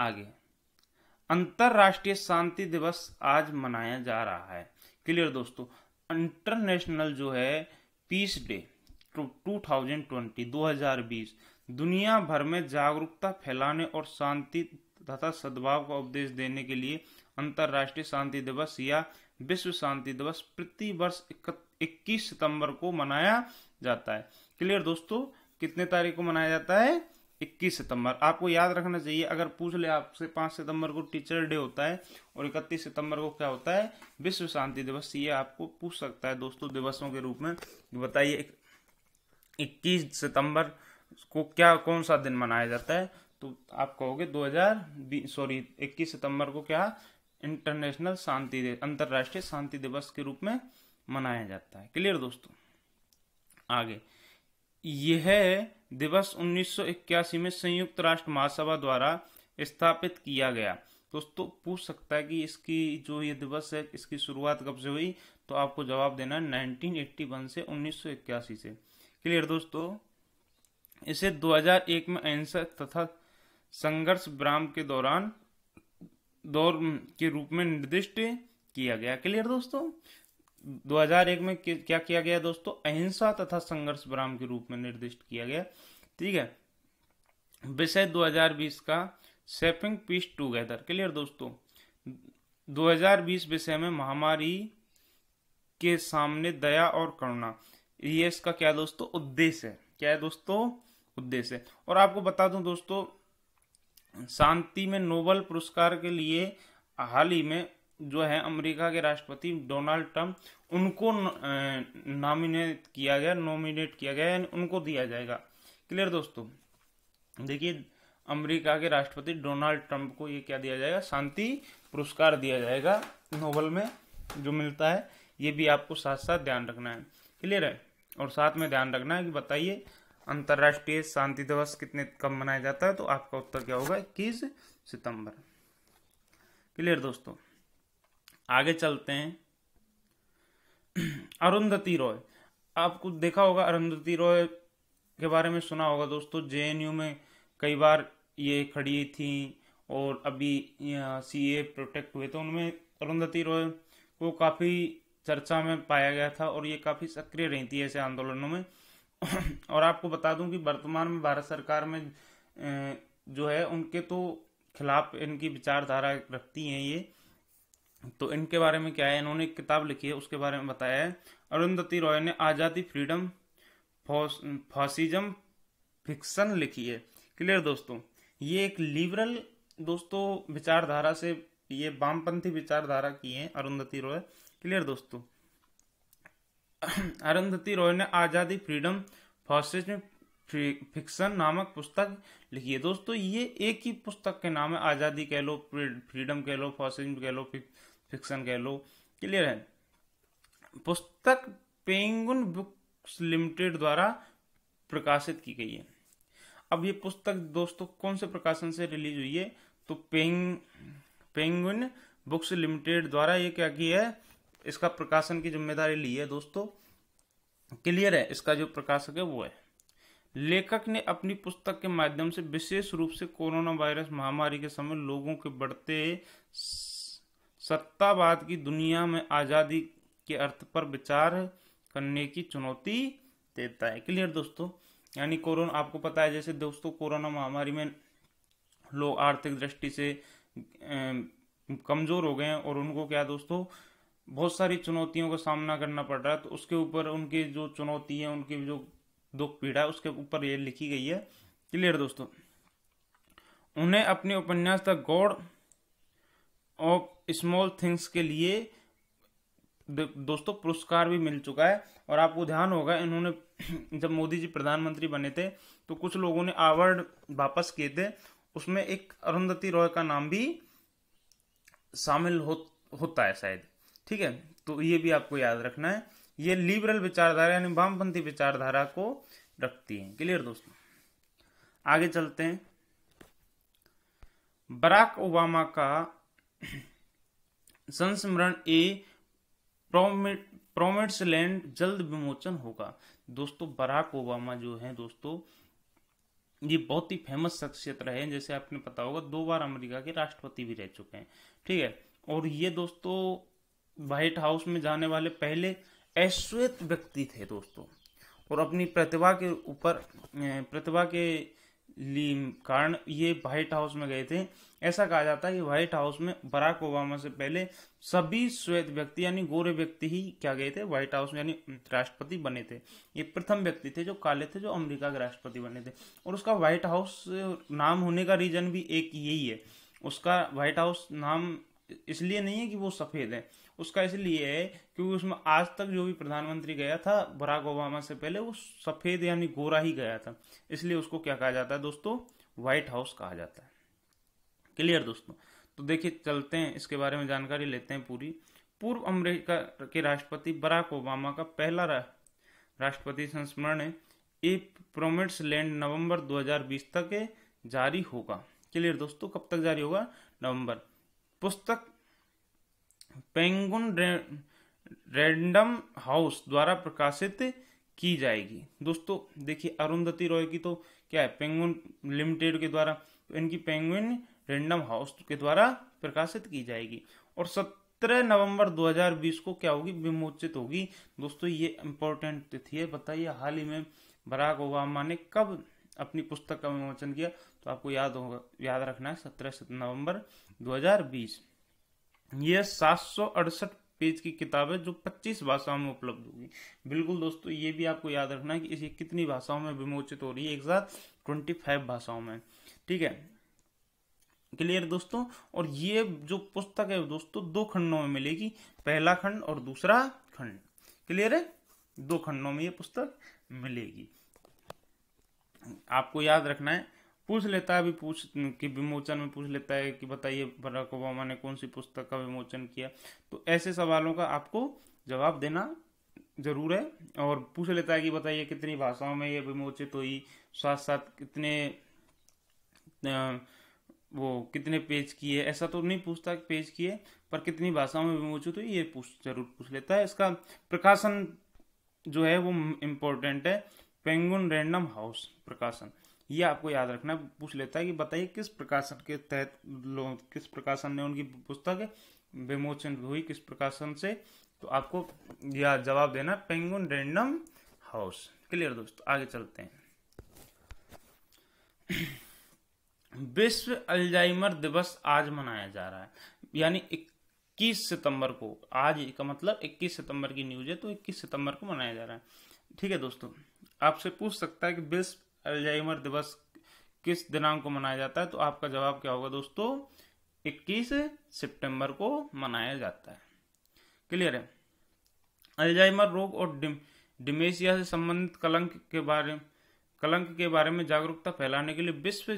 आगे अंतरराष्ट्रीय शांति दिवस आज मनाया जा रहा है क्लियर दोस्तों इंटरनेशनल जो है पीस डे 2020 2020 दुनिया भर में जागरूकता फैलाने और शांति तथा सद्भाव का उपदेश देने के लिए अंतर्राष्ट्रीय शांति दिवस या विश्व शांति दिवस प्रति वर्ष इक्कीस सितंबर को मनाया जाता है क्लियर दोस्तों कितने तारीख को मनाया जाता है इक्कीस सितंबर आपको याद रखना चाहिए अगर पूछ ले आपसे 5 सितंबर को टीचर डे होता है और इकतीस सितंबर को क्या होता है विश्व शांति दिवस ये आपको पूछ सकता है दोस्तों दिवसों के रूप में बताइए इक्कीस सितंबर को क्या कौन सा दिन मनाया जाता है तो आप कहोगे 2020 सॉरी 21 सितंबर को क्या इंटरनेशनल शांति दिवस अंतर्राष्ट्रीय शांति दिवस के रूप में मनाया जाता है क्लियर दोस्तों आगे यह दिवस 1981 में संयुक्त राष्ट्र महासभा द्वारा स्थापित किया गया दोस्तों पूछ सकता है कि इसकी जो ये दिवस है इसकी शुरुआत कब से हुई तो आपको जवाब देना है 1981 से 1981 से क्लियर दोस्तों इसे 2001 में आंसर तथा संघर्ष विराम के दौरान दौर के रूप में निर्दिष्ट किया गया क्लियर दोस्तों 2001 में क्या किया गया दोस्तों अहिंसा तथा संघर्ष विराम के रूप में निर्दिष्ट किया गया ठीक है विषय 2020 का सेफिंग पीस टूगेदर क्लियर दोस्तों 2020 विषय में महामारी के सामने दया और करुणा ये इसका क्या दोस्तों उद्देश्य है क्या है दोस्तों उद्देश्य और आपको बता दूं दोस्तों शांति में नोबल पुरस्कार के लिए हाल ही में जो है अमेरिका के राष्ट्रपति डोनाल्ड ट्रंप उनको नॉमिनेट किया गया नॉमिनेट किया गया यानी उनको दिया जाएगा क्लियर दोस्तों देखिए अमेरिका के राष्ट्रपति डोनाल्ड ट्रंप को ये क्या दिया जाएगा शांति पुरस्कार दिया जाएगा नोबल में जो मिलता है ये भी आपको साथ साथ ध्यान रखना है क्लियर है और साथ में ध्यान रखना है कि बताइए अंतर्राष्ट्रीय शांति दिवस कितने कब मनाया जाता है तो आपका उत्तर क्या होगा इक्कीस सितंबर क्लियर दोस्तों आगे चलते हैं अरुंधति रॉय आपको देखा होगा अरुंधति रॉय के बारे में सुना होगा दोस्तों जे में कई बार ये खड़ी थी और अभी सी ए प्रोटेक्ट हुए तो उनमें अरुंधति रॉय को काफ़ी चर्चा में पाया गया था और ये काफ़ी सक्रिय रही थी ऐसे आंदोलनों में और आपको बता दूं कि वर्तमान में भारत सरकार में जो है उनके तो खिलाफ इनकी विचारधारा रखती हैं ये तो इनके बारे में क्या है इन्होंने एक किताब लिखी है उसके बारे में बताया है अरुंधति रॉय ने आज़ादी फ्रीडम फॉसिज्म फिक्सन लिखी है क्लियर दोस्तों ये एक लिबरल दोस्तों विचारधारा से ये वामपंथी विचारधारा की है अरुंधति रॉय क्लियर दोस्तों अरुंधति रॉय ने आज़ादी फ्रीडम फॉर्सेज में फिक्सन नामक पुस्तक लिखी है दोस्तों ये एक ही पुस्तक के नाम है आज़ादी कह लो फ्रीडम कह लो फॉर्सेज कह लो फिक्शन कह लो क्लियर है पुस्तक पेंगुन बुक्स लिमिटेड द्वारा प्रकाशित की गई है अब ये पुस्तक दोस्तों कौन से प्रकाशन से रिलीज हुई है तो पेंग पेंगुन बुक्स लिमिटेड द्वारा ये क्या की है इसका प्रकाशन की जिम्मेदारी ली है दोस्तों क्लियर है इसका जो प्रकाशक है वो है लेखक ने अपनी पुस्तक के माध्यम से विशेष रूप से कोरोना वायरस महामारी के समय लोगों के बढ़ते सत्तावाद की दुनिया में आज़ादी के अर्थ पर विचार करने की चुनौती देता है क्लियर दोस्तों यानी कोरोना आपको पता है जैसे दोस्तों कोरोना महामारी में लोग आर्थिक दृष्टि से कमज़ोर हो गए हैं और उनको क्या दोस्तों बहुत सारी चुनौतियों का सामना करना पड़ रहा है तो उसके ऊपर उनकी जो चुनौती है उनकी जो दुख पीड़ा है उसके ऊपर ये लिखी गई है क्लियर दोस्तों उन्हें अपने उपन्यास the God of Small Things के लिए दोस्तों पुरस्कार भी मिल चुका है और आपको ध्यान होगा इन्होंने जब मोदी जी प्रधानमंत्री बने थे तो कुछ लोगों ने अवार्ड वापस किए थे उसमें एक अरुंधति रॉय का नाम भी शामिल हो, होता है शायद ठीक है तो ये भी आपको याद रखना है ये लिबरल विचारधारा यानी वामपंथी विचारधारा को रखती है क्लियर दोस्तों आगे चलते हैं बराक ओबामा का संस्मरण ए प्रोमिट लैंड जल्द विमोचन होगा दोस्तों बराक ओबामा जो है दोस्तों ये बहुत ही फेमस शख्सियत रहे हैं जैसे आपने पता होगा दो बार अमेरिका के राष्ट्रपति भी रह चुके हैं ठीक है और ये दोस्तों व्हाइट हाउस में जाने वाले पहले अश्वेत व्यक्ति थे दोस्तों और अपनी प्रतिभा के ऊपर प्रतिभा के लिए कारण ये व्हाइट हाउस में गए थे ऐसा कहा जाता है कि व्हाइट हाउस में बराक ओबामा से पहले सभी श्वेत व्यक्ति यानी गोरे व्यक्ति ही क्या गए थे व्हाइट हाउस में यानी राष्ट्रपति बने थे ये प्रथम व्यक्ति थे जो काले थे जो अमेरिका के राष्ट्रपति बने थे और उसका व्हाइट हाउस नाम होने का रीजन भी एक यही है उसका व्हाइट हाउस नाम इसलिए नहीं है कि वो सफ़ेद है उसका इसलिए है क्योंकि उसमें आज तक जो भी प्रधानमंत्री गया था बराक ओबामा से पहले वो सफेद यानी गोरा ही गया था इसलिए उसको क्या कहा जाता है दोस्तों व्हाइट हाउस कहा जाता है क्लियर दोस्तों तो देखिए चलते हैं इसके बारे में जानकारी लेते हैं पूरी पूर्व अमेरिका के राष्ट्रपति बराक ओबामा का पहला राष्ट्रपति संस्मरण है ए प्रोमिट्स लैंड नवंबर 2020 तक जारी होगा क्लियर दोस्तों कब तक जारी होगा नवंबर पुस्तक पेंगुन रैंडम हाउस द्वारा प्रकाशित की जाएगी दोस्तों देखिए अरुंधति रॉय की तो क्या है पेंगुन लिमिटेड के द्वारा तो इनकी पेंगुइन रैंडम हाउस के द्वारा प्रकाशित की जाएगी और सत्रह नवंबर 2020 को क्या होगी विमोचित होगी दोस्तों ये इम्पोर्टेंट तिथि है बताइए हाल ही में बराक ओबामा ने कब अपनी पुस्तक का विमोचन किया तो आपको याद होगा याद रखना है सत्रह नवंबर 2020 यह सात पेज की किताब है जो 25 भाषाओं में उपलब्ध होगी बिल्कुल दोस्तों ये भी आपको याद रखना है कि इसे कितनी भाषाओं में विमोचित हो रही है एक साथ ट्वेंटी फाइव भाषाओं में ठीक है क्लियर दोस्तों और ये जो पुस्तक है दोस्तों दो खंडों में मिलेगी पहला खंड और दूसरा खंड क्लियर है दो खंडों में ये पुस्तक मिलेगी आपको याद रखना है पूछ लेता है अभी पूछ कि विमोचन में पूछ लेता है कि बताइए बराक ओबामा ने कौन सी पुस्तक का विमोचन किया तो ऐसे सवालों का आपको जवाब देना जरूर है और पूछ लेता है कि बताइए कितनी भाषाओं में ये विमोचित हुई साथ साथ कितने वो कितने पेज किए ऐसा तो नहीं पूछता पेज किए पर कितनी भाषाओं में विमोचित हुई ये पूछ जरूर पूछ लेता है इसका प्रकाशन जो है वो इम्पोर्टेंट है पेंगुन रैंडम हाउस प्रकाशन ये आपको याद रखना पूछ लेता है कि बताइए किस प्रकाशन के तहत किस प्रकाशन ने उनकी पुस्तक विमोचन हुई किस प्रकाशन से तो आपको यह जवाब देना पेंगुन रैंडम हाउस क्लियर दोस्तों आगे चलते हैं विश्व अल्जाइमर दिवस आज मनाया जा रहा है यानी 21 सितंबर को आज का मतलब 21 सितंबर की न्यूज है तो 21 सितंबर को मनाया जा रहा है ठीक है दोस्तों आपसे पूछ सकता है कि विश्व अल्जाइमर दिवस किस दिनांक को मनाया जाता है तो आपका जवाब क्या होगा दोस्तों 21 सितंबर को मनाया जाता है क्लियर है अल्जाइमर रोग और डिम डिमेशिया से संबंधित कलंक के बारे कलंक के बारे में जागरूकता फैलाने के लिए विश्व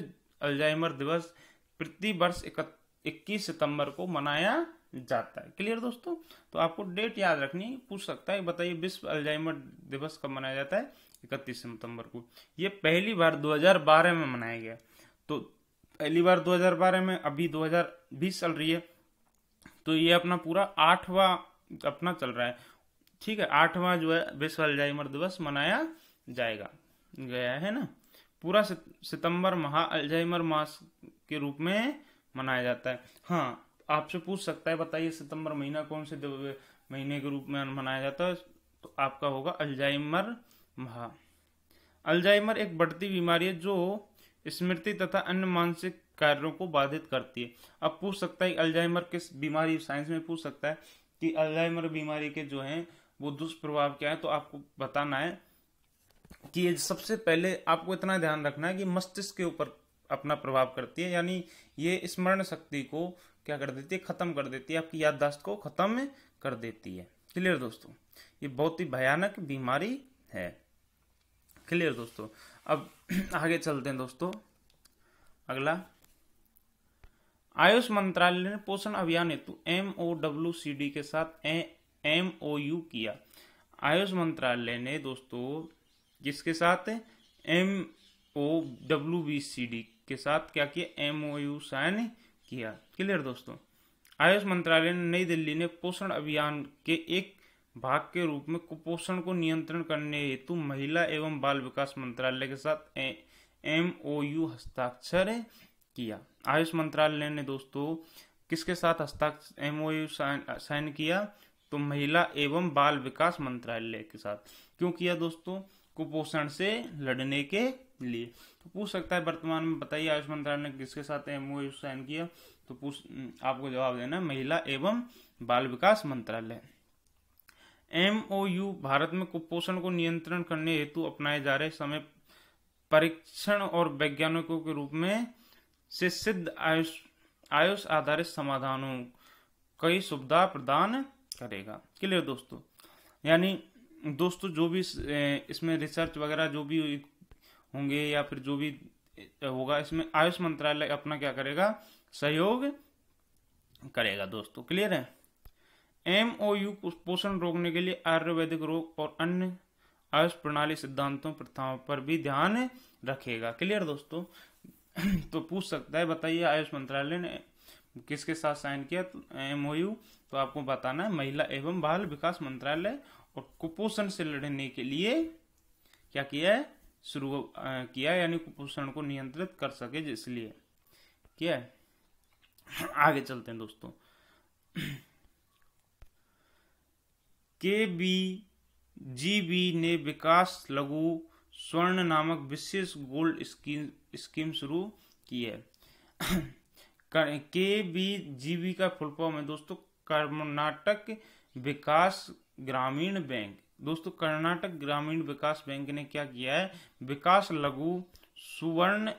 अल्जाइमर दिवस प्रति वर्ष इक्कीस सितंबर को मनाया जाता है क्लियर दोस्तों तो आपको डेट याद रखनी पूछ सकता है बताइए विश्व अल्जाइमर दिवस कब मनाया जाता है इकतीस सितंबर को ये पहली बार 2012 में मनाया गया तो पहली बार 2012 में अभी 2020 चल रही है तो ये अपना पूरा आठवां अपना चल रहा है ठीक है आठवां जो है विश्व अल्जाइमर दिवस मनाया जाएगा गया है ना पूरा सितंबर महा अल्जाइमर मास के रूप में मनाया जाता है हाँ आपसे पूछ सकता है बताइए सितंबर महीना कौन से महीने के रूप में मनाया जाता है तो आपका होगा अल्जाइमर महा अल्जाइमर एक बढ़ती बीमारी है जो स्मृति तथा अन्य मानसिक कार्यों को बाधित करती है अब पूछ सकता है अल्जाइमर किस बीमारी साइंस में पूछ सकता है कि अल्जाइमर बीमारी के जो है वो दुष्प्रभाव क्या है तो आपको बताना है कि ये सबसे पहले आपको इतना ध्यान रखना है कि मस्तिष्क के ऊपर अपना प्रभाव करती है यानी ये स्मरण शक्ति को क्या कर देती है ख़त्म कर देती है आपकी याददाश्त को ख़त्म कर देती है क्लियर दोस्तों ये बहुत ही भयानक बीमारी है क्लियर दोस्तों अब आगे चलते हैं दोस्तों अगला आयुष मंत्रालय ने पोषण अभियान हेतु एम डब्ल्यू सी डी के साथ एम यू किया आयुष मंत्रालय ने दोस्तों जिसके साथ M O W B C D के साथ क्या किया एमओयू यू साइन किया क्लियर दोस्तों आयुष मंत्रालय ने नई दिल्ली ने पोषण अभियान के एक भाग के रूप में कुपोषण को नियंत्रण करने हेतु महिला एवं बाल विकास मंत्रालय के साथ एम ओ यू हस्ताक्षर किया आयुष मंत्रालय ने दोस्तों किसके साथ हस्ताक्षर एम ओ यू साइन किया तो महिला एवं बाल विकास मंत्रालय के साथ क्यों किया दोस्तों कुपोषण से लड़ने के लिए तो पूछ सकता है वर्तमान में बताइए आयुष मंत्रालय ने किसके साथ एम ओ यू साइन किया तो पूछ आपको जवाब देना महिला एवं बाल विकास मंत्रालय एमओयू भारत में कुपोषण को नियंत्रण करने हेतु अपनाए जा रहे समय परीक्षण और वैज्ञानिकों के रूप में से सिद्ध आयुष आयुष आधारित समाधानों कई सुविधा प्रदान करेगा क्लियर दोस्तों यानी दोस्तों जो भी इसमें रिसर्च वगैरह जो भी होंगे या फिर जो भी होगा इसमें आयुष मंत्रालय अपना क्या करेगा सहयोग करेगा दोस्तों क्लियर है एमओयू पोषण रोकने के लिए आयुर्वेदिक रोग और अन्य आयुष प्रणाली सिद्धांतों प्रथाओं पर भी ध्यान रखेगा क्लियर दोस्तों तो पूछ सकता है बताइए आयुष मंत्रालय ने किसके साथ साइन किया तो एमओयू तो आपको बताना है महिला एवं बाल विकास मंत्रालय और कुपोषण से लड़ने के लिए क्या किया है शुरू किया यानी कुपोषण को नियंत्रित कर सके इसलिए क्या है आगे चलते हैं दोस्तों के बी जी बी ने विकास लघु स्वर्ण नामक विशेष गोल्ड स्कीम स्कीम शुरू की है के बी जी बी का फुल फॉर्म है दोस्तों कर्नाटक विकास ग्रामीण बैंक दोस्तों कर्नाटक ग्रामीण विकास बैंक ने क्या किया है विकास लघु सुवर्ण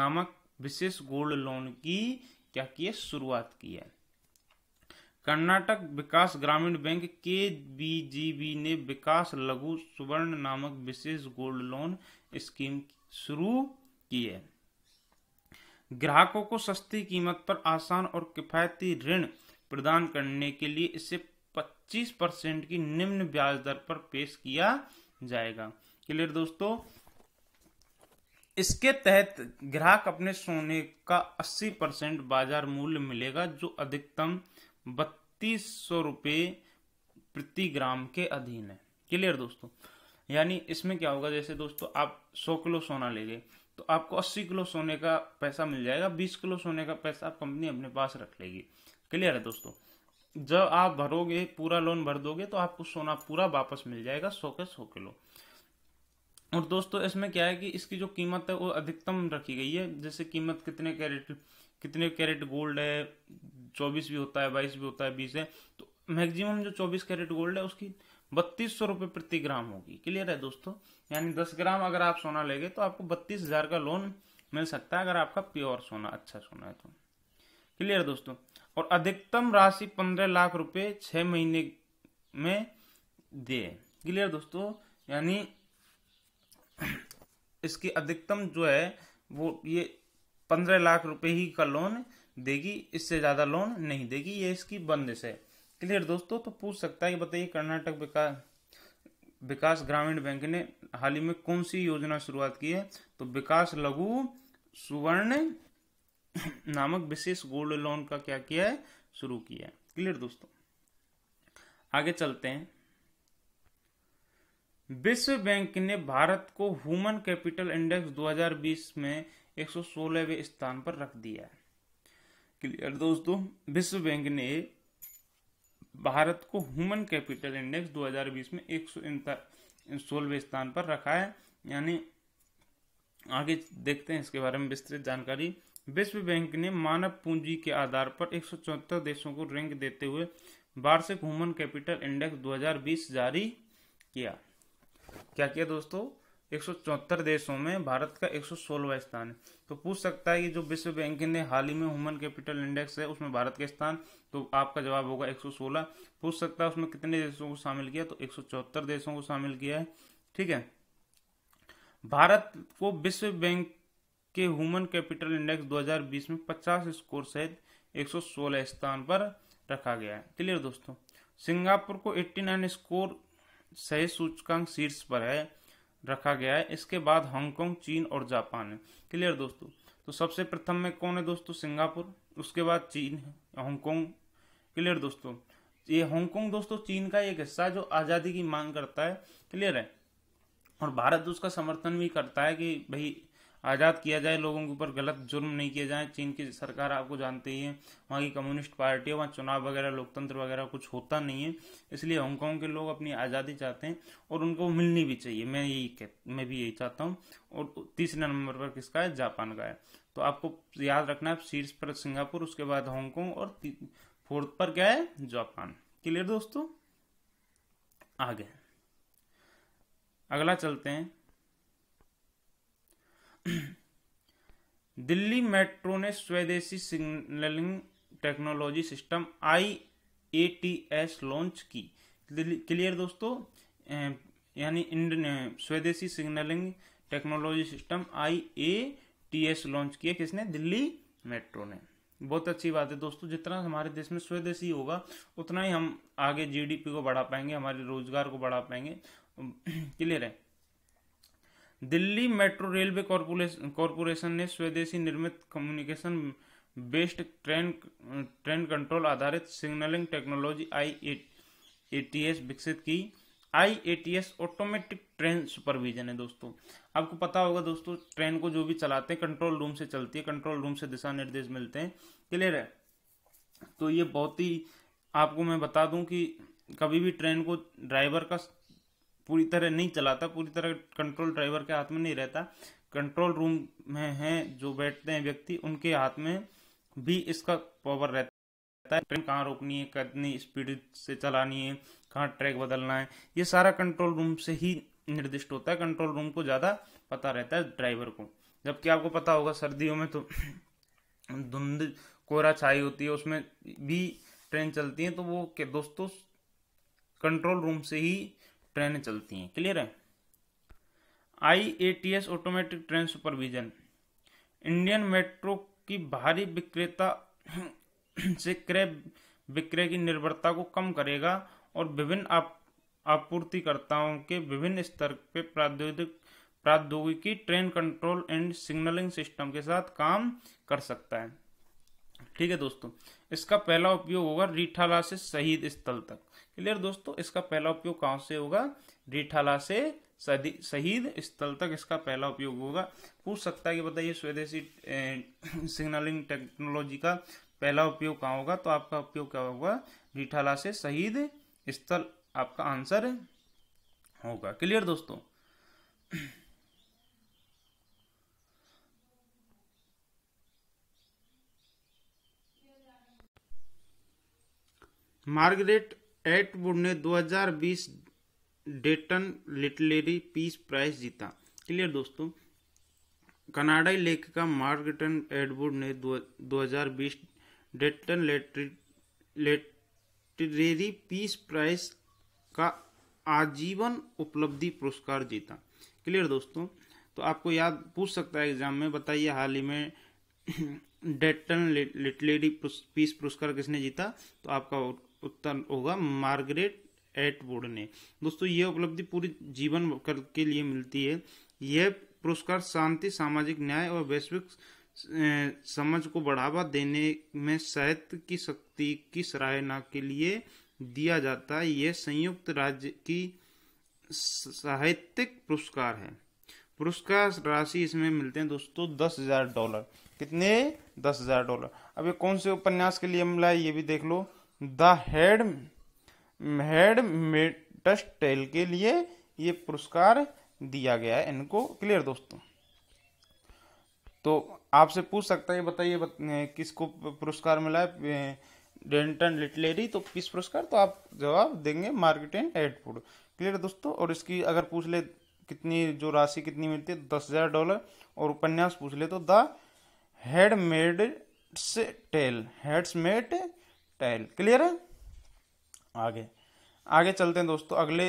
नामक विशेष गोल्ड लोन की क्या की है शुरुआत की है कर्नाटक विकास ग्रामीण बैंक के बी ने विकास लघु सुवर्ण नामक विशेष गोल्ड लोन स्कीम शुरू की है ग्राहकों को सस्ती कीमत पर आसान और किफायती ऋण प्रदान करने के लिए इसे 25 परसेंट की निम्न ब्याज दर पर पेश किया जाएगा क्लियर दोस्तों इसके तहत ग्राहक अपने सोने का 80 परसेंट बाजार मूल्य मिलेगा जो अधिकतम बत्तीस सौ रुपये प्रति ग्राम के अधीन है क्लियर दोस्तों यानी इसमें क्या होगा जैसे दोस्तों आप सौ किलो सोना ले गए तो आपको अस्सी किलो सोने का पैसा मिल जाएगा बीस किलो सोने का पैसा आप कंपनी अपने पास रख लेगी क्लियर है दोस्तों जब आप भरोगे पूरा लोन भर दोगे तो आपको सोना पूरा वापस मिल जाएगा सौ के सौ किलो और दोस्तों इसमें क्या है कि इसकी जो कीमत है वो अधिकतम रखी गई है जैसे कीमत कितने कैरेट कितने कैरेट गोल्ड है चौबीस भी होता है बाईस भी होता है बीस है तो मैक्सिमम जो चौबीस कैरेट गोल्ड है उसकी बत्तीस सौ रुपये प्रति ग्राम होगी क्लियर है दोस्तों यानी दस ग्राम अगर आप सोना लेंगे तो आपको बत्तीस हजार का लोन मिल सकता है अगर आपका प्योर सोना अच्छा सोना है तो क्लियर दोस्तों और अधिकतम राशि पंद्रह लाख रुपये छः महीने में दे क्लियर दोस्तों यानी इसकी अधिकतम जो है वो ये पंद्रह लाख रुपए ही का लोन देगी इससे ज्यादा लोन नहीं देगी ये इसकी बंदिश है क्लियर दोस्तों तो पूछ सकता है बताइए कर्नाटक विकास विकास ग्रामीण बैंक ने हाल ही में कौन सी योजना शुरुआत की है तो विकास लघु सुवर्ण नामक विशेष गोल्ड लोन का क्या किया है शुरू किया है क्लियर दोस्तों आगे चलते हैं विश्व बैंक ने भारत को ह्यूमन कैपिटल इंडेक्स 2020 में एक सौ स्थान पर रख दिया है क्लियर दोस्तों विश्व बैंक ने भारत को ह्यूमन कैपिटल इंडेक्स 2020 में एक सौ स्थान पर रखा है यानी आगे देखते हैं इसके बारे में विस्तृत जानकारी विश्व बैंक ने मानव पूंजी के आधार पर एक देशों को रैंक देते हुए वार्षिक ह्यूमन कैपिटल इंडेक्स 2020 जारी किया क्या किया दोस्तों एक देशों में भारत का एक स्थान है तो पूछ सकता है कि जो विश्व बैंक ने हाल ही में ह्यूमन कैपिटल इंडेक्स है उसमें भारत का स्थान तो आपका जवाब होगा 116 पूछ सकता है उसमें कितने देशों को शामिल किया तो एक देशों को शामिल किया है ठीक है भारत को विश्व बैंक के ह्यूमन कैपिटल इंडेक्स 2020 में 50 स्कोर सहित 116 स्थान पर रखा गया है क्लियर दोस्तों सिंगापुर को 89 स्कोर सहित सूचकांक शीर्ष पर है रखा गया है इसके बाद हांगकांग चीन और जापान है क्लियर दोस्तों तो सबसे प्रथम में कौन है दोस्तों सिंगापुर उसके बाद चीन है हांगकांग क्लियर दोस्तों ये हांगकांग दोस्तों चीन का एक हिस्सा जो आज़ादी की मांग करता है क्लियर है और भारत उसका समर्थन भी करता है कि भाई आज़ाद किया जाए लोगों के ऊपर गलत जुर्म नहीं किया जाए चीन की सरकार आपको जानते ही है वहाँ की कम्युनिस्ट पार्टी है वहाँ चुनाव वगैरह लोकतंत्र वगैरह कुछ होता नहीं है इसलिए हांगकॉन्ग के लोग अपनी आज़ादी चाहते हैं और उनको मिलनी भी चाहिए मैं यही कह मैं भी यही चाहता हूँ और तीसरे नंबर पर किसका है जापान का है तो आपको याद रखना है शीर्ष पर सिंगापुर उसके बाद हांगकॉन्ग और फोर्थ पर क्या है जापान क्लियर दोस्तों आगे अगला चलते हैं दिल्ली मेट्रो ने स्वदेशी signalling technology system I A T S launch की क्लियर दोस्तों यानी स्वदेशी signalling technology system I A T S launch किया किसने दिल्ली मेट्रो ने बहुत अच्छी बात है दोस्तों जितना हमारे देश में स्वदेशी होगा उतना ही हम आगे जीडीपी को बढ़ा पाएंगे हमारे रोजगार को बढ़ा पाएंगे क्लियर है दिल्ली मेट्रो रेलवे कॉरपोरेशन ने स्वदेशी निर्मित communication based train train control आधारित सिग्नलिंग टेक्नोलॉजी आई एस विकसित की I S automatic train supervision है दोस्तों आपको पता होगा दोस्तों ट्रेन को जो भी चलाते हैं कंट्रोल रूम से चलती है कंट्रोल रूम से दिशा निर्देश मिलते हैं क्लियर है तो ये बहुत ही आपको मैं बता दूं कि कभी भी ट्रेन को ड्राइवर का पूरी तरह नहीं चलाता पूरी तरह कंट्रोल ड्राइवर के हाथ में नहीं रहता कंट्रोल रूम में है जो बैठते हैं व्यक्ति उनके हाथ में भी इसका पावर रहता है ट्रेन कहाँ रोकनी है कितनी स्पीड से चलानी है कहाँ ट्रैक बदलना है ये सारा कंट्रोल रूम से ही निर्दिष्ट होता है कंट्रोल रूम को ज़्यादा पता रहता है ड्राइवर को जबकि आपको पता होगा सर्दियों में तो धुंध कोहरा छाई होती है उसमें भी ट्रेन चलती है तो वो के दोस्तों कंट्रोल रूम से ही ट्रेनें चलती हैं क्लियर है I A T S automatic train supervision Indian metro की भारी विक्रेता से क्रय विक्रय की निर्भरता को कम करेगा और विभिन्न आप, आपूर्तिकर्ताओं के विभिन्न स्तर पर प्रौद्योगिक प्रौद्योगिकी train control and signalling system के साथ काम कर सकता है ठीक है दोस्तों इसका पहला उपयोग होगा रीठाला से शहीद स्थल तक क्लियर दोस्तों इसका पहला उपयोग कहाँ से होगा रिठाला से शहीद स्थल तक इसका पहला उपयोग होगा पूछ सकता है कि बताइए स्वदेशी सिग्नलिंग टेक्नोलॉजी का पहला उपयोग कहाँ होगा तो आपका उपयोग क्या होगा रिठाला से शहीद स्थल आपका आंसर होगा क्लियर दोस्तों मार्गरेट एटवुड ने 2020 डेटन लिटलेरी पीस प्राइज जीता क्लियर दोस्तों कनाडाई लेखिका मार्गटन एडवुड ने 2020 डेटन लिटरेरी पीस प्राइज का आजीवन उपलब्धि पुरस्कार जीता क्लियर दोस्तों तो आपको याद पूछ सकता है एग्जाम में बताइए हाल ही में डेटन लिटलेरी पीस पुरस्कार किसने जीता तो आपका उत्तर होगा मार्गरेट एटवुड ने दोस्तों यह उपलब्धि पूरी जीवन के लिए मिलती है यह पुरस्कार शांति सामाजिक न्याय और वैश्विक समझ को बढ़ावा देने में साहित्य की शक्ति की सराहना के लिए दिया जाता है यह संयुक्त राज्य की साहित्यिक पुरस्कार है पुरस्कार राशि इसमें मिलते हैं दोस्तों दस हजार डॉलर कितने दस हजार डॉलर अब ये कौन से उपन्यास के लिए मिला है ये भी देख लो the head head mates tale के लिए ये पुरस्कार दिया गया है इनको क्लियर दोस्तों तो आपसे पूछ सकता है बताइए बत, किसको पुरस्कार मिला है डेंटन लिटलेरी तो किस पुरस्कार तो आप जवाब देंगे मार्केट एंड एडफूड क्लियर दोस्तों और इसकी अगर पूछ ले कितनी जो राशि कितनी मिलती है दस हज़ार डॉलर और उपन्यास पूछ ले तो the head made tale heads made tale clear है आगे आगे चलते हैं दोस्तों अगले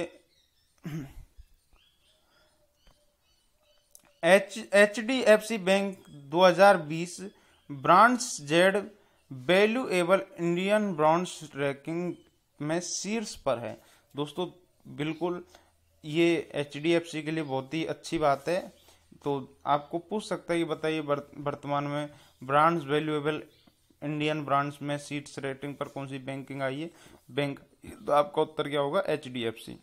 H H D F C bank 2020 brands Z valuable Indian brands ranking में शीर्ष पर है दोस्तों बिल्कुल ये एच डी एफ सी के लिए बहुत ही अच्छी बात है तो आपको पूछ सकता है कि बताइए वर्तमान में ब्रांड्स वैल्यूएबल इंडियन ब्रांड्स में सीट्स रेटिंग पर कौन सी बैंकिंग आई है बैंक तो आपका उत्तर क्या होगा एच डी एफ सी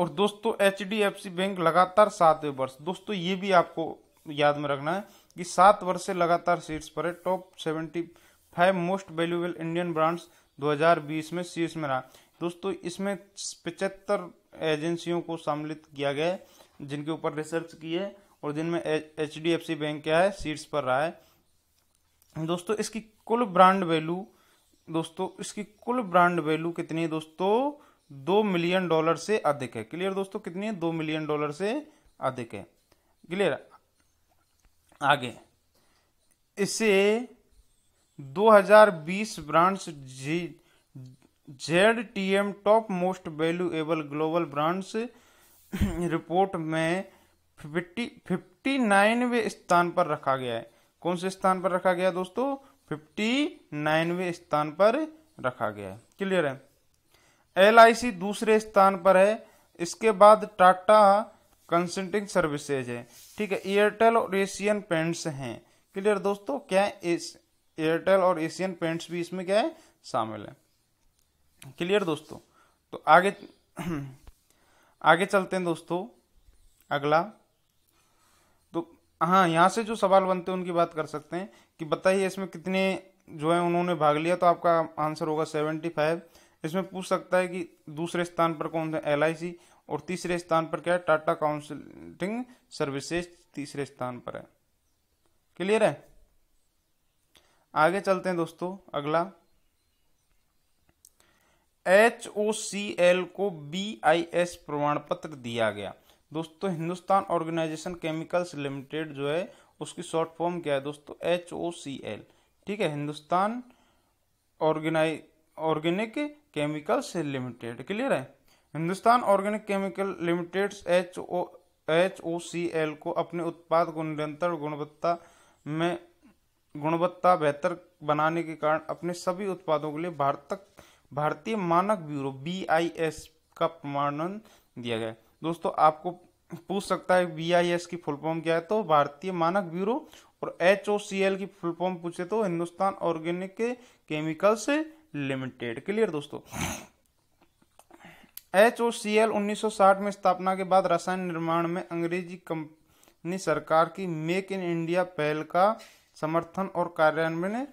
और दोस्तों H D F C bank लगातार सातवें वर्ष दोस्तों ये भी आपको याद में रखना है कि सात वर्ष से लगातार सीट्स पर है top seventy five most valuable Indian brands 2020 में शीर्ष में रहा दोस्तों इसमें पचहत्तर एजेंसियों को सम्मिलित किया गया है जिनके ऊपर रिसर्च की है और जिनमें H D F C bank क्या है शीर्ष पर रहा है दोस्तों इसकी कुल ब्रांड वैल्यू दोस्तों इसकी कुल ब्रांड वैल्यू कितनी है दोस्तों दो मिलियन डॉलर से अधिक है क्लियर दोस्तों कितनी है दो मिलियन डॉलर से अधिक है क्लियर आगे इसे 2020 brands G Z T M top most valuable global brands report में फिफ्टी फिफ्टी नाइनवे स्थान पर रखा गया है कौन से स्थान पर रखा गया दोस्तों फिफ्टी नाइनवे स्थान पर रखा गया है क्लियर है एल दूसरे स्थान पर है इसके बाद टाटा कंसल्टिंग सर्विसेज है ठीक है एयरटेल और एशियन पेंट्स हैं क्लियर दोस्तों क्या एयरटेल और एशियन पेंट्स भी इसमें क्या है शामिल है क्लियर दोस्तों तो आगे आगे चलते हैं दोस्तों अगला हाँ यहाँ से जो सवाल बनते हैं उनकी बात कर सकते हैं कि बताइए इसमें कितने जो है उन्होंने भाग लिया तो आपका आंसर होगा सेवेंटी फाइव इसमें पूछ सकता है कि दूसरे स्थान पर कौन सा एल और तीसरे स्थान पर क्या है टाटा काउंसिलिंग सर्विसेज तीसरे स्थान पर है क्लियर है आगे चलते हैं दोस्तों अगला एच ओ सी एल को बी आई एस प्रमाण पत्र दिया गया दोस्तों हिंदुस्तान ऑर्गेनाइजेशन केमिकल्स लिमिटेड जो है उसकी शॉर्ट फॉर्म क्या है दोस्तों एच ओ सी एल ठीक है हिंदुस्तान ऑर्गेनाइ ऑर्गेनिक केमिकल्स लिमिटेड क्लियर है Hindustan organic chemical limited H O H O C L को अपने उत्पाद को निरंतर गुणवत्ता में गुणवत्ता बेहतर बनाने के कारण अपने सभी उत्पादों के लिए भारत तक भारतीय मानक ब्यूरो बी आई एस का प्रमाणन दिया गया दोस्तों आपको पूछ सकता है बी आई एस की फुल फॉर्म क्या है तो भारतीय मानक ब्यूरो और एच ओ सी एल की फुल फॉर्म पूछे तो हिंदुस्तान ऑर्गेनिक के केमिकल्स लिमिटेड क्लियर दोस्तों एच ओ सी एल उन्नीस में स्थापना के बाद रसायन निर्माण में अंग्रेजी कंपनी सरकार की मेक इन इंडिया पहल का समर्थन और कार्यान्वयन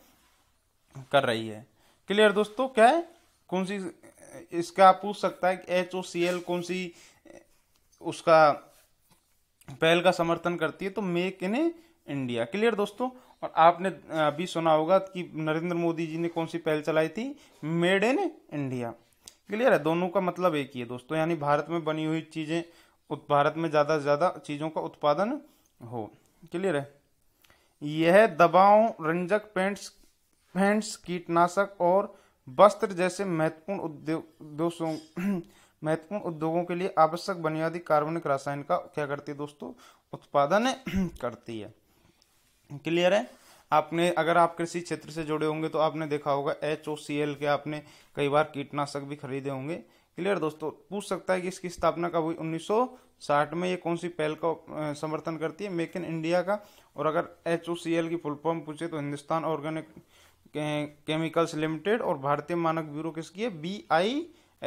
कर रही है क्लियर दोस्तों क्या है कौन सी इसका पूछ सकता है कि एच ओ सी एल कौन सी उसका पहल का समर्थन करती है तो मेक इन इंडिया क्लियर दोस्तों और आपने अभी सुना होगा कि नरेंद्र मोदी जी ने कौन सी पहल चलाई थी मेड इन इंडिया क्लियर है दोनों का मतलब एक ही है दोस्तों यानी भारत में बनी हुई चीज़ें भारत में ज़्यादा से ज़्यादा चीज़ों का उत्पादन हो क्लियर है यह दबाव रंजक पेंट्स पेंट्स कीटनाशक और वस्त्र जैसे महत्वपूर्ण उद्योग महत्वपूर्ण उद्योगों के लिए आवश्यक बुनियादी कार्बनिक रसायन का क्या करती है दोस्तों उत्पादन करती है क्लियर है आपने अगर आप कृषि क्षेत्र से जुड़े होंगे तो आपने देखा होगा एच ओ सी एल के आपने कई बार कीटनाशक भी खरीदे होंगे क्लियर दोस्तों पूछ सकता है कि इसकी स्थापना कब हुई 1960 में ये कौन सी पहल का समर्थन करती है मेक इन इंडिया का और अगर एच ओ सी एल की फुल फॉर्म पूछे तो हिंदुस्तान ऑर्गेनिक केमिकल्स लिमिटेड और भारतीय मानक ब्यूरो किसकी है बी आई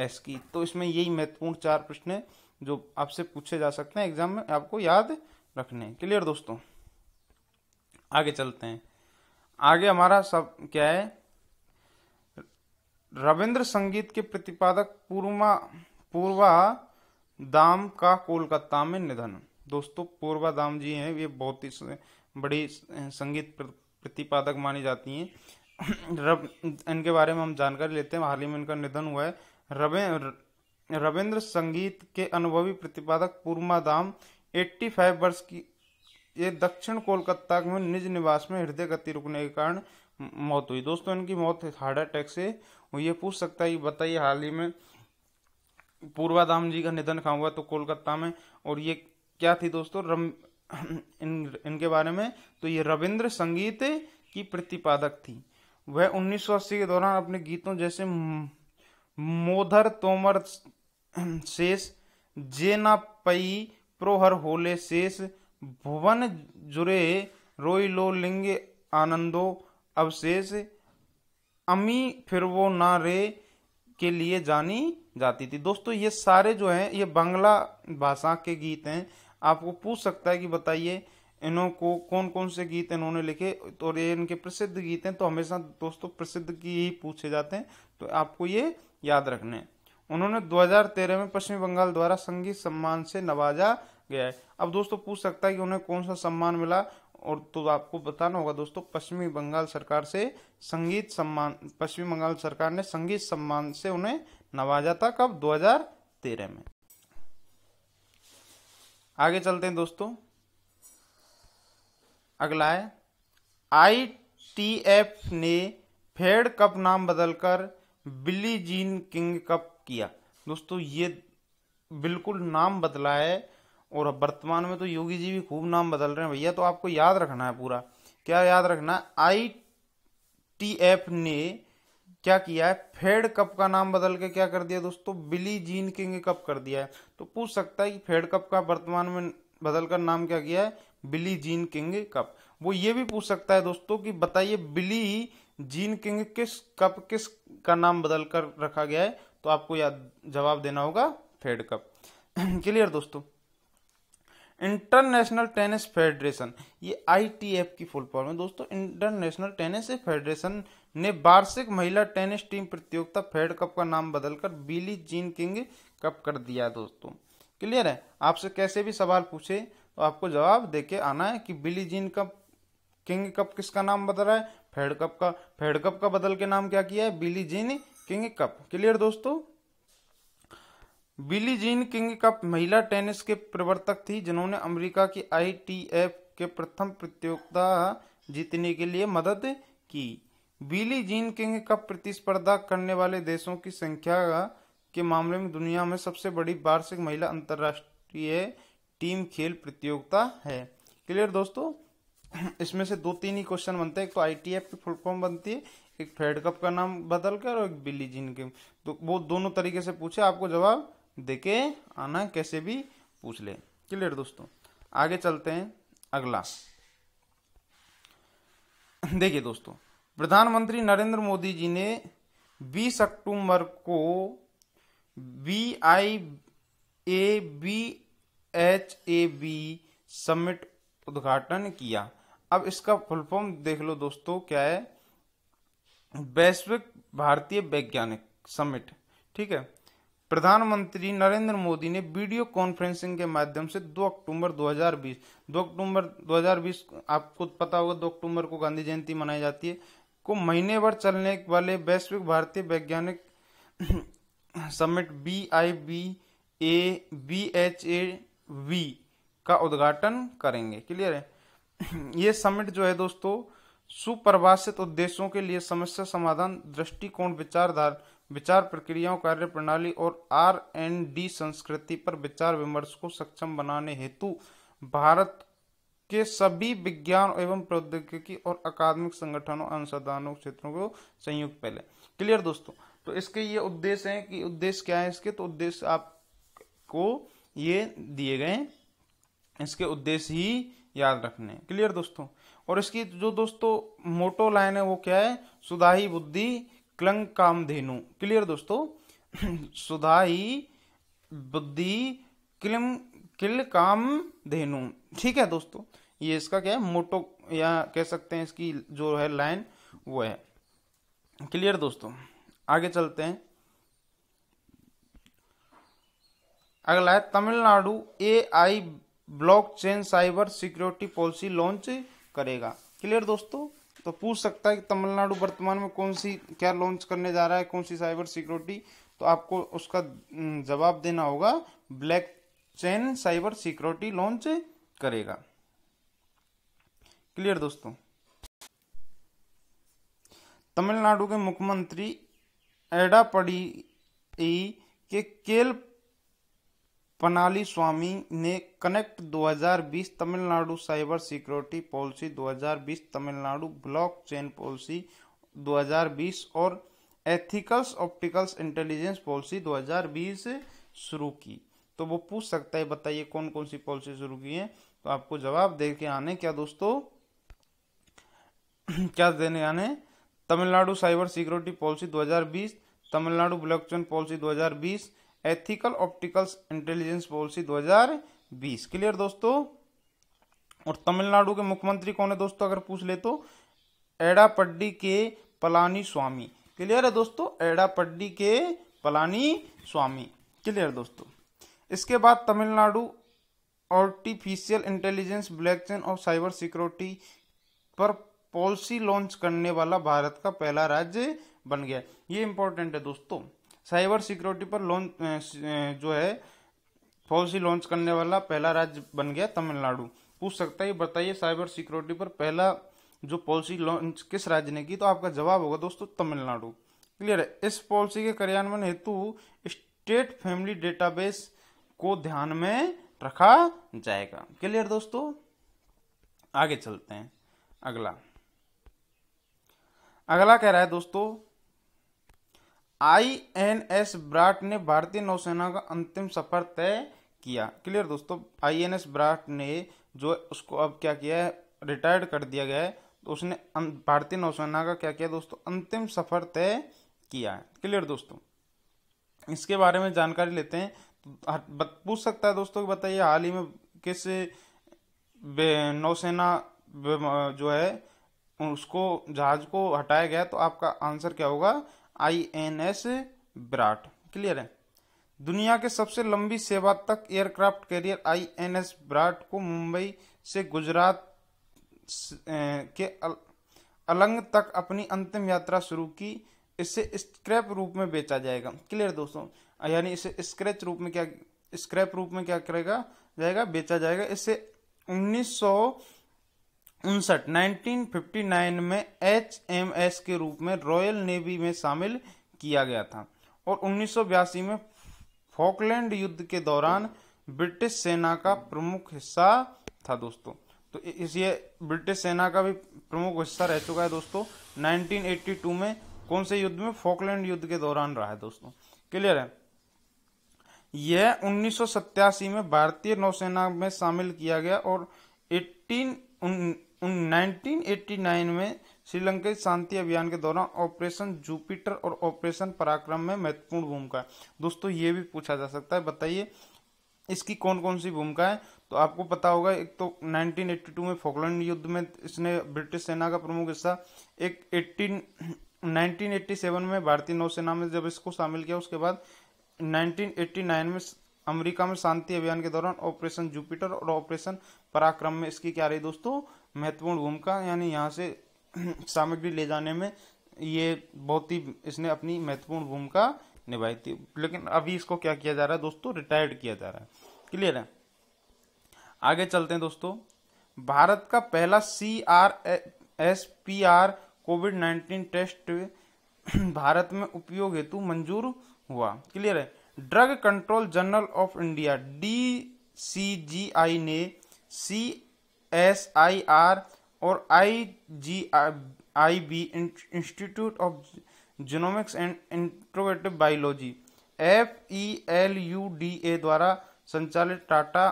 एस की तो इसमें यही महत्वपूर्ण चार प्रश्न है जो आपसे पूछे जा सकते हैं एग्जाम में आपको याद रखने क्लियर दोस्तों आगे चलते हैं आगे हमारा सब क्या है रविंद्र संगीत के प्रतिपादक पूर्वा पूर्वा दाम का कोलकाता में निधन दोस्तों पूर्वा दाम जी हैं ये बहुत ही बड़ी संगीत प्रतिपादक मानी जाती हैं रब इनके बारे में हम जानकारी लेते हैं हाल ही में इनका निधन हुआ है रविंद्र संगीत के अनुभवी प्रतिपादक पूर्मा दाम एट्टी फाइव वर्ष की ये दक्षिण कोलकाता में निज निवास में हृदय गति रुकने के कारण मौत हुई दोस्तों इनकी मौत हार्ट अटैक से ये पूछ सकता है बताइए हाल ही में पूर्वाधाम जी का निधन कहा हुआ तो कोलकाता में और ये क्या थी दोस्तों रम इन इनके बारे में तो ये रविंद्र संगीत की प्रतिपादक थी वह 1980 के दौरान अपने गीतों जैसे मोधर तोमर शेष पई प्रोहर होले शेष भुवन जुरे लो लिंग आनंदो अवशेष अमी फिर वो ना रे के लिए जानी जाती थी दोस्तों ये सारे जो हैं ये बांग्ला भाषा के गीत हैं आपको पूछ सकता है कि बताइए इन्हों को कौन कौन से गीत इन्होंने लिखे तो ये इनके प्रसिद्ध गीत हैं तो हमेशा दोस्तों प्रसिद्ध की ही पूछे जाते हैं तो आपको ये याद रखने उन्होंने 2013 में पश्चिम बंगाल द्वारा संगीत सम्मान से नवाजा गया है अब दोस्तों पूछ सकता है कि उन्हें कौन सा सम्मान मिला और तो आपको बताना होगा दोस्तों पश्चिमी बंगाल सरकार से संगीत सम्मान पश्चिम बंगाल सरकार ने संगीत सम्मान से उन्हें नवाजा था कब 2013 में आगे चलते हैं दोस्तों अगला है आई टी एफ ने फेड कप नाम बदलकर बिली जीन किंग कप किया दोस्तों ये बिल्कुल नाम बदला है और अब वर्तमान में तो योगी जी भी खूब नाम बदल रहे हैं भैया तो आपको याद रखना है पूरा क्या याद रखना है आई टी एफ ने क्या किया है फेड कप का नाम बदल के क्या कर दिया दोस्तों बिली जीन किंग कप कर दिया है तो पूछ सकता है कि फेड कप का वर्तमान में बदल कर नाम क्या किया है बिली जीन किंग कप वो ये भी पूछ सकता है दोस्तों कि बताइए बिली जीन किंग किस कप किस का नाम बदल कर रखा गया है तो आपको याद जवाब देना होगा फेड कप क्लियर दोस्तों इंटरनेशनल टेनिस फेडरेशन ये आई की फुल फॉर्म है दोस्तों इंटरनेशनल टेनिस फेडरेशन ने वार्षिक महिला टेनिस टीम प्रतियोगिता फेड कप का नाम बदलकर बिली जीन किंग कप कर दिया दोस्तों क्लियर है आपसे कैसे भी सवाल पूछे तो आपको जवाब देके आना है कि Billie Jean cup King cup किसका नाम बदल रहा है फेड कप का फेड कप का बदल के नाम क्या किया है Billie Jean King cup clear दोस्तों बिली जीन किंग कप महिला टेनिस के प्रवर्तक थी जिन्होंने अमेरिका की आईटीएफ के प्रथम प्रतियोगिता जीतने के लिए मदद की बिली जीन किंग कप प्रतिस्पर्धा करने वाले देशों की संख्या के मामले में दुनिया में सबसे बड़ी वार्षिक महिला अंतर्राष्ट्रीय टीम खेल प्रतियोगिता है क्लियर दोस्तों इसमें से दो तीन ही क्वेश्चन बनते हैं एक तो आईटीएफ की फुल फॉर्म बनती है एक फेड कप का नाम बदल कर और एक बिल्ली जीन के तो वो दोनों तरीके से पूछे आपको जवाब देके आना कैसे भी पूछ ले क्लियर दोस्तों आगे चलते हैं अगला देखिए दोस्तों प्रधानमंत्री नरेंद्र मोदी जी ने 20 अक्टूबर को B I A B H A B summit उद्घाटन किया अब इसका फुल फॉर्म देख लो दोस्तों क्या है वैश्विक भारतीय वैज्ञानिक समिट ठीक है प्रधानमंत्री नरेंद्र मोदी ने वीडियो कॉन्फ्रेंसिंग के माध्यम से 2 अक्टूबर 2020 2 अक्टूबर 2020 आपको पता होगा 2 अक्टूबर को गांधी जयंती मनाई जाती है को महीने भर चलने वाले वैश्विक भारतीय वैज्ञानिक summit B I B A B H A V का उद्घाटन करेंगे क्लियर है ये समिट जो है दोस्तों सुप्रवासित उद्देश्यों के लिए समस्या समाधान दृष्टिकोण विचारधार विचार प्रक्रियाओं कार्य प्रणाली और आर एन डी संस्कृति पर विचार विमर्श को सक्षम बनाने हेतु भारत के सभी विज्ञान एवं प्रौद्योगिकी और अकादमिक संगठनों अनुसंधानों क्षेत्रों को संयुक्त पहले क्लियर दोस्तों तो इसके ये उद्देश्य हैं कि उद्देश्य क्या है इसके तो उद्देश्य आपको ये दिए गए इसके उद्देश्य ही याद रखने क्लियर दोस्तों और इसकी जो दोस्तों मोटो लाइन है वो क्या है सुधाही बुद्धि क्लंग धेनु क्लियर दोस्तों सुधाही बुद्धि क्लिम किल काम धेनु ठीक है दोस्तों ये इसका क्या है मोटो या कह सकते हैं इसकी जो है लाइन वो है क्लियर दोस्तों आगे चलते हैं अगला है Tamil Nadu A I blockchain cyber security policy launch करेगा क्लियर दोस्तों तो पूछ सकता है कि तमिलनाडु वर्तमान में कौन सी क्या लॉन्च करने जा रहा है कौन सी साइबर सिक्योरिटी तो आपको उसका जवाब देना होगा blockchain cyber security launch करेगा क्लियर दोस्तों तमिलनाडु के मुख्यमंत्री एडापड़ी के केल पनाली स्वामी ने connect 2020 Tamil Nadu cyber security policy 2020 Tamil Nadu blockchain policy 2020 और एथिकल्स ऑप्टिकल्स इंटेलिजेंस पॉलिसी 2020 शुरू की तो वो पूछ सकता है बताइए कौन कौन सी पॉलिसी शुरू की है तो आपको जवाब दे के आने क्या दोस्तों क्या देने आने Tamil Nadu cyber security policy 2020 Tamil Nadu blockchain policy 2020 ethical opticals intelligence policy 2020 clear दोस्तों और तमिलनाडु के मुख्यमंत्री कौन है दोस्तों अगर पूछ ले तो एडापड्डी के पलानी स्वामी क्लियर है दोस्तों एडापड्डी के पलानी स्वामी क्लियर दोस्तों इसके बाद Tamil Nadu artificial intelligence blockchain और साइबर सिक्योरिटी पर पॉलिसी लॉन्च करने वाला भारत का पहला राज्य बन गया ये इंपॉर्टेंट है दोस्तों साइबर सिक्योरिटी पर लॉन्च जो है पॉलिसी लॉन्च करने वाला पहला राज्य बन गया तमिलनाडु पूछ सकता है बताइए साइबर सिक्योरिटी पर पहला जो पॉलिसी लॉन्च किस राज्य ने की तो आपका जवाब होगा दोस्तों तमिलनाडु क्लियर है इस पॉलिसी के कार्यान्वयन हेतु स्टेट फैमिली डेटाबेस को ध्यान में रखा जाएगा क्लियर दोस्तों आगे चलते हैं अगला अगला कह रहा है दोस्तों आई एन एस ब्राट ने भारतीय नौसेना का अंतिम सफर तय किया क्लियर दोस्तों आई एन एस ब्राट ने जो उसको अब क्या किया है रिटायर्ड कर दिया गया है तो उसने अं-, भारतीय नौसेना का क्या किया दोस्तों अंतिम सफर तय किया है क्लियर दोस्तों इसके बारे में जानकारी लेते हैं पूछ सकता है दोस्तों बताइए हाल ही में किस नौसेना जो है उसको जहाज को हटाया गया तो आपका आंसर क्या होगा I N S Viraat clear है दुनिया के सबसे लंबी सेवा तक aircraft carrier I N S Viraat को मुंबई से गुजरात के अलंग तक अपनी अंतिम यात्रा शुरू की इसे स्क्रैप रूप में बेचा जाएगा क्लियर दोस्तों यानी इसे स्क्रैच रूप में क्या स्क्रैप रूप में क्या करेगा जाएगा बेचा जाएगा इसे उन्नीस उनसठ 1959 में एच एम एस के रूप में रॉयल नेवी में शामिल किया गया था और उन्नीस में फॉकलैंड युद्ध के दौरान ब्रिटिश सेना का प्रमुख हिस्सा था दोस्तों तो इसलिए ब्रिटिश सेना का भी प्रमुख हिस्सा रह चुका है दोस्तों 1982 में कौन से युद्ध में फॉकलैंड युद्ध के दौरान रहा है दोस्तों क्लियर है यह उन्नीस में भारतीय नौसेना में शामिल किया गया और एट्टीन 1989 में श्रीलंका शांति अभियान के दौरान ऑपरेशन जुपिटर और ऑपरेशन पराक्रम में महत्वपूर्ण भूमिका है दोस्तों ये भी पूछा जा सकता है बताइए इसकी कौन कौन सी भूमिका है तो आपको पता होगा एक तो 1982 में फोकलैंड युद्ध में इसने ब्रिटिश सेना का प्रमुख हिस्सा एक 18 1987 में भारतीय नौसेना में जब इसको शामिल किया उसके बाद 1989 में अमेरिका में शांति अभियान के दौरान ऑपरेशन जुपिटर और ऑपरेशन पराक्रम में इसकी क्या रही दोस्तों महत्वपूर्ण भूमिका यानी यहाँ से सामग्री ले जाने में ये बहुत ही इसने अपनी महत्वपूर्ण भूमिका निभाई थी लेकिन अभी इसको क्या किया जा रहा है दोस्तों रिटायर्ड किया जा रहा है क्लियर है आगे चलते हैं दोस्तों भारत का पहला C R S P R covid nineteen test भारत में उपयोग हेतु मंजूर हुआ क्लियर है drug control general of India D C G I ने सी एस आई आर और I G I B institute of genomics and integrative biology F E L U D A द्वारा संचालित Tata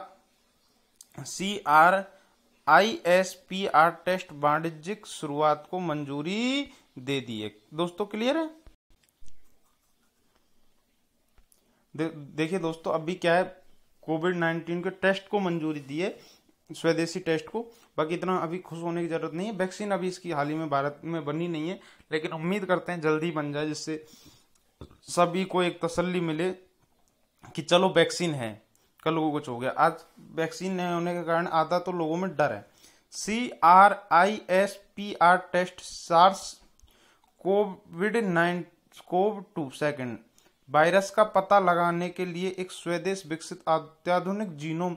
C R I S P R test वाणिज्यिक शुरुआत को मंजूरी दे दी है दोस्तों क्लियर है दे, देखिए दोस्तों अभी क्या है कोविड नाइन्टीन के टेस्ट को मंजूरी दी है स्वदेशी टेस्ट को बाकी इतना अभी खुश होने की ज़रूरत नहीं है वैक्सीन अभी इसकी हाल ही में भारत में बनी नहीं है लेकिन उम्मीद करते हैं जल्दी बन जाए जिससे सभी को एक तसल्ली मिले कि चलो वैक्सीन है कल को कुछ हो गया आज वैक्सीन नहीं होने के कारण आधा तो लोगों में डर है C R I S P R test SARS covid nine cov two second virus का पता लगाने के लिए एक स्वदेश विकसित अत्याधुनिक जीनोम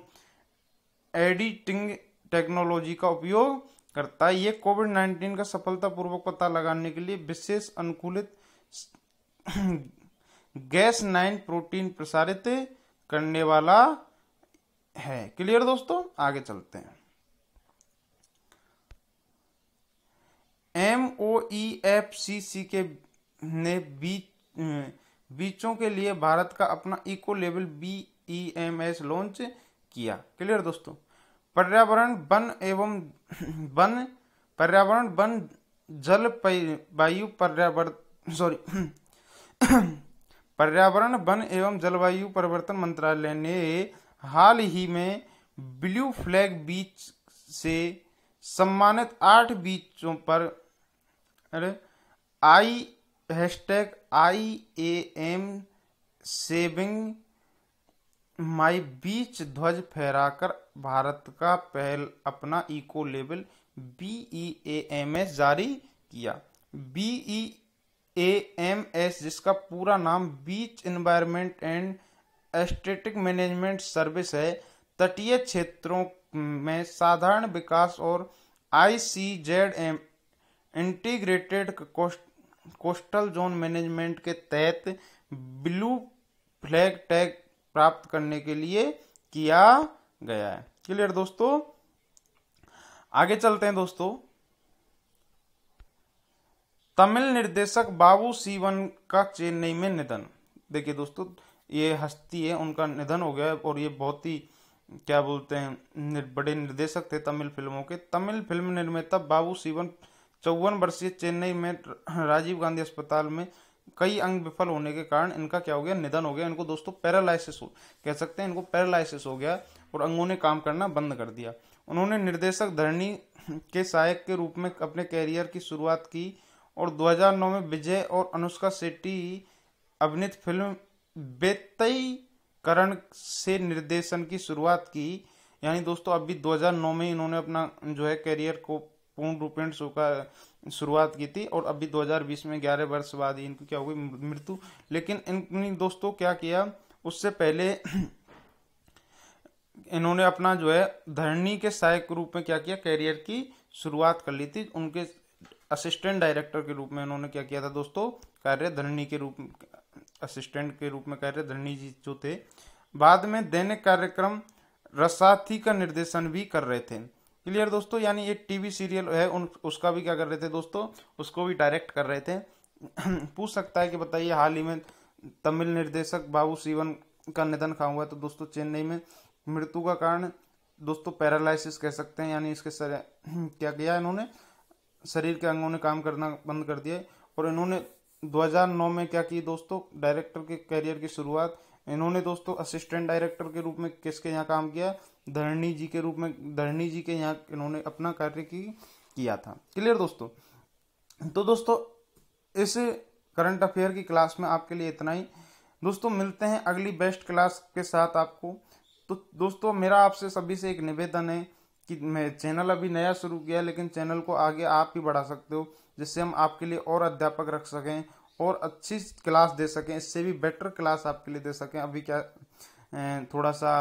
एडिटिंग टेक्नोलॉजी का उपयोग करता है ये कोविड नाइन्टीन का सफलतापूर्वक पता लगाने के लिए विशेष अनुकूलित गैस नाइन प्रोटीन प्रसारित करने वाला है क्लियर दोस्तों आगे चलते हैं एम एफ सी सी के ने बीचों के लिए भारत का अपना eco level B E M S launch किया क्लियर दोस्तों पर्यावरण वन एवं वन पर्यावरण वन जल वायु पर्यावरण सॉरी पर्यावरण वन एवं जलवायु परिवर्तन मंत्रालय ने हाल ही में ब्लू फ्लैग बीच से सम्मानित आठ बीचों पर I hashtag I A M saving my beach ध्वज फहराकर भारत का पहल अपना eco label B E A M S जारी किया B E A M S जिसका पूरा नाम beach environment and aesthetic management service है तटीय क्षेत्रों में साधारण विकास और I C Z M integrated coastal zone management के तहत ब्लू फ्लैग टैग प्राप्त करने के लिए किया गया है क्लियर दोस्तों आगे चलते हैं दोस्तों तमिल निर्देशक बाबू सीवन का चेन्नई में निधन देखिए दोस्तों ये हस्ती है उनका निधन हो गया और ये बहुत ही क्या बोलते हैं निर, बड़े निर्देशक थे तमिल फिल्मों के तमिल फिल्म निर्माता बाबू सीवन चौवन वर्षीय चेन्नई में राजीव गांधी अस्पताल में कई अंग विफल होने के कारण इनका क्या हो गया निधन हो गया इनको दोस्तों पैरालिसिस हो कह सकते हैं इनको पैरालिसिस हो गया और अंगों ने काम करना बंद कर दिया उन्होंने निर्देशक धरणी के सहायक के रूप में अपने कैरियर की शुरुआत की और 2009 में विजय और अनुष्का शेट्टी अभिनीत फिल्म बेतई करण से निर्देशन की शुरुआत की यानी दोस्तों अभी 2009 में इन्होंने अपना जो है कैरियर को पूर्ण रूपेण शुरुआत की थी और अभी 2020 में 11 वर्ष बाद ही इनकी क्या हो गई मृत्यु लेकिन इन दोस्तों क्या किया उससे पहले इन्होंने अपना जो है धरणी के सहायक रूप में क्या किया करियर की शुरुआत कर ली थी उनके असिस्टेंट डायरेक्टर के रूप में इन्होंने क्या किया था दोस्तों कार्य धरणी के रूप असिस्टेंट के रूप में कार्य धरणी जी जो थे बाद में दैनिक कार्यक्रम रसाथी का निर्देशन भी कर रहे थे क्लियर दोस्तों यानी एक टीवी सीरियल है उन उसका भी क्या कर रहे थे दोस्तों उसको भी डायरेक्ट कर रहे थे पूछ सकता है कि बताइए हाल ही में तमिल निर्देशक बाबू सीवन का निधन कहा हुआ तो दोस्तों चेन्नई में मृत्यु का कारण दोस्तों पैरालिसिस कह सकते हैं यानी इसके सर क्या किया इन्होंने शरीर के अंगों ने काम करना बंद कर दिया और इन्होंने 2009 में क्या की दोस्तों डायरेक्टर के करियर की शुरुआत इन्होंने दोस्तों असिस्टेंट डायरेक्टर के रूप में किसके यहाँ काम किया धरणी जी के रूप में धरणी जी के यहाँ इन्होंने अपना कार्य की किया था क्लियर दोस्तों तो दोस्तों इस करंट अफेयर की क्लास में आपके लिए इतना ही दोस्तों मिलते हैं अगली बेस्ट क्लास के साथ आपको तो दोस्तों मेरा आपसे सभी से एक निवेदन है कि मैं चैनल अभी नया शुरू किया लेकिन चैनल को आगे आप ही बढ़ा सकते हो जिससे हम आपके लिए और अध्यापक रख सकें और अच्छी क्लास दे सकें इससे भी बेटर क्लास आपके लिए दे सकें अभी क्या थोड़ा सा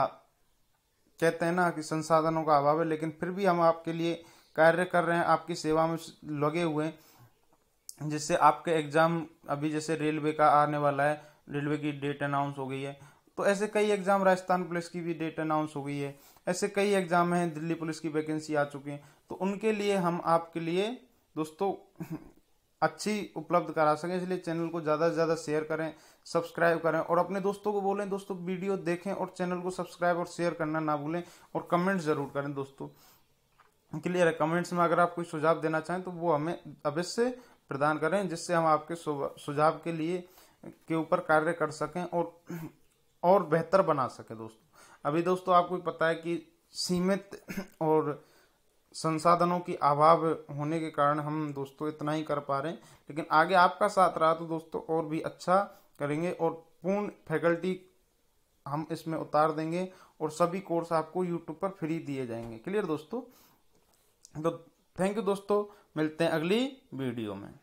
कहते हैं ना कि संसाधनों का अभाव है लेकिन फिर भी हम आपके लिए कार्य कर रहे हैं आपकी सेवा में लगे हुए हैं जिससे आपके एग्ज़ाम अभी जैसे रेलवे का आने वाला है रेलवे की डेट अनाउंस हो गई है तो ऐसे कई एग्ज़ाम राजस्थान पुलिस की भी डेट अनाउंस हो गई है ऐसे कई एग्ज़ाम हैं दिल्ली पुलिस की वैकेंसी आ चुकी है तो उनके लिए हम आपके लिए दोस्तों अच्छी उपलब्ध करा सकें इसलिए चैनल को ज़्यादा से ज़्यादा शेयर करें सब्सक्राइब करें और अपने दोस्तों को बोलें दोस्तों वीडियो देखें और चैनल को सब्सक्राइब और शेयर करना ना भूलें और कमेंट जरूर करें दोस्तों क्लियर है कमेंट्स में अगर आप कोई सुझाव देना चाहें तो वो हमें अवश्य प्रदान करें जिससे हम आपके सुझाव के लिए के ऊपर कार्य कर सकें और और बेहतर बना सकें दोस्तों अभी दोस्तों आपको पता है कि सीमित और संसाधनों की अभाव होने के कारण हम दोस्तों इतना ही कर पा रहे हैं लेकिन आगे आपका साथ रहा तो दोस्तों और भी अच्छा करेंगे और पूर्ण फैकल्टी हम इसमें उतार देंगे और सभी कोर्स आपको यूट्यूब पर फ्री दिए जाएंगे क्लियर दोस्तों तो थैंक यू दोस्तों मिलते हैं अगली वीडियो में